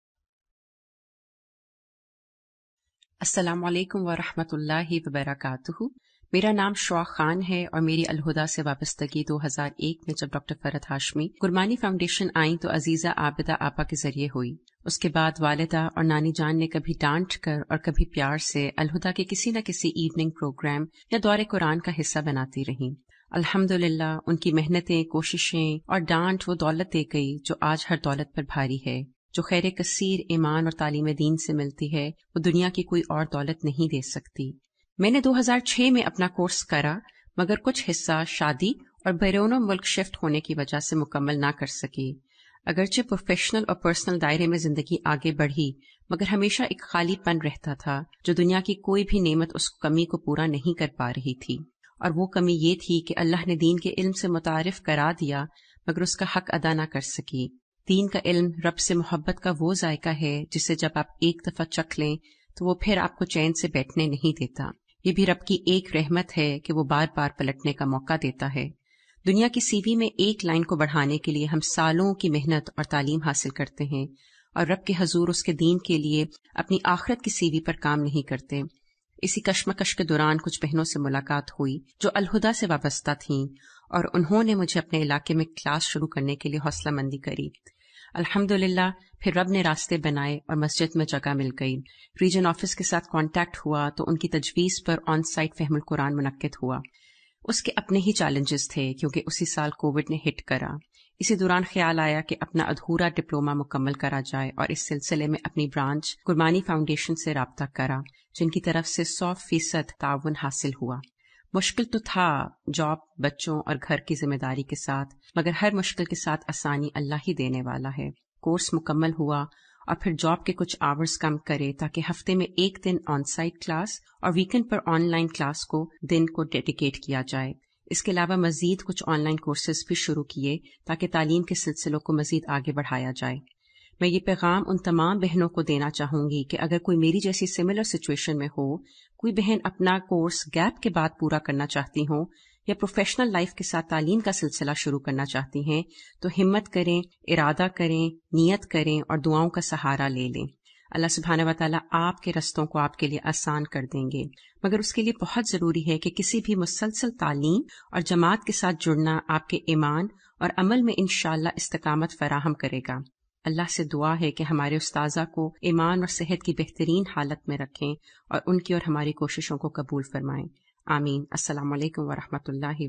असलकम वरहि वबरकू मेरा नाम शुआ खान है और मेरी अलहुदा से वाबस्तगी 2001 में जब डॉक्टर फरहत हाशमी कुर्बानी फाउंडेशन आई तो अजीज़ा आबिदा आपा के जरिए हुई उसके बाद वालदा और नानी जान ने कभी डांट कर और कभी प्यार से अलहुदा के किसी न किसी इवनिंग प्रोग्राम या दौरे कुरान का हिस्सा बनाती रहीं अल्हम्दुलिल्लाह उनकी मेहनतें कोशिशें और डांट वो दौलत दे गई जो आज हर दौलत पर भारी है जो खैर कसीर ईमान और तालीम दीन से मिलती है वो दुनिया की कोई और दौलत नहीं दे सकती मैंने 2006 में अपना कोर्स करा मगर कुछ हिस्सा शादी और बैरूनो मुल्क शिफ्ट होने की वजह से मुकम्मल ना कर सकी अगरचे प्रोफेशनल और पर्सनल दायरे में जिंदगी आगे बढ़ी मगर हमेशा एक खालीपन रहता था जो दुनिया की कोई भी नेमत उस कमी को पूरा नहीं कर पा रही थी और वो कमी ये थी कि अल्लाह ने दीन के इल्म से मुतारफ करा दिया मगर उसका हक अदा ना कर सकी दीन का इल्म रब से मोहब्बत का वो जायका है जिसे जब आप एक दफा चख लें तो वो फिर आपको चैन से बैठने नहीं देता ये भी रब की एक रहमत है कि वो बार बार पलटने का मौका देता है दुनिया की सीवी में एक लाइन को बढ़ाने के लिए हम सालों की मेहनत और तालीम हासिल करते हैं और रब के हजूर उसके दीन के लिए अपनी आखरत की सीवी पर काम नहीं करते इसी कश्मकश के दौरान कुछ बहनों से मुलाकात हुई जो अलहुदा से वाबस्ता थीं और उन्होंने मुझे अपने इलाके में क्लास शुरू करने के लिए हौसला मंदी करी अल्हम्दुलिल्लाह फिर रब ने रास्ते बनाए और मस्जिद में जगह मिल गई रीजन ऑफिस के साथ कांटेक्ट हुआ तो उनकी तजवीज़ पर ऑन साइट फहमुल कुरान मुनद हुआ उसके अपने ही चैलेंजेस थे क्योंकि उसी साल कोविड ने हिट करा इसी दौरान ख्याल आया कि अपना अधूरा डिप्लोमा मुकम्मल करा जाए और इस सिलसिले में अपनी ब्रांच कुरबानी फाउंडेशन से रबता करा जिनकी तरफ से सौ फीसद ताउन हासिल हुआ मुश्किल तो था जॉब बच्चों और घर की जिम्मेदारी के साथ मगर हर मुश्किल के साथ आसानी अल्लाह ही देने वाला है कोर्स मुकम्मल हुआ और फिर जॉब के कुछ आवर्स कम करे ताकि हफ्ते में एक दिन ऑन साइट क्लास और वीकेंड पर ऑनलाइन क्लास को दिन को डेडिकेट किया जाए इसके अलावा मजीद कुछ ऑनलाइन कोर्सेज भी शुरू किए ताकि तालीम के सिलसिलों को मजीद आगे बढ़ाया जाए मैं ये पैगाम उन तमाम बहनों को देना चाहूंगी कि अगर कोई मेरी जैसी सिमिलर सिचुएशन में हो कोई बहन अपना कोर्स गैप के बाद पूरा करना चाहती हो या प्रोफेशनल लाइफ के साथ तालीम का सिलसिला शुरू करना चाहती हैं तो हिम्मत करें इरादा करें नियत करें और दुआओं का सहारा ले लें अल्लाह सुबहाना वाली आपके रस्तों को आपके लिए आसान कर देंगे मगर उसके लिए बहुत ज़रूरी है कि किसी भी मुसलसल तालीम और जमात के साथ जुड़ना आपके ईमान और अमल में इनशाला इस्तकामत फराहम करेगा अल्लाह से दुआ है कि हमारे उस्ताजा को ईमान और सेहत की बेहतरीन हालत में रखें और उनकी और हमारी कोशिशों को कबूल फरमाएं आमीन अस्सलाम वालेकुम वरहमतुल्लाहि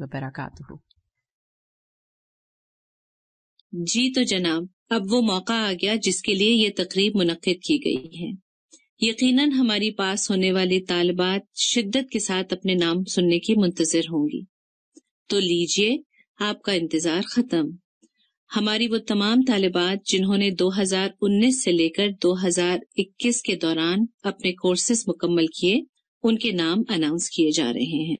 जी तो जनाब अब वो मौका आ गया जिसके लिए ये तकरीब मुनद की गई है यकीनन हमारी पास होने वाले तालबात शिद्दत के साथ अपने नाम सुनने की मुंतजर होंगी तो लीजिए आपका इंतजार खत्म हमारी वो तमाम तालिबात जिन्होंने 2019 से लेकर 2021 के दौरान अपने कोर्सेज मुकम्मल किए उनके नाम अनाउंस किए जा रहे हैं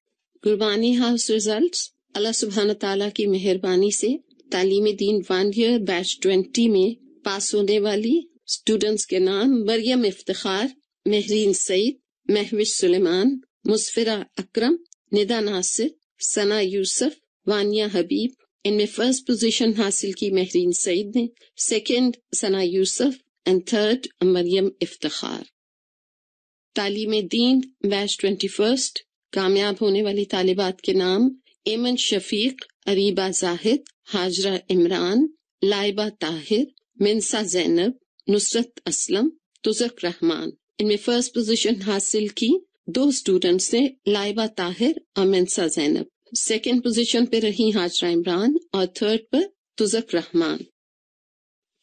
गुरबानी हाउस रिजल्ट अल्लाह सुबहान तला की मेहरबानी से तालीम दीन वन बैच ट्वेंटी में पास होने वाली स्टूडेंट्स के नाम मरियम इफ्तार मेहरीन सईद महविश सुलेमान मुस्फिरा अक्रम निदा नासिर सना यूसुफ वानिया हबीब इनमें फर्स्ट पोजीशन हासिल की महरीन सईद ने second Sana Yousaf and third Maryam Iftar तालीम दीन बैच ट्वेंटी फर्स्ट कामयाब होने वाली तालिबात के नाम एमन शफीक अरीबा जाहिद हाजरा इमरान लाइबा ताहिर मिनसा जैनब नुसरत असलम तुजक रहमान इनमें फर्स्ट पोजीशन हासिल की दो स्टूडेंट्स ने लाइबा ताहिर और मिनसा जैनब सेकेंड पोजीशन पे रही हाजरा इमरान और थर्ड पर तुजक रहमान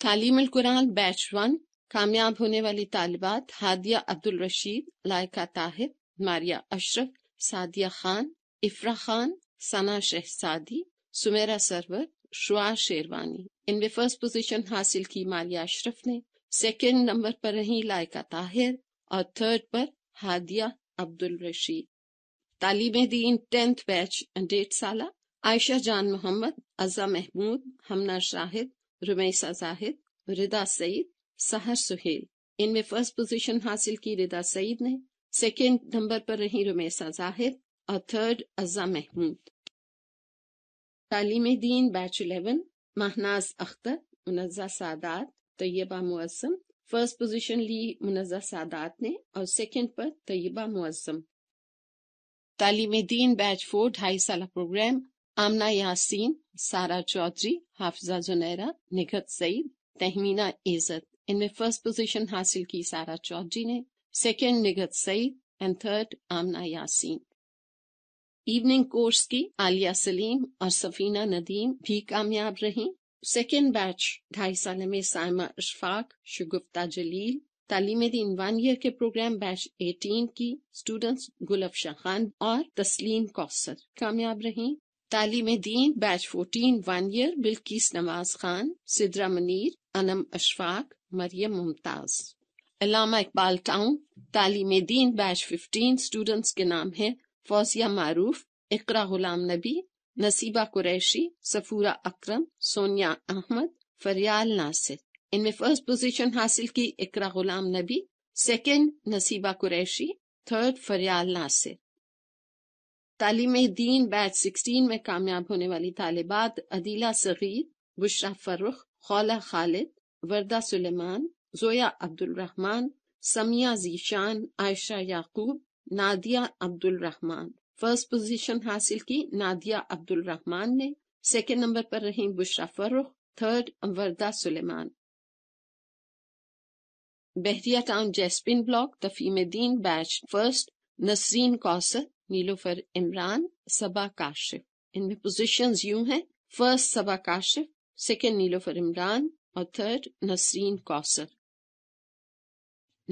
तालीम कुरान बैच वन कामयाब होने वाली तालिबात हादिया अब्दुल रशीद लायका ताहिर मारिया अशरफ सादिया खान इफ्रा खान सना शहसादी सुमेरा सरवर शुआ शेरवानी इनमें फर्स्ट पोजीशन हासिल की मारिया अशरफ ने सेकेंड नंबर पर रही लायका ताहिर और थर्ड पर हादिया अब्दुल रशीद तालीम दीन टेंथ बैच डेढ़ साल आयशा जान मोहम्मद अजा महमूद हमना शाहिद रुमैसा जाहिद रिदा सईद सहर सुहेल इनमें फर्स्ट पोजीशन हासिल की रिदा सईद ने सेकेंड नंबर पर रही रुमैसा जाहिद और थर्ड अजा महमूद तालीम दीन batch eleven Mahnaz Akhtar Munaza Sadat Tayyaba Muazzam first position ली मुनजा सादात ने और सेकेंड पर तयबा मुआजम तालीम दीन बैच फोर ढाई साल प्रोग्राम आमना यासीन सारा चौधरी हाफजा जुनैरा निगत सईद तहमीना इज्जत इनमें फर्स्ट पोजीशन हासिल की सारा चौधरी ने second Nighat Saeed and third Amna Yasin evening course की आलिया सलीम और सफीना नदीम भी कामयाब रही सेकेंड बैच ढाई साल में सायमा अशफाक शुगुफ्ता जलील तालीम दिन वन ईयर के प्रोग्राम बैच 18 की स्टूडेंट्स गुलफशा खान और तस्लीम कौसर कामयाब रही तालीम दीन batch 14 one year Bilquis Nawaz Khan Sidra Munir Anam Ashfaq Maryam Mumtaz Allama Iqbal Town तालीम दीन बैच 15 स्टूडेंट्स के नाम है फौजिया मारूफ इकरा गुलाम नबी नसीबा कुरैशी सफूरा अक्रम सोनिया अहमद फरियाल नासिर इनमें फर्स्ट पोजीशन हासिल की इकरा गुलाम नबी सेकंड नसीबा कुरैशी थर्ड फरियाल नासिर तालीम दीन बैच 16 में कामयाब होने वाली तालिबात अदीला सगीर बुशरा फरुख खौला खालिद वर्दा सुलेमान जोया अब्दुलरहमान समिया जीशान आयशा याकूब नादिया अब्दुल रहमान फर्स्ट पोजीशन हासिल की नादिया अब्दुलरहमान ने सेकेंड नंबर पर रही Bushra Farrukh third Warda Suleman Behria Town Jaspin Block, Tafimedin batch first Nasreen Kausar Nilofar Imran Saba Kashif इनमें पोजीशंस यूं हैं फर्स्ट सबा काशिफ सेकेंड नीलोफर इमरान और थर्ड नसरीन कौसर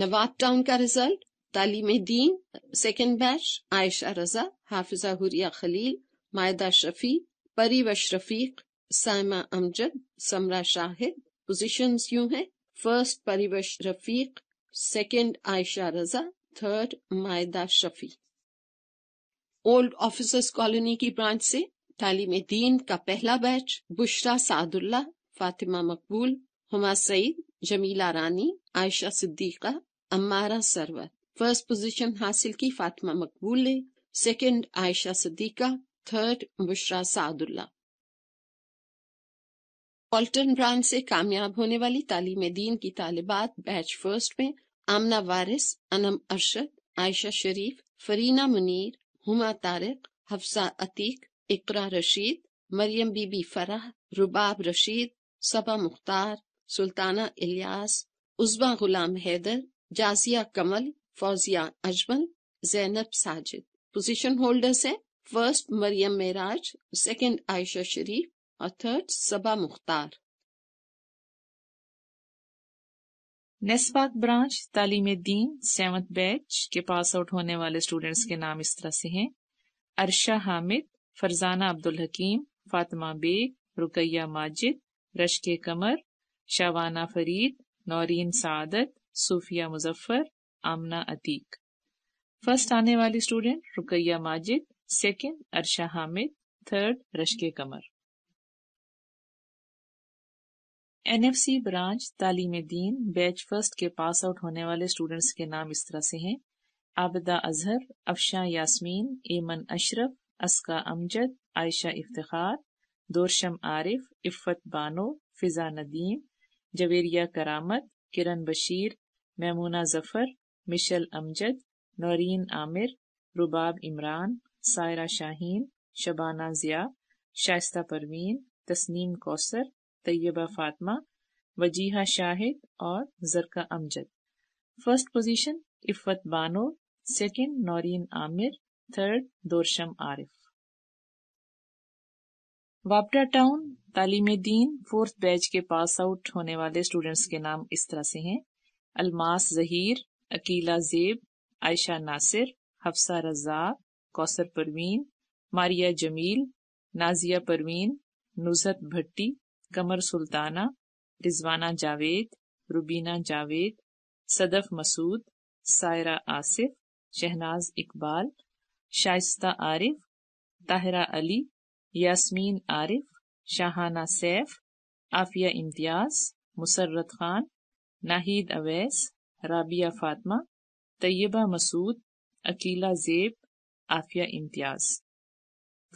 नवाब टाउन का रिजल्ट तालीम दीन सेकेंड बैच आयशा रजा हाफिजा हुरिया खलील मायदा शफी परी व शफीक साइमा अमजद समरा शाहिद पोजीशंस यूं हैं first Parivash Rafiq second Ayesha Raza third Maida Shafi Old Officers Colony की ब्रांच से तालीम दीन e का पहला batch Bushra Sadullah Fatima Maqbool Huma Saeed Jamila Rani Ayesha Siddiqa Ammara Sarwar first position हासिल की फातिमा मकबूल ने सेकेंड आयशा सिद्दीका थर्ड बुशरा सादुल्ला पॉल्टन ब्रांच से कामयाब होने वाली तालीम दीन की तालिबात बैच फर्स्ट में आमना वारिस अनम अरशद आयशा शरीफ फरीना मुनीर हुमा तारिक हफ्सा अतीक इकरा रशीद मरियम बीबी फराह रुबाब रशीद सबा मुख्तार सुल्ताना इलियास उजबा गुलाम हैदर जाजिया कमल फौजिया अजमल जैनब साजिद पोजीशन होल्डर्स हैं first Maryam Meraj second Ayesha Sharif Ataç Sabah Muhtar NESPAK branch तालीम दीन सेवंथ बैच के पास आउट होने वाले स्टूडेंट्स के नाम इस तरह से हैं अरशा हामिद फरजाना अब्दुल हकीम फातिमा बेग रुकैया माजिद रश कमर शवाना फरीद नौरीन सादत सूफिया मुजफ्फर आमना अतीक फर्स्ट आने वाली student Ruqayya Majid second Arsha Hamid third Rash Qamar NFC branch तालीम दीन बैच फर्स्ट के पास आउट होने वाले स्टूडेंट्स के नाम इस तरह से हैं आबदा अजहर अफशा यास्मीन एमन अशरफ अस्का अमजद आयशा इफ्तार दोरशम आरिफ इफ़त बानो फिजा नदीम जवेरिया करामत किरण बशीर मैमूना जफर मिशल अमजद नौरीन आमिर रुबाब इमरान सायरा शाहीन शबाना ज़िया शाइस्ता परवीन तस्नीम कौसर तैयबा फातमा वजीहा शाहिद और Zarqa Amjad first position Iffat Bano second Naureen Aamir third Dorsham Arif वापटा टाउन तालीम दीन फोर्थ बैच के पास आउट होने वाले स्टूडेंट्स के नाम इस तरह से हैं अलमास जहीर अकीला जेब आयशा नासिर हफ्सा रजा कौसर परवीन मारिया जमील नाजिया परवीन नुजत भट्टी कमर सुल्ताना रिजवाना जावेद रुबीना जावेद सदफ मसूद सायरा आसिफ शहनाज इकबाल शाइस्ता आरिफ ताहरा अली यास्मीन आरिफ शाहाना सैफ आफिया इम्तियाज मुसरत खान नाहिद अवैस राबिया फातमा तय्यबा Masood Aqeela Zeb Afia Imtiaz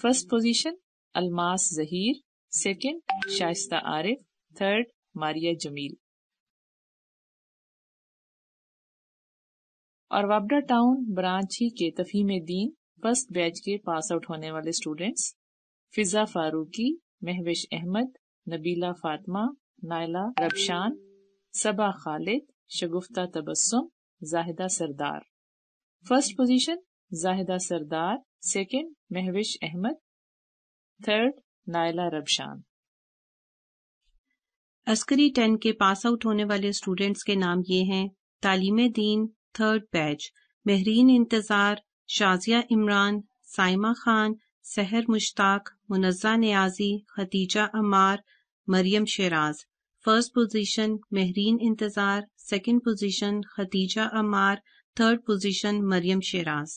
first position Almas Zaheer second Shaista Arif third Maria Jamil और वाबडा टाउन ब्रांची के तफीम दीन फर्स्ट बैच के पास आउट होने वाले students Fiza Farooqi Mahwish Ahmad Nabila Fatma Naila Rabshan Saba Khalid Shagufta Tabassum Zahida Sardar first position Zahida Sardar second Mahwish Ahmad third Naila Rabshan Askari ten के पास आउट होने वाले स्टूडेंट्स के नाम ये हैं तालीम दीन थर्ड बैच महरीन इंतज़ार Shazia Imran Saima Khan Sehar Mushtaq Munaza Niazi Khadija Ammar Maryam Shiraz first position Mehreen Intezar second position Khadija Ammar third position Maryam Shiraz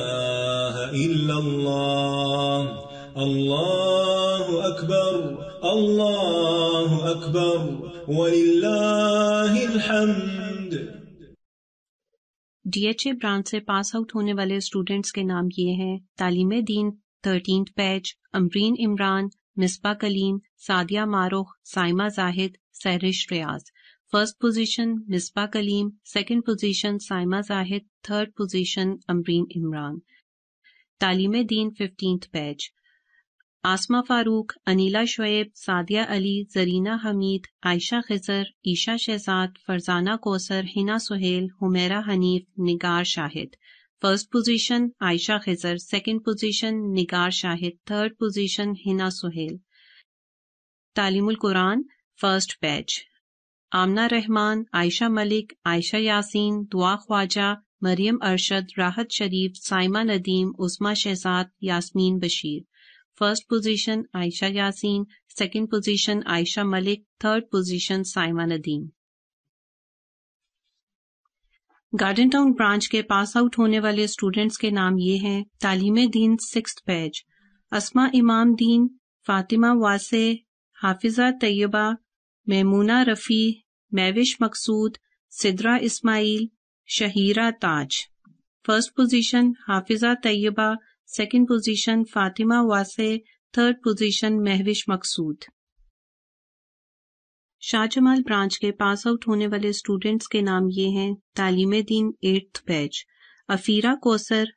DHA branch से पास आउट होने वाले स्टूडेंट्स के नाम ये हैं तालीम दीन thirteen batch Amreen Imran Misbah Kaleem Sadia Mahrukh Saima Zahid Sairish Riaz first position Misbah Kaleem second position Saima Zahid third position Amreen Imran तालीम दीन fifteenth batch Asma Farooq Anila Shoaib Sadia Ali Zarina Hamid Ayesha Khizar Esha Shahzad Farzana Kausar Hina Sohail Humaira Hanif Nigar Shahid first position Ayesha Khizar second position Nigar Shahid third position Hina Sohail तालीमुल Quran first batch Amna Rahman Ayesha Malik Ayesha Yasin Dua Khawaja Maryam Arshad Rahat Sharif Saima Nadeem Usma Shahzad Yasmeen Bashir first position Ayesha Yasin second position Ayesha Malik third position Saima Nadeem Garden Town branch के पास आउट होने वाले स्टूडेंट्स के नाम ये हैं तालीम Deen six batch Asma Imam Din Fatima Wasey Hafiza Tayyaba Maimoona Rafi Mahwish Maqsood Sidra Ismail Shahira Taj first position Hafiza Tayyaba second position Fatima Wasey third position Mahwish Maqsood Shahjamal branch के पास आउट होने वाले स्टूडेंट्स के नाम ये हैं तालीम दीन eighth batch Afira Kausar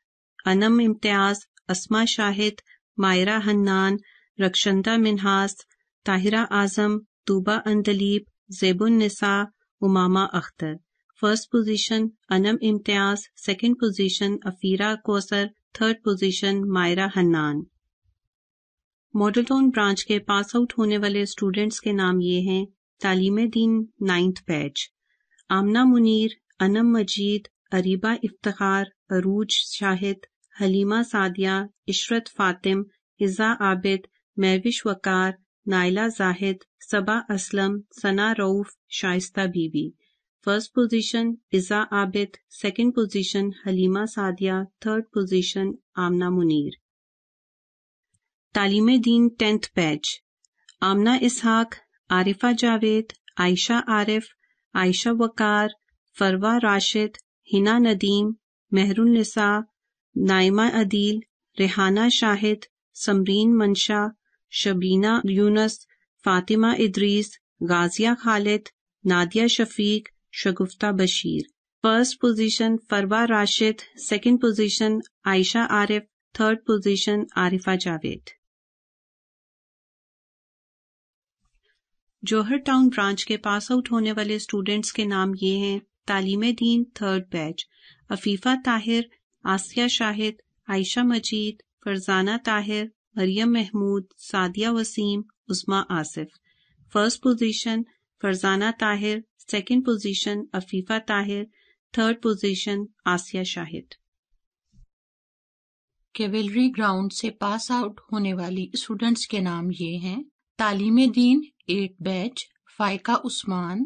Anam Imtiaz Asma Shahid Maira Hannan Rakhshanda Minhas Tahira Azam Tooba Andleeb Zebun Nisa Umama Akhtar first position Anam Imtiaz second position Afira Kausar third position Maira Hannan model branch के पास आउट होने वाले स्टूडेंट्स के नाम ये हैं तालीम दीन ninth batch Amna Munir Anam Majeed Areeba Iftar Arooj Shahid Halima Sadia Ishrat Fatim Iza Abid Mahwish Waqar Naila Zahid Saba Aslam Sana Rauf Shaista Bibi first position Iza Abid second position Halima Sadia third position Amna Munir तालीम दीन tenth batch Amna Ishaq Arifa Javed Ayesha Arif Ayesha Waqar Farwa Rashid Hina Nadeem Mehrun Nisa Naima Adeel Rehana Shahid Samreen Mansha Shabina Younas Fatima Idris गाजिया Khalid Nadia Shafiq Shagufta Bashir first position Farwa Rashid second position Ayesha Arif third position Arifa Javed Johar town branch के पास आउट होने वाले स्टूडेंट्स के नाम ये हैं तालीम Deen third batch Afifa Tahir Asia Shahid Ayesha Majeed Farzana Tahir Maryam Mahmood Sadia Waseem Usma Asif first position Farzana Tahir second position Afifa Tahir third position Asia Shahid cavalry ground से पास आउट होने वाली स्टूडेंट्स के नाम ये हैं तालीम Deen eight batch Faiqa Usman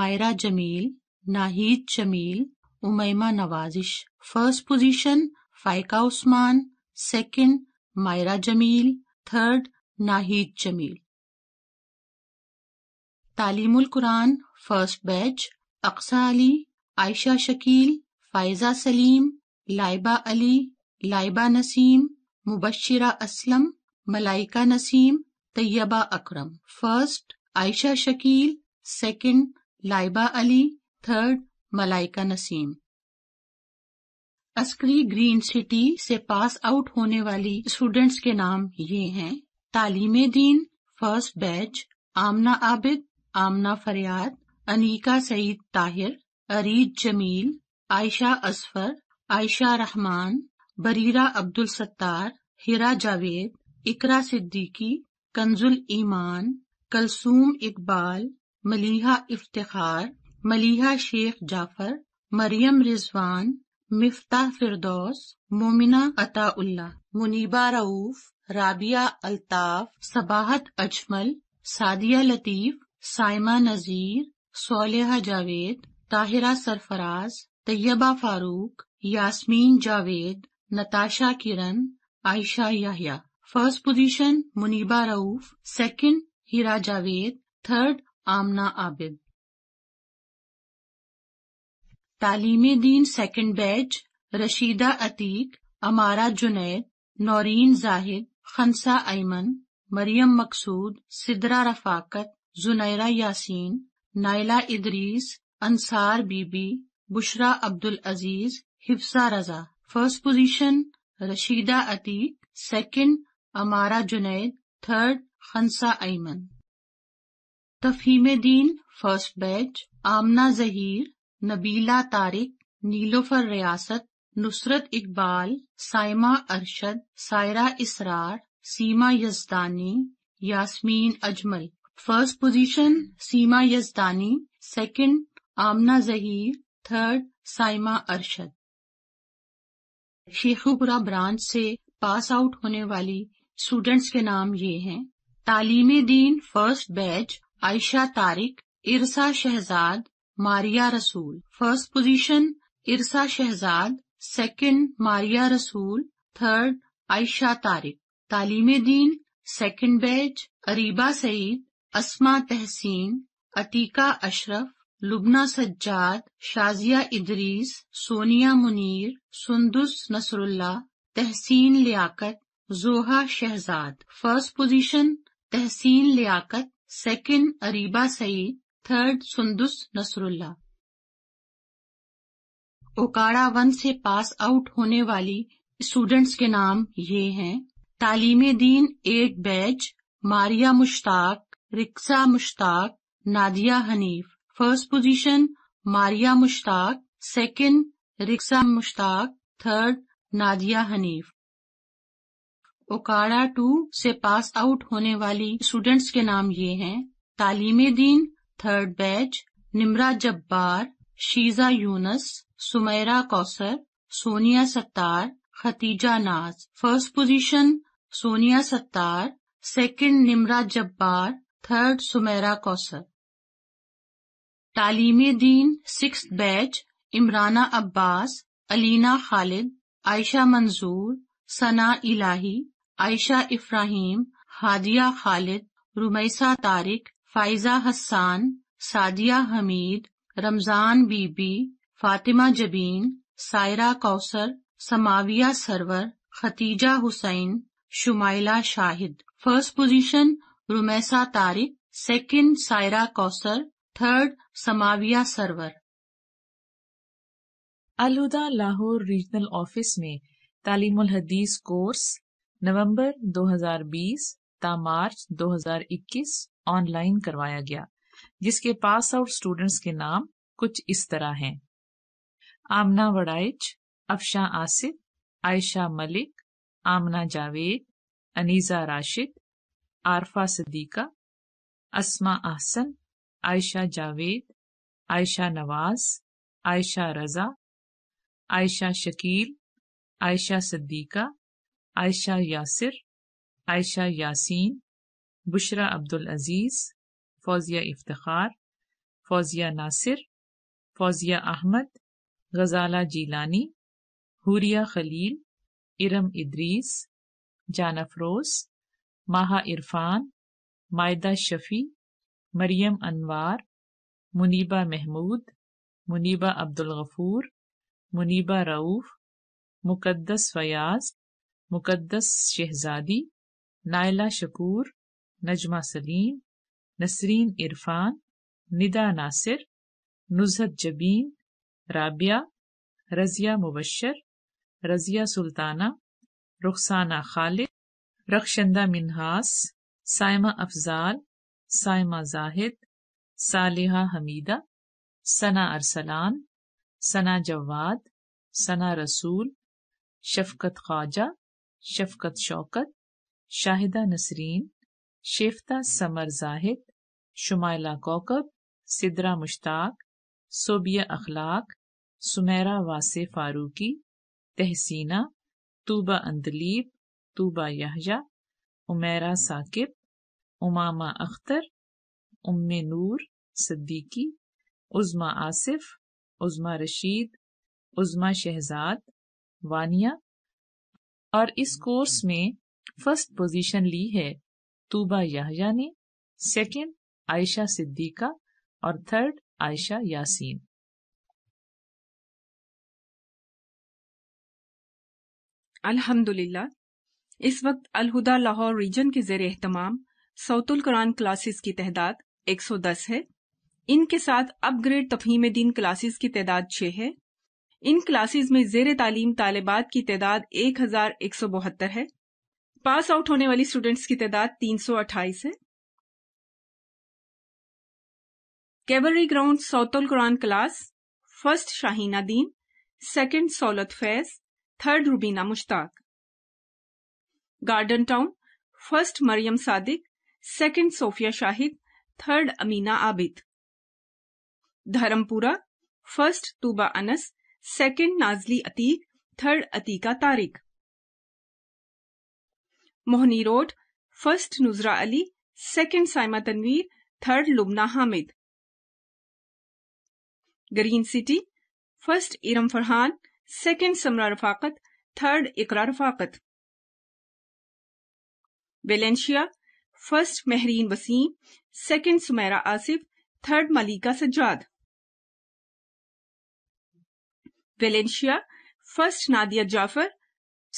Maira Jamil Nahid Jamil Umaima Nawazish first position Faiqa Usman second Maira Jamil third Nahid Jamil Taleemul Quran first batch Aqsa Ali Ayesha Shakeel Faiza Saleem Laiba Ali Laiba Naseem Mubashira Aslam Malaika Naseem Tayyaba Akram first Ayesha Shakeel second Laiba Ali third Malaika Naseem Askari green city से पास आउट होने वाली स्टूडेंट्स के नाम ये हैं तालीम दीन फर्स्ट बैच आमना आबिद आमना फरियाद अनीका सईद ताहिर अरीज जमील आयशा असफर आयशा रहमान बरीरा अब्दुल सत्तार हिरा जावेद इकरा सिद्दीकी कंजुल ईमान कलसूम इकबाल मलीहा इफ्तार मलीहा शेख जाफर मरियम रिजवान मिफ्ता फिरदौस मोमिना अताउल्ला मुनीबा रऊफ राबिया अल्ताफ सबाहत अजमल सादिया लतीफ साइमा नजीर सोलह Javed Tahira Sarfraz Tayyaba Farooq Yasmeen Javed Natasha Kiran Ayesha Yahya first position Muniba Rauf second Heera Javed third Amna Abid Taleem Deen second batch Rashida Atiq Amara Junaid Naureen Zahid Khansa Aiman Maryam Maqsood Sidra Rafaqat Junaira Yaseen Naila Idrees Ansar Bibi Bushra Abdul Aziz Hifsa Raza first position Rashida Atiq second Amara Junaid third Khansa Aiman Tafheem Deen first batch Amna Zaheer Nabeela Tariq Nilofar Riyasat Nusrat Iqbal Saima Arshad Saira Israr Seema Yazdani Yasmeen Ajmal first position Seema Yazdani second Amna Zaheer third Saima Arshad Sheikhupura branch से पास आउट होने वाली स्टूडेंट्स के नाम ये हैं तालीम Deen first batch Ayesha Tariq Irsa Shahzad Maria Rasool first position Irsa Shahzad second Maria Rasool third Ayesha Tariq Taleem Deen second batch Areeba Saeed Asma Tehseen Atiqa Ashraf Lubna Sajjad Shazia Idrees Sonia Munir Sundus Nasrullah Tehseen Liaquat Zoha Shahzad first position Tehseen Liaquat second Areeba Saeed third Sundus Nasrullah Okara one से pass out होने वाली स्टूडेंट्स के नाम ये हैं तालीम दीन एक batch Maria Mushtaq Riksa Mushtaq Nadia Hanif first position Maria Mushtaq second Riksa Mushtaq third Nadia Hanif Okara two से पास आउट होने वाली स्टूडेंट्स के नाम ये हैं तालीम Deen third batch Nimra Jabbar Sheeza Younas Sumaira Kausar Sonia Sattar Khadija Naz first position Sonia Sattar second Nimra Jabbar third Sumaira Kausar Taleem Deen six batch Imrana Abbas Alina Khalid Ayesha Manzoor Sana Ilahi Ayesha Ifrahim Hadia Khalid Rumaisa Tariq Faiza Hassan Sadia Hameed Ramzan Bibi Fatima Jabeen Saira Kausar Samavia Sarwar Khadija Hussain Shumaila Shahid first position Rumaisa Tariq second Saira Kausar third Samavia server अलुदा Lahore regional office में तालीमुल हदीस कोर्स नवंबर 2020 ता मार्च 2021 ऑनलाइन करवाया गया जिसके पास आउट स्टूडेंट्स के नाम कुछ इस तरह हैं आमना वड़ाइच अफशा आसिफ आयशा मलिक आमना जावेद अनीजा राशिद आरफा सदीका असमा अहसन आयशा जावेद आयशा नवाज आयशा रजा आयशा शकील आयशा सदीका आयशा यासिर आयशा यासीन बुशरा अब्दुल अजीज़ फौजिया इफ्तार फौजिया नासिर फौजिया अहमद गजाला जीलानी हुरिया खलील इरम इद्रीस जानफरोज़ माहा इरफान मायदा शफी मरियम अनवार मुनीबा महमूद मुनीबा अब्दुल गफूर मुनीबा रऊफ मुकद्दस फयाज मुकद्दस शहजादी नायला शकूर नजमा सलीम नसरीन इरफान निदा नासिर नुजहत जबीन राबिया रज़िया मुबशर रज़िया सुल्ताना रुखसाना खालिद रक्षंदा मिनहास साइमा अफजाल सायमा जाहिद सालिहा हमीदा सना अरसलान सना जवाद सना रसूल शफकत ख्वाजा शफकत शौकत शाहिदा नसरीन शेफ्ता समर जाहिद शुमाइला कौकब सिदरा मुश्ताक सोबिया अखलाक सुमेरा वासे फारूकी तहसीना तूबा अंदलीब मकतूबा यहया उमेरा साकिब उमामा अख्तर उम्म नूर सिद्दीकी उज़मा आसिफ उज्मा रशीद उज़मा शहजाद वानिया और इस कोर्स में फर्स्ट पोजीशन ली है तूबा याहया ने सेकंड आयशा सिद्दीका और थर्ड आयशा यासीन अल्हम्दुलिल्लाह इस वक्त अलहुदा लाहौर रीजन के जेर एहतमाम सौतुल कुरान क्लासेस की तहदाद 110 है इनके साथ अपग्रेड तफहीम दिन क्लासेस की तदाद 6 है इन क्लासेस में जेर तालीम तालबात की तदाद एक हजार एक सौ बहत्तर है पास आउट होने वाली स्टूडेंट्स की तदाद तीन सौ अट्ठाईस है cavalry ground Sautul Quran class first Shaheena Deen second Saulat Faiz third Rubina Mushtaq garden town first Maryam Sadiq second Sofia Shahid third Amina Abid Dharampura first Tooba Anas second Nazli Atiq third Atiqa Tariq Mohni road first Nuzra Ali second Saima Tanveer third Lubna Hamid green city first Iram Farhan second Samra Rafaqat third Iqra Rafaqat Valencia first Mahreen Waseem second Sumaira Asif third Malika Sajjad Valencia first Nadia Jafar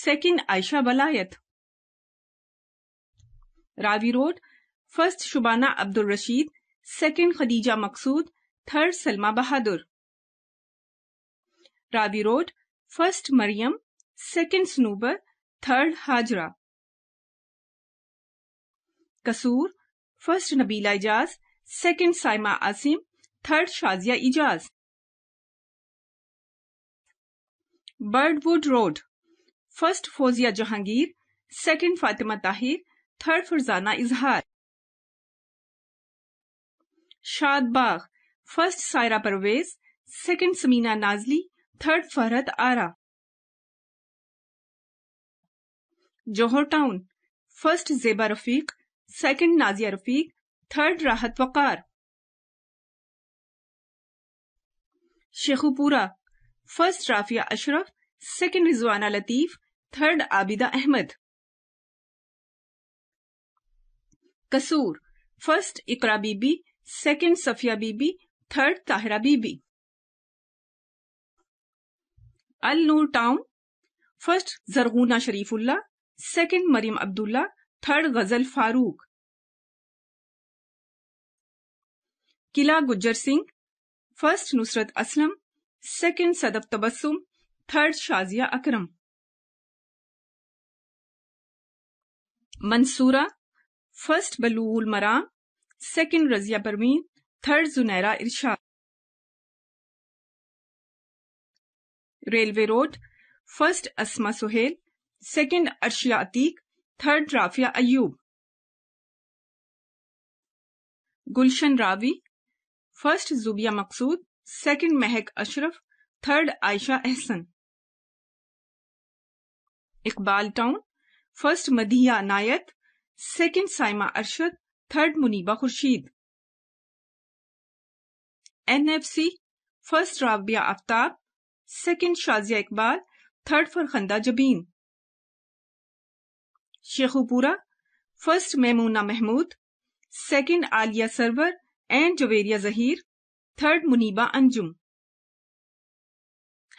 second Ayesha Wilayat Ravi road first Shabana Abdul Rasheed second Khadija Maqsood third Salma Bahadur Ravi road first Maryam second Snober third Hajra Kasur first Nabeela Ijaz second Saima Asim third Shazia Ijaz Birdwood road first Fauzia Jahangir second Fatima Tahir third Farzana Izhar Shadbagh first Saira Pervez second Sameena Nazli third Farhat Ara Johar town first Zeba Rafiq second Nazia Rafiq third Rahat Waqar Sheikhupura first Rafia Ashraf second Rizwana Latif third Abida Ahmad Kasur first Iqra Bibi second Safia Bibi third Tahira Bibi Al Noor town first Zarguna Sharifullah second Maryam Abdullah third Ghazal Farooq Qila Gujjar Singh first Nusrat Aslam second Sadaf Tabassum third Shazia Akram Mansoora first Balool Maram second Razia Parveen third Junaira Irshad railway road first Asma Sohail second Arshia Atiq third Rafia Ayub Gulshan Ravi first Zubia Maqsood second Mehak Ashraf third Ayesha Ehsan Iqbal town first Madia Nayat second Saima Arshad third Muniba Khurshid NFC first Rabia Aftab second Shazia Iqbal third Farkhanda Jabeen Sheikhupura first Maimoona Mahmood second Alia Sarwar and Javeria Zaheer third Muniba Anjum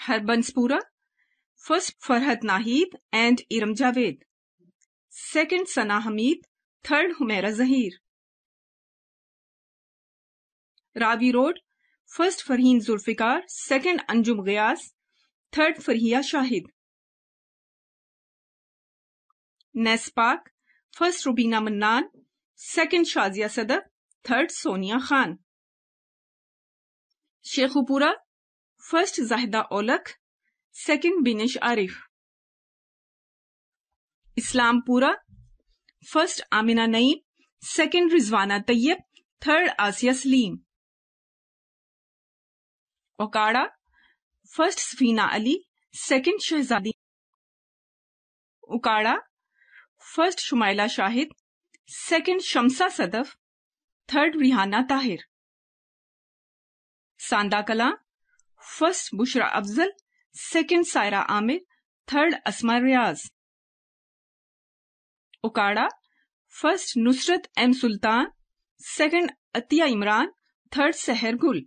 Harbanspura first Farhat Nahid and Iram Javed second Sana Hameed third Humaira Zaheer Ravi road first Farheen Zulfiqar second Anjum Ghayas third Farhia Shahid park first Rubina Mannan second Shazia सदर third Sonia Khan Sheikhupura first Zahida Aulakh second Binish Arif Islampura first Amina Naeem second Rizwana Tayyab third Asia Saleem Okara first Safina Ali second Shahzadi Okara first Shumaila Shahid second Shamsa Sadaf third Rehana Tahir Sanda Kala first Bushra Afzal second Saira Amir third Asma Riaz Okara first Nusrat M Sultan second Atiya Imran third Sehar Gul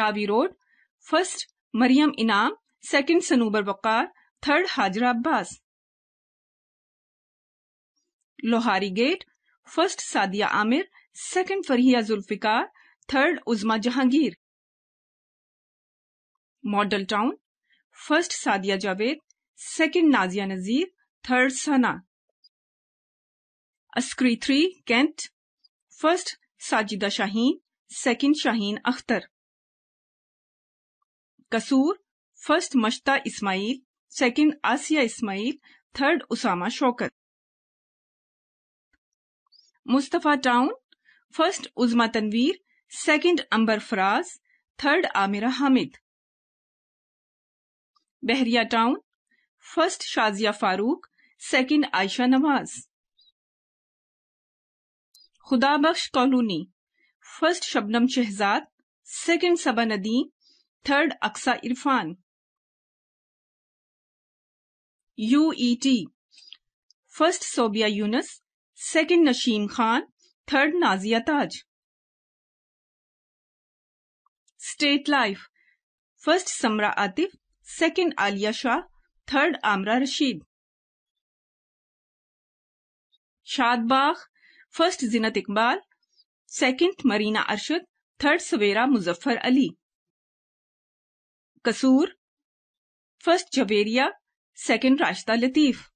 Ravi road first Maryam Inam second Sanober Waqar third Hajra Abbas Lohari gate first Sadia Amir second Farhia Zulfiqar third Uzma Jahangir model town first Sadia Javed second Nazia Nazir third Sana Askari three cantt first Sajida Shaheen second Shaheen Akhtar Kasur first Mashta Ismail second Asia Ismail third Usama Shaukat Mustafa town first Uzma Tanveer second Ambar Faraz third Amira Hamid Bahria town first Shazia Farooq second Ayesha Nawaz Khudabakhsh colony first Shabnam Shahzad second Saba Nadeem third Aqsa Irfan UET first Sobia Younas second Nasheem Khan third Nazia Taj State Life first Samra Atif second Alia Shah third Amra Rasheed Shadbagh first Zeenat Iqbal second Marina Arshad third Savera Muzaffar Ali Kasur first Javeria second Rashta Latif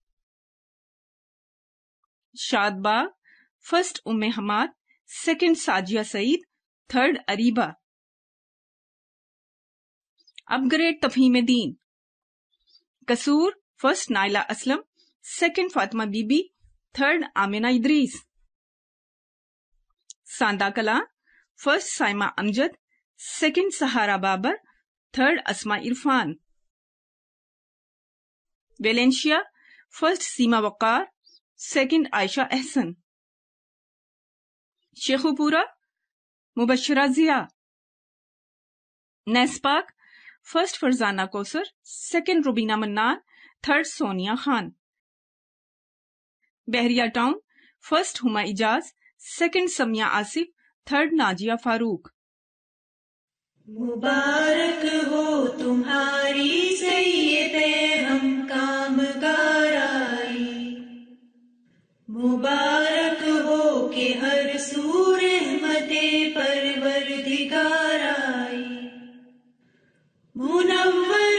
Shadba first Umm Hammad second Sajia Saeed third Areeba upgrade Tafheem Deen Kasur first Naila Aslam second Fatima Bibi third Amina Idrees Sanda Kala first Saima Amjad second Sahara Babar third Asma Irfan Valencia first Seema Waqar second Ayesha Ehsan Sheikhupura Mubashra Zia Nespak first Farzana Kausar second Rubina Mannan third Sonia Khan Bahria town first Huma Ijaz second Samia Asif third Nazia Farooq मुबारक हो तुम्हारी सैयद मुबारक हो के हर सूर मते परवर दिगाराई मुनवर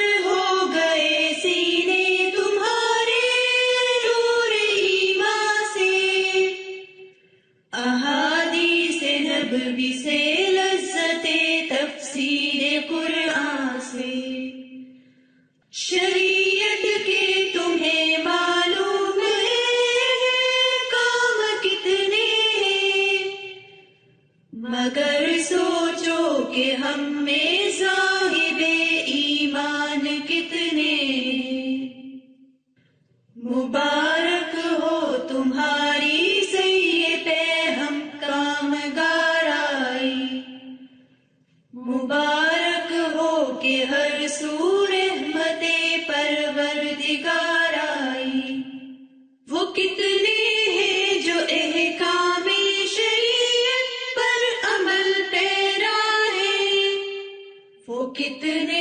que tener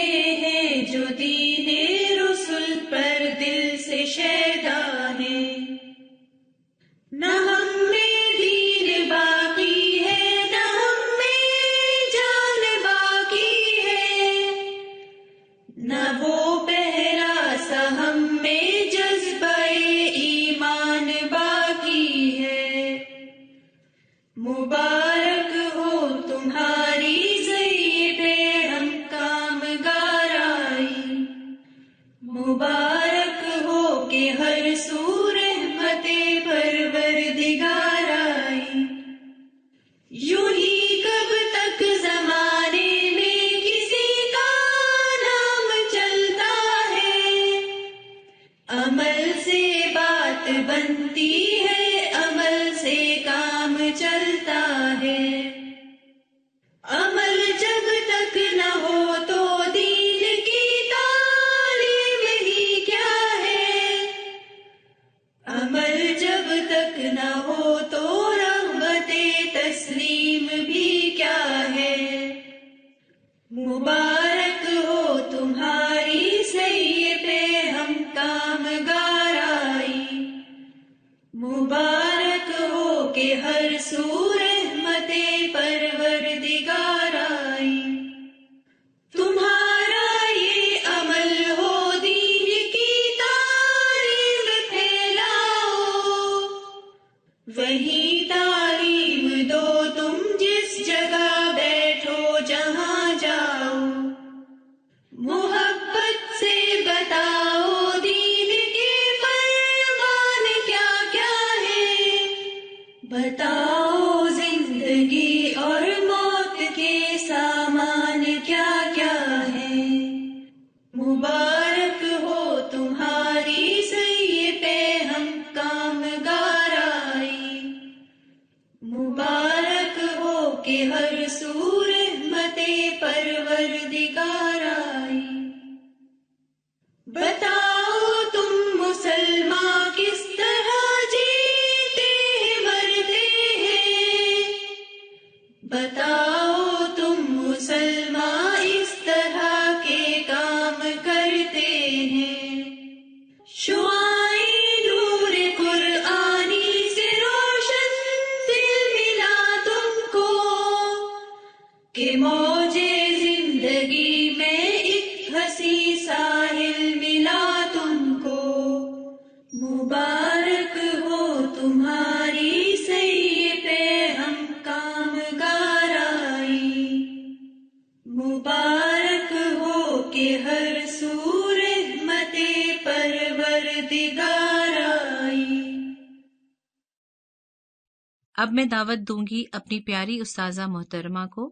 मैं दावत दूंगी अपनी प्यारी उस्ताजा मोहतरमा को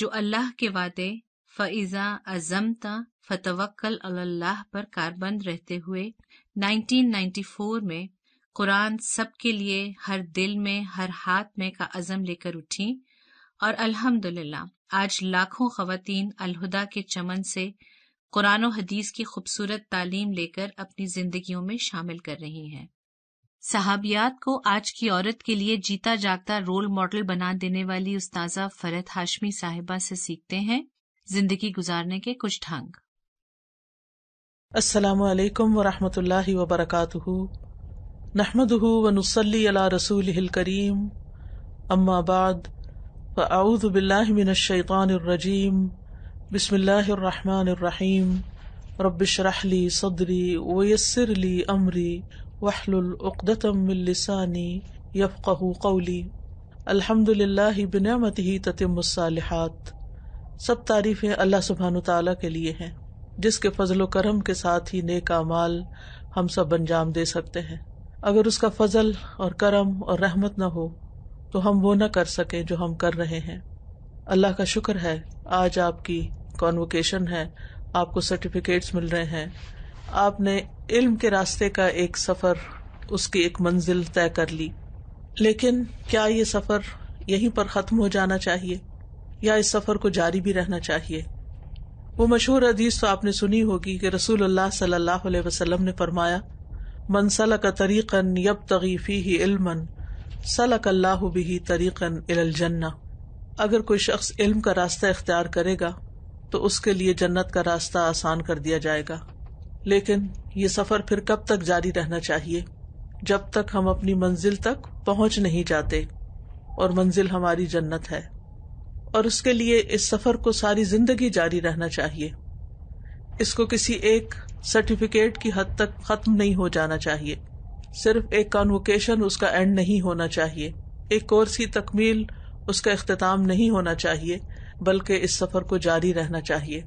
जो अल्लाह के वादे फ़ैज़ा अजमता फतवक्ल अल्लाह पर कारबंद रहते हुए 1994 में कुरान सब के लिए हर दिल में हर हाथ में का अज़म लेकर उठी और अल्हम्दुलिल्लाह आज लाखों खवतीन अलहुदा के चमन से कुरान हदीस की खूबसूरत तालीम लेकर अपनी जिंदगियों में शामिल कर रही हैं सहाबियात को आज की औरत के लिए जीता जागता रोल मॉडल बना देने वाली उस्ताजा फरत हाशमी साहिबा से सीखते हैं जिंदगी गुजारने के कुछ ढंग अस्सलाम वालेकुम वरहमतुल्लाहि नहमद अला करीम अम्माबाद बाद फअऊदु सदरी व अमरी वहलुल उकदतम मिलसानी यफ़ू कौली अल्हम्दुलिल्लाह बिनमत ही ततिमसालहत सब तारीफ़ें अल्लाह सुबहान तआला के लिए हैं जिसके फजल करम के साथ ही नेक अमाल हम सब अंजाम दे सकते हैं अगर उसका फजल और करम और रहमत न हो तो हम वो न कर सकें जो हम कर रहे हैं अल्लाह का शुक्र है आज आपकी कॉन्वोकेशन है आपको सर्टिफिकेट्स मिल रहे हैं आपने इल्म के रास्ते का एक सफर उसकी एक मंजिल तय कर ली लेकिन क्या ये सफर यहीं पर खत्म हो जाना चाहिए या इस सफर को जारी भी रहना चाहिए वो मशहूर अदीज़ तो आपने सुनी होगी कि रसूल अल्लाह सल्लल्लाहु अलैहि वसल्लम ने फरमाया मनसला का तरीकन यब तगीफी ही इल्मन सलक अल्लाह भी तरीकन इलजन्ना अगर कोई शख्स इल्म का रास्ता इख्तियार करेगा तो उसके लिए जन्नत का रास्ता आसान कर दिया जाएगा लेकिन ये सफर फिर कब तक जारी रहना चाहिए जब तक हम अपनी मंजिल तक पहुंच नहीं जाते और मंजिल हमारी जन्नत है और उसके लिए इस सफर को सारी जिंदगी जारी रहना चाहिए इसको किसी एक सर्टिफिकेट की हद तक खत्म नहीं हो जाना चाहिए सिर्फ एक कॉन्वोकेशन उसका एंड नहीं होना चाहिए एक कोर्स की तकमील उसका अख्ताम नहीं होना चाहिए बल्कि इस सफर को जारी रहना चाहिए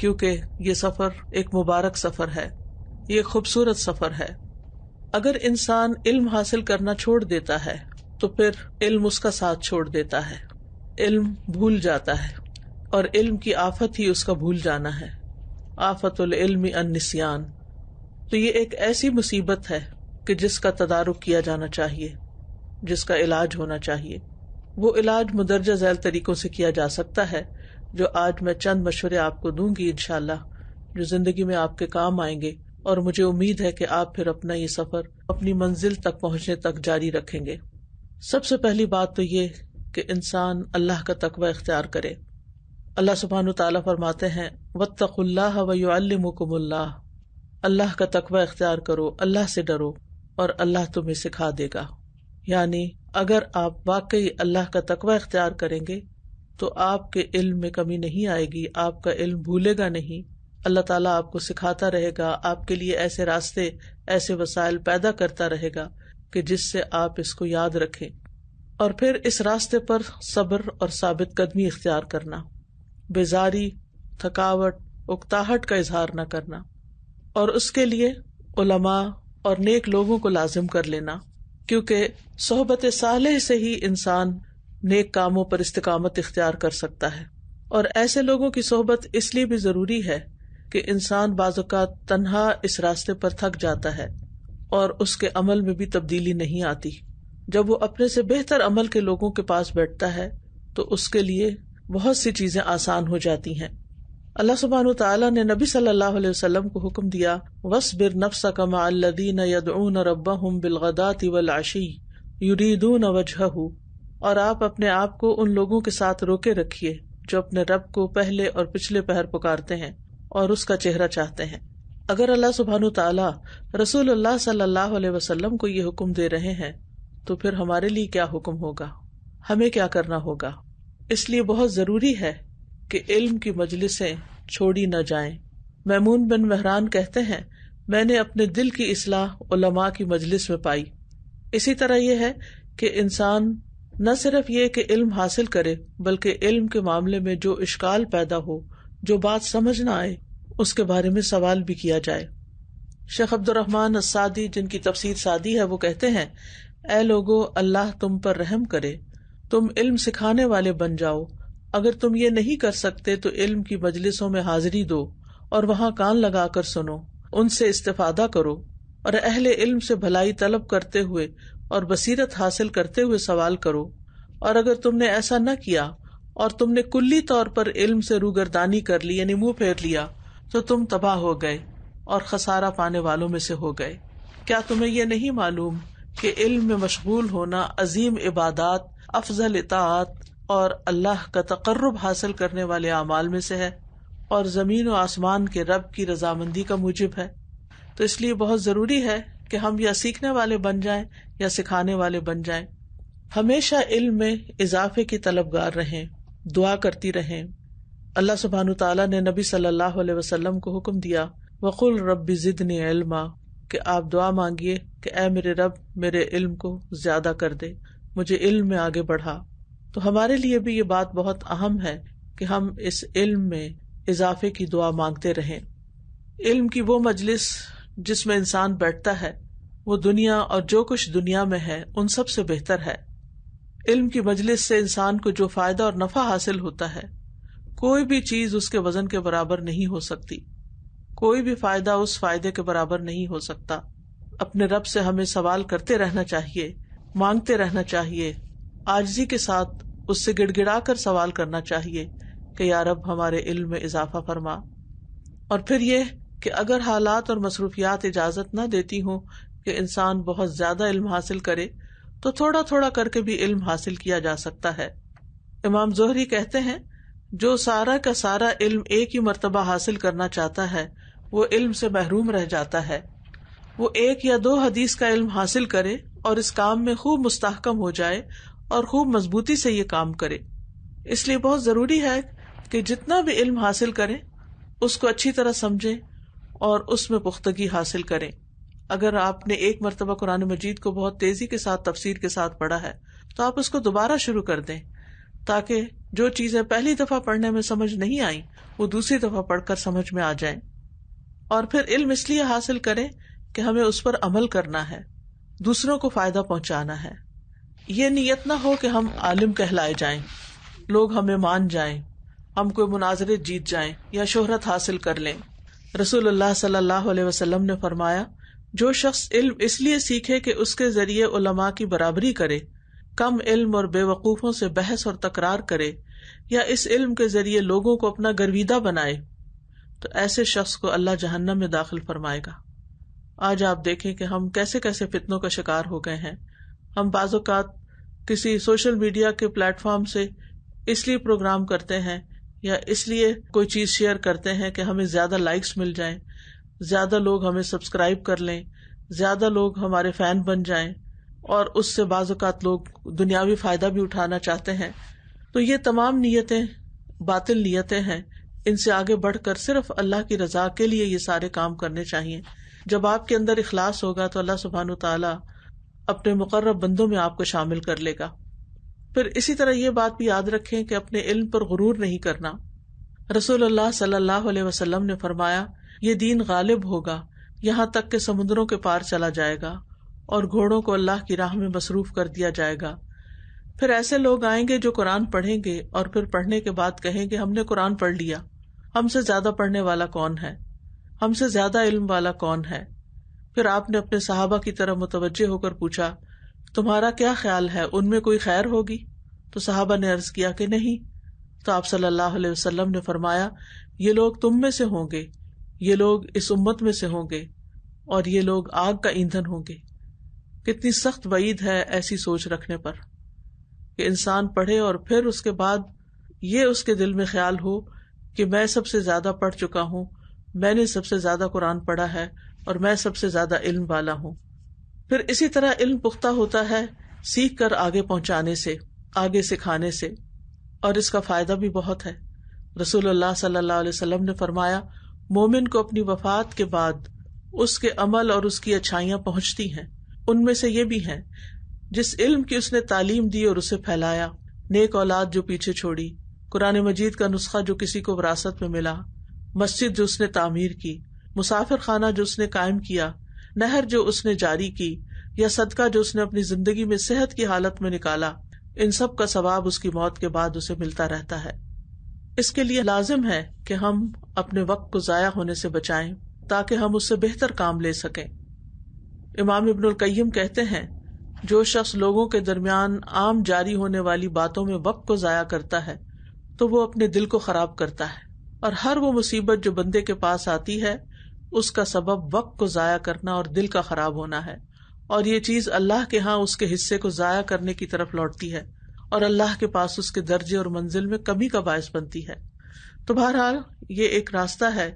क्योंकि ये सफर एक मुबारक सफर है ये खूबसूरत सफर है अगर इंसान इल्म हासिल करना छोड़ देता है तो फिर इल्म उसका साथ छोड़ देता है इल्म भूल जाता है और इल्म की आफत ही उसका भूल जाना है आफतुल इल्म अनसियान तो ये एक ऐसी मुसीबत है कि जिसका तदारुक किया जाना चाहिए जिसका इलाज होना चाहिए वो इलाज मुदरजा जैल तरीकों से किया जा सकता है जो आज मैं चंद मशवरे आपको दूंगी इनशाला जो जिंदगी में आपके काम आएंगे और मुझे उम्मीद है कि आप फिर अपना ये सफर अपनी मंजिल तक पहुंचने तक जारी रखेंगे सबसे पहली बात तो ये कि इंसान अल्लाह का तकवा इख्तियार करे अल्लाह सुबहान तला फरमाते हैं वत्तल्ला वयुअल्लमकुमल्ला अल्लाह का तकवा इख्तियार करो अल्लाह से डरो और अल्लाह तुम्हें सिखा देगा यानी अगर आप वाकई अल्लाह का तकवा इख्तियार करेंगे तो आपके इल्म में कमी नहीं आएगी आपका इल्म भूलेगा नहीं अल्लाह ताला आपको सिखाता रहेगा आपके लिए ऐसे रास्ते ऐसे वसाइल पैदा करता रहेगा कि जिससे आप इसको याद रखें और फिर इस रास्ते पर सब्र और साबित कदमी इख्तियार करना बेजारी थकावट उकताहट का इजहार न करना और उसके लिए उलमा और नेक लोगों को लाजिम कर लेना क्योंकि सोहबत साले से ही इंसान नेक कामों पर इस्तकामत इख्तियार कर सकता है और ऐसे लोगों की सोहबत इसलिए भी जरूरी है कि इंसान बाजुकात तन्हा इस रास्ते पर थक जाता है और उसके अमल में भी तब्दीली नहीं आती जब वो अपने से बेहतर अमल के लोगों के पास बैठता है तो उसके लिए बहुत सी चीजें आसान हो जाती हैं अल्लाह सुबहान तला ने नबी सल्लल्लाहु अलैहि वसल्लम को हुक्म दिया वसबिर नफ्स कमा अल्लदीन यदऊन रब्बहुम बिलगदाति और आप अपने आप को उन लोगों के साथ रोके रखिए जो अपने रब को पहले और पिछले पहर पुकारते हैं और उसका चेहरा चाहते हैं अगर अल्लाह सुबहान तला रसूल अल्लाह सल्लल्लाहु अलैहि को ये हुक्म दे रहे हैं तो फिर हमारे लिए क्या हुक्म होगा हमें क्या करना होगा इसलिए बहुत जरूरी है कि इल्म की मजलिसें छोड़ी न जाए मैमून बिन मेहरान कहते हैं मैंने अपने दिल की इसलाह उलमा की मजलिस में पाई इसी तरह यह है कि इंसान न सिर्फ ये कि इल्म हासिल करे बल्कि इल्म के मामले में जो इश्काल पैदा हो जो बात समझ न आए उसके बारे में सवाल भी किया जाए शेख अब्दुलरहमान असादी जिनकी तफसीर सादी है वो कहते हैं ए लोगो अल्लाह तुम पर रहम करे तुम इल्म सिखाने वाले बन जाओ अगर तुम ये नहीं कर सकते तो इल्म की मजलिसों में हाजिरी दो और वहाँ कान लगा कर सुनो उनसे इस्तेफादा करो और अहले इल्म से भलाई तलब करते हुए और बसीरत हासिल करते हुए सवाल करो और अगर तुमने ऐसा न किया और तुमने कुल्ली तौर पर इल्म से रूगरदानी कर ली यानी मुंह फेर लिया तो तुम तबाह हो गए और खसारा पाने वालों में से हो गए क्या तुम्हें यह नहीं मालूम कि इल्म में मशगूल होना अजीम इबादत अफजल इतात और अल्लाह का तकर्रब हासिल करने वाले अमाल में से है और जमीन व आसमान के रब की रजामंदी का मुजिब है तो इसलिए बहुत जरूरी है कि हम या सीखने वाले बन जाएं या सिखाने वाले बन जाएं हमेशा इल्म में इजाफे की तलबगार रहें दुआ करती रहें अल्लाह सुबहान तला ने नबी सल्लल्लाहु अलैहि वसल्लम को हुक्म दिया वकुल जिद ने इल्मा कि आप दुआ मांगिए कि ए मेरे रब मेरे इल्म को ज्यादा कर दे मुझे इल्म में आगे बढ़ा तो हमारे लिए भी ये बात बहुत अहम है कि हम इस इल्म में इजाफे की दुआ मांगते रहें इल्म की वो मजलिस जिसमें इंसान बैठता है वो दुनिया और जो कुछ दुनिया में है उन सबसे बेहतर है इल्म की मजलिस से इंसान को जो फायदा और नफा हासिल होता है कोई भी चीज उसके वजन के बराबर नहीं हो सकती कोई भी फायदा उस फायदे के बराबर नहीं हो सकता अपने रब से हमें सवाल करते रहना चाहिए मांगते रहना चाहिए आजजी के साथ उससे गिड़गिड़ा कर सवाल करना चाहिए कि यार अब हमारे इल्म में इजाफा फरमा और फिर ये कि अगर हालात और मसरूफियात इजाजत न देती हों कि इंसान बहुत ज्यादा इल्म हासिल करे तो थोड़ा थोड़ा करके भी इल्म हासिल किया जा सकता है इमाम जोहरी कहते हैं जो सारा का सारा इल्म एक ही मरतबा हासिल करना चाहता है वो इल्म से महरूम रह जाता है वो एक या दो हदीस का इल्म हासिल करे और इस काम में खूब मुस्तकम हो जाए और खूब मजबूती से ये काम करे इसलिए बहुत जरूरी है कि जितना भी इल्म हासिल करे उसको अच्छी तरह समझे और उसमें पुख्तगी हासिल करें अगर आपने एक मरतबा कुरान मजीद को बहुत तेजी के साथ तफसीर के साथ पढ़ा है तो आप उसको दोबारा शुरू कर दें ताकि जो चीजें पहली दफा पढ़ने में समझ नहीं आई वो दूसरी दफा पढ़कर समझ में आ जाए और फिर इल्म इसलिए हासिल करें कि हमें उस पर अमल करना है दूसरों को फायदा पहुंचाना है ये नीयत ना हो कि हम आलिम कहलाए जाए लोग हमें मान जाए हम कोई मुनाजरे जीत जाए या शोहरत हासिल कर लें रसूलुल्लाह सल्लल्लाहु अलैहि वसल्लम ने फरमाया जो शख्स इल्म इसलिए सीखे कि उसके जरिए उलमा की बराबरी करे कम इल्म और बेवकूफों से बहस और तकरार करे या इस इल्म के जरिए लोगों को अपना गर्विदा बनाए तो ऐसे शख्स को अल्लाह जहन्नम में दाखिल फरमाएगा आज आप देखें कि हम कैसे कैसे फितनों का शिकार हो गए हैं हम बाज़ात किसी सोशल मीडिया के प्लेटफॉर्म से इसलिए प्रोग्राम करते हैं या इसलिए कोई चीज शेयर करते हैं कि हमें ज्यादा लाइक्स मिल जाए ज्यादा लोग हमें सब्सक्राइब कर लें ज्यादा लोग हमारे फैन बन जाएं और उससे बाज़ात लोग दुनियावी फायदा भी उठाना चाहते हैं तो ये तमाम नीयतें बातिल नीयतें हैं इनसे आगे बढ़कर सिर्फ अल्लाह की रजा के लिए ये सारे काम करने चाहिए जब आपके अंदर इखलास होगा तो अल्लाह सुबहान तला अपने मुकर्र बंदों में आपको शामिल कर लेगा फिर इसी तरह ये बात भी याद रखें कि अपने इल्म पर गुरूर नहीं करना रसूल अल्लाह सल्लल्लाहु अलैहि वसल्लम ने फरमाया ये दीन गालिब होगा यहाँ तक के समुद्रों के पार चला जाएगा और घोड़ों को अल्लाह की राह में मसरूफ कर दिया जाएगा फिर ऐसे लोग आएंगे जो कुरान पढ़ेंगे और फिर पढ़ने के बाद कहेंगे हमने कुरान पढ़ लिया हमसे ज्यादा पढ़ने वाला कौन है हमसे ज्यादा इल्म वाला कौन है फिर आपने अपने साहबा की तरह मुतवजह होकर पूछा तुम्हारा क्या ख्याल है उनमें कोई खैर होगी तो साहबा ने अर्ज किया कि नहीं तो आप सल्लल्लाहु अलैहि वसल्लम ने फरमाया ये लोग तुम में से होंगे ये लोग इस उम्मत में से होंगे और ये लोग आग का ईंधन होंगे कितनी सख्त वईद है ऐसी सोच रखने पर कि इंसान पढ़े और फिर उसके बाद ये उसके दिल में ख्याल हो कि मैं सबसे ज्यादा पढ़ चुका हूं मैंने सबसे ज्यादा कुरान पढ़ा है और मैं सबसे ज्यादा इल्म वाला हूं फिर इसी तरह इल्म पुख्ता होता है सीख कर आगे पहुंचाने से आगे सिखाने से और इसका फायदा भी बहुत है रसूलुल्लाह सल्लल्लाहु अलैहि वसल्लम ने फरमाया मोमिन को अपनी वफात के बाद उसके अमल और उसकी अच्छाइयां पहुंचती हैं उनमें से ये भी है जिस इल्म की उसने तालीम दी और उसे फैलाया नेक औलाद जो पीछे छोड़ी कुरान मजीद का नुस्खा जो किसी को विरासत में मिला मस्जिद जो उसने तामीर की मुसाफिर खाना जो उसने कायम किया नहर जो उसने जारी की या सदका जो उसने अपनी जिंदगी में सेहत की हालत में निकाला इन सब का सवाब उसकी मौत के बाद उसे मिलता रहता है इसके लिए लाजिम है कि हम अपने वक्त को जाया होने से बचाएं ताकि हम उससे बेहतर काम ले सकें इमाम इबनुल कईम कहते हैं जो शख्स लोगों के दरमियान आम जारी होने वाली बातों में वक्त को जाया करता है तो वो अपने दिल को खराब करता है और हर वो मुसीबत जो बंदे के पास आती है उसका सबब वक्त को ज़ाया करना और दिल का खराब होना है और ये चीज अल्लाह के यहाँ उसके हिस्से को ज़ाया करने की तरफ लौटती है और अल्लाह के पास उसके दर्जे और मंजिल में कमी का बायस बनती है तो बहरहाल ये एक रास्ता है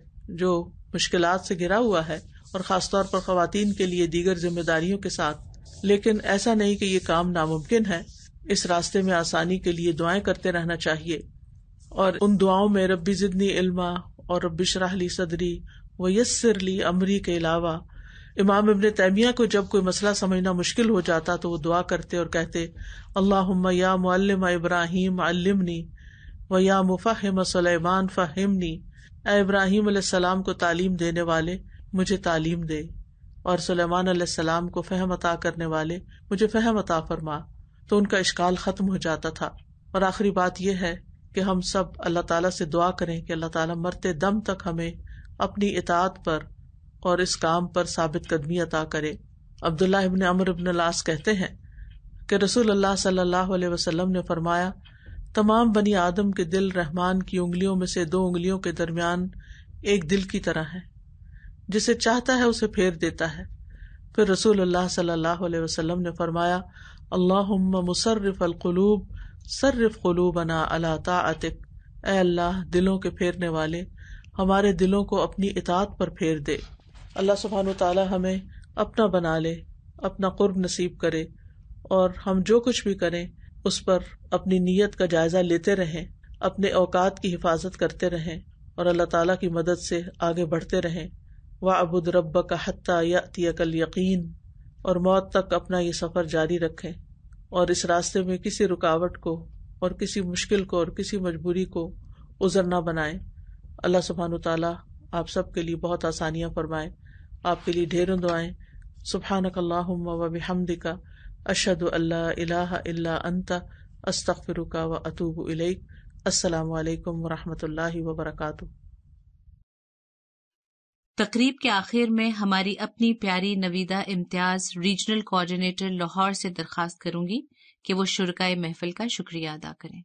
जो मुश्किल से घिरा हुआ है और खासतौर पर खातन के लिए दीगर जिम्मेदारियों के साथ लेकिन ऐसा नहीं कि ये काम नामुमकिन है इस रास्ते में आसानी के लिए दुआएं करते रहना चाहिए और उन दुआओं में रबी जिदनी इल्मा और रबी शराहली सदरी व वयसरली अमरी के अलावा इमाम इबन तैमिया को जब कोई मसला समझना मुश्किल हो जाता तो वो दुआ करते और कहते अल्लाह या मुल्लम इब्राहिम अल्लमनी व या मुफ़ाहम सलेमान फ़ाहमनी इब्राहिम सलाम को तालीम देने वाले मुझे तालीम दे और सलेमान सलाम को फ़हम अता करने वाले मुझे फ़हम अता फरमा तो उनका इश्काल ख़त्म हो जाता था और आखिरी बात यह है कि हम सब अल्लाह ताला से दुआ करें कि अल्लाह ताला मरते दम तक हमें अपनी इतात पर और इस काम पर साबित कदमी अता करे अब्दुल्ला इबन अमर इबन लास कहते हैं कि रसूल अल्लाह सल्लल्लाहु अलैहि वसल्लम ने फरमाया तमाम बनी आदम के दिल रहमान की उंगलियों में से दो उंगलियों के दरमियान एक दिल की तरह है जिसे चाहता है उसे फेर देता है फिर रसूल अल्लाह सल्लल्लाहु अलैहि वसल्लम ने फरमाया अल्लाह मुसरफ अलकलूब सर्रफ कलूबना अला तातिक ए अल्लाह दिलों के फेरने वाले हमारे दिलों को अपनी इतात पर फेर दे अल्लाह सुबहान ताली हमें अपना बना ले अपना कुर्ब नसीब करे और हम जो कुछ भी करें उस पर अपनी नीयत का जायज़ा लेते रहें अपने औकात की हिफाजत करते रहें और अल्लाह तला की मदद से आगे बढ़ते रहें व अबुद रब्ब का या यातियकल यकीन और मौत तक अपना ये सफ़र जारी रखें और इस रास्ते में किसी रुकावट को और किसी मुश्किल को और किसी मजबूरी को उजरना ना बनाएं अल्लाह सुबहान ताली आप सबके लिए बहुत आसानियाँ फरमाए आपके लिए ढेरों दुआएं सुबहान वबिहमदिका अशद अल्लाह इला अंता अस्तफ़िरुका व अतूब इलैक असलकम वरहमल वबरक तकरीब के आखिर में हमारी अपनी प्यारी नवीदा इम्तियाज रीजनल कोऑर्डिनेटर लाहौर से दरखास्त करूंगी कि वो शुरकाय महफिल का शुक्रिया अदा करें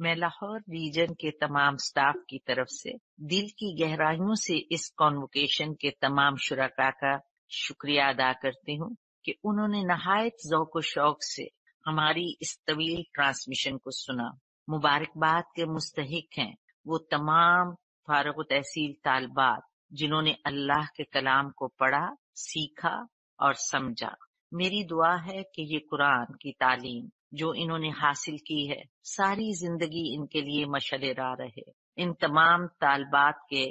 मैं लाहौर रीजन के तमाम स्टाफ की तरफ से दिल की गहराइयों से इस कॉन्वोकेशन के तमाम शुरा का शुक्रिया अदा करती हूँ कि उन्होंने नहायत जोको शौक से हमारी इस तवील ट्रांसमिशन को सुना मुबारकबाद के मुस्तक हैं वो तमाम फारग तहसील तालबात जिन्होंने अल्लाह के कलाम को पढ़ा सीखा और समझा मेरी दुआ है कि ये कुरान की तालीम जो इन्होंने हासिल की है सारी जिंदगी इनके लिए रहा रहे इन तमाम तालबात के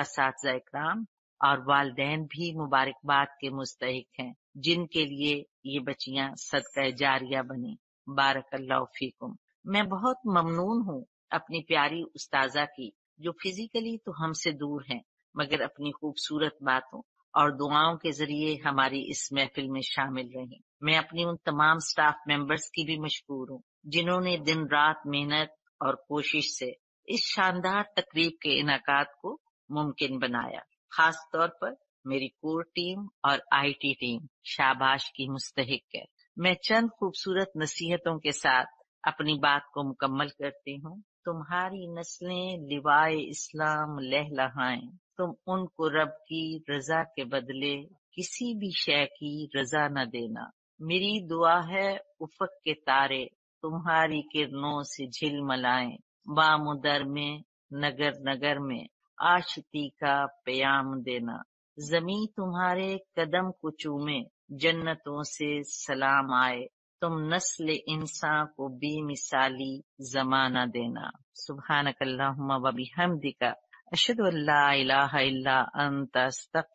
इस कराम और वालदेन भी मुबारकबाद के मुस्तक हैं जिनके लिए ये बच्चियां सदका जारिया बनी बारकल्ला फीकुम मैं बहुत ममनून हूँ अपनी प्यारी उस्ताजा की जो फिजिकली तो हमसे दूर हैं मगर अपनी खूबसूरत बातों और दुआओं के जरिए हमारी इस महफिल में शामिल रही मैं अपनी उन तमाम स्टाफ मेंबर्स की भी मशहूर हूँ जिन्होंने दिन रात मेहनत और कोशिश से इस शानदार तकरीब के इनका को मुमकिन बनाया खास तौर पर मेरी कोर टीम और आईटी टीम शाबाश की मुस्तक है मैं चंद खूबसूरत नसीहतों के साथ अपनी बात को मुकम्मल करती हूँ तुम्हारी नस्लें लिवाए इस्लाम लहलहाएं तुम उनको रब की रजा के बदले किसी भी शय की रजा न देना मेरी दुआ है उफक के तारे तुम्हारी किरणों से झिलमलाएं बामुदर में नगर नगर में आशती का प्याम देना जमी तुम्हारे कदम कुचू में जन्नतों से सलाम आए तुम नस्ल इंसान को बेमिसाली जमाना देना सुबहान कल्लाबी हमदिका अशद अल्लाह अंत तक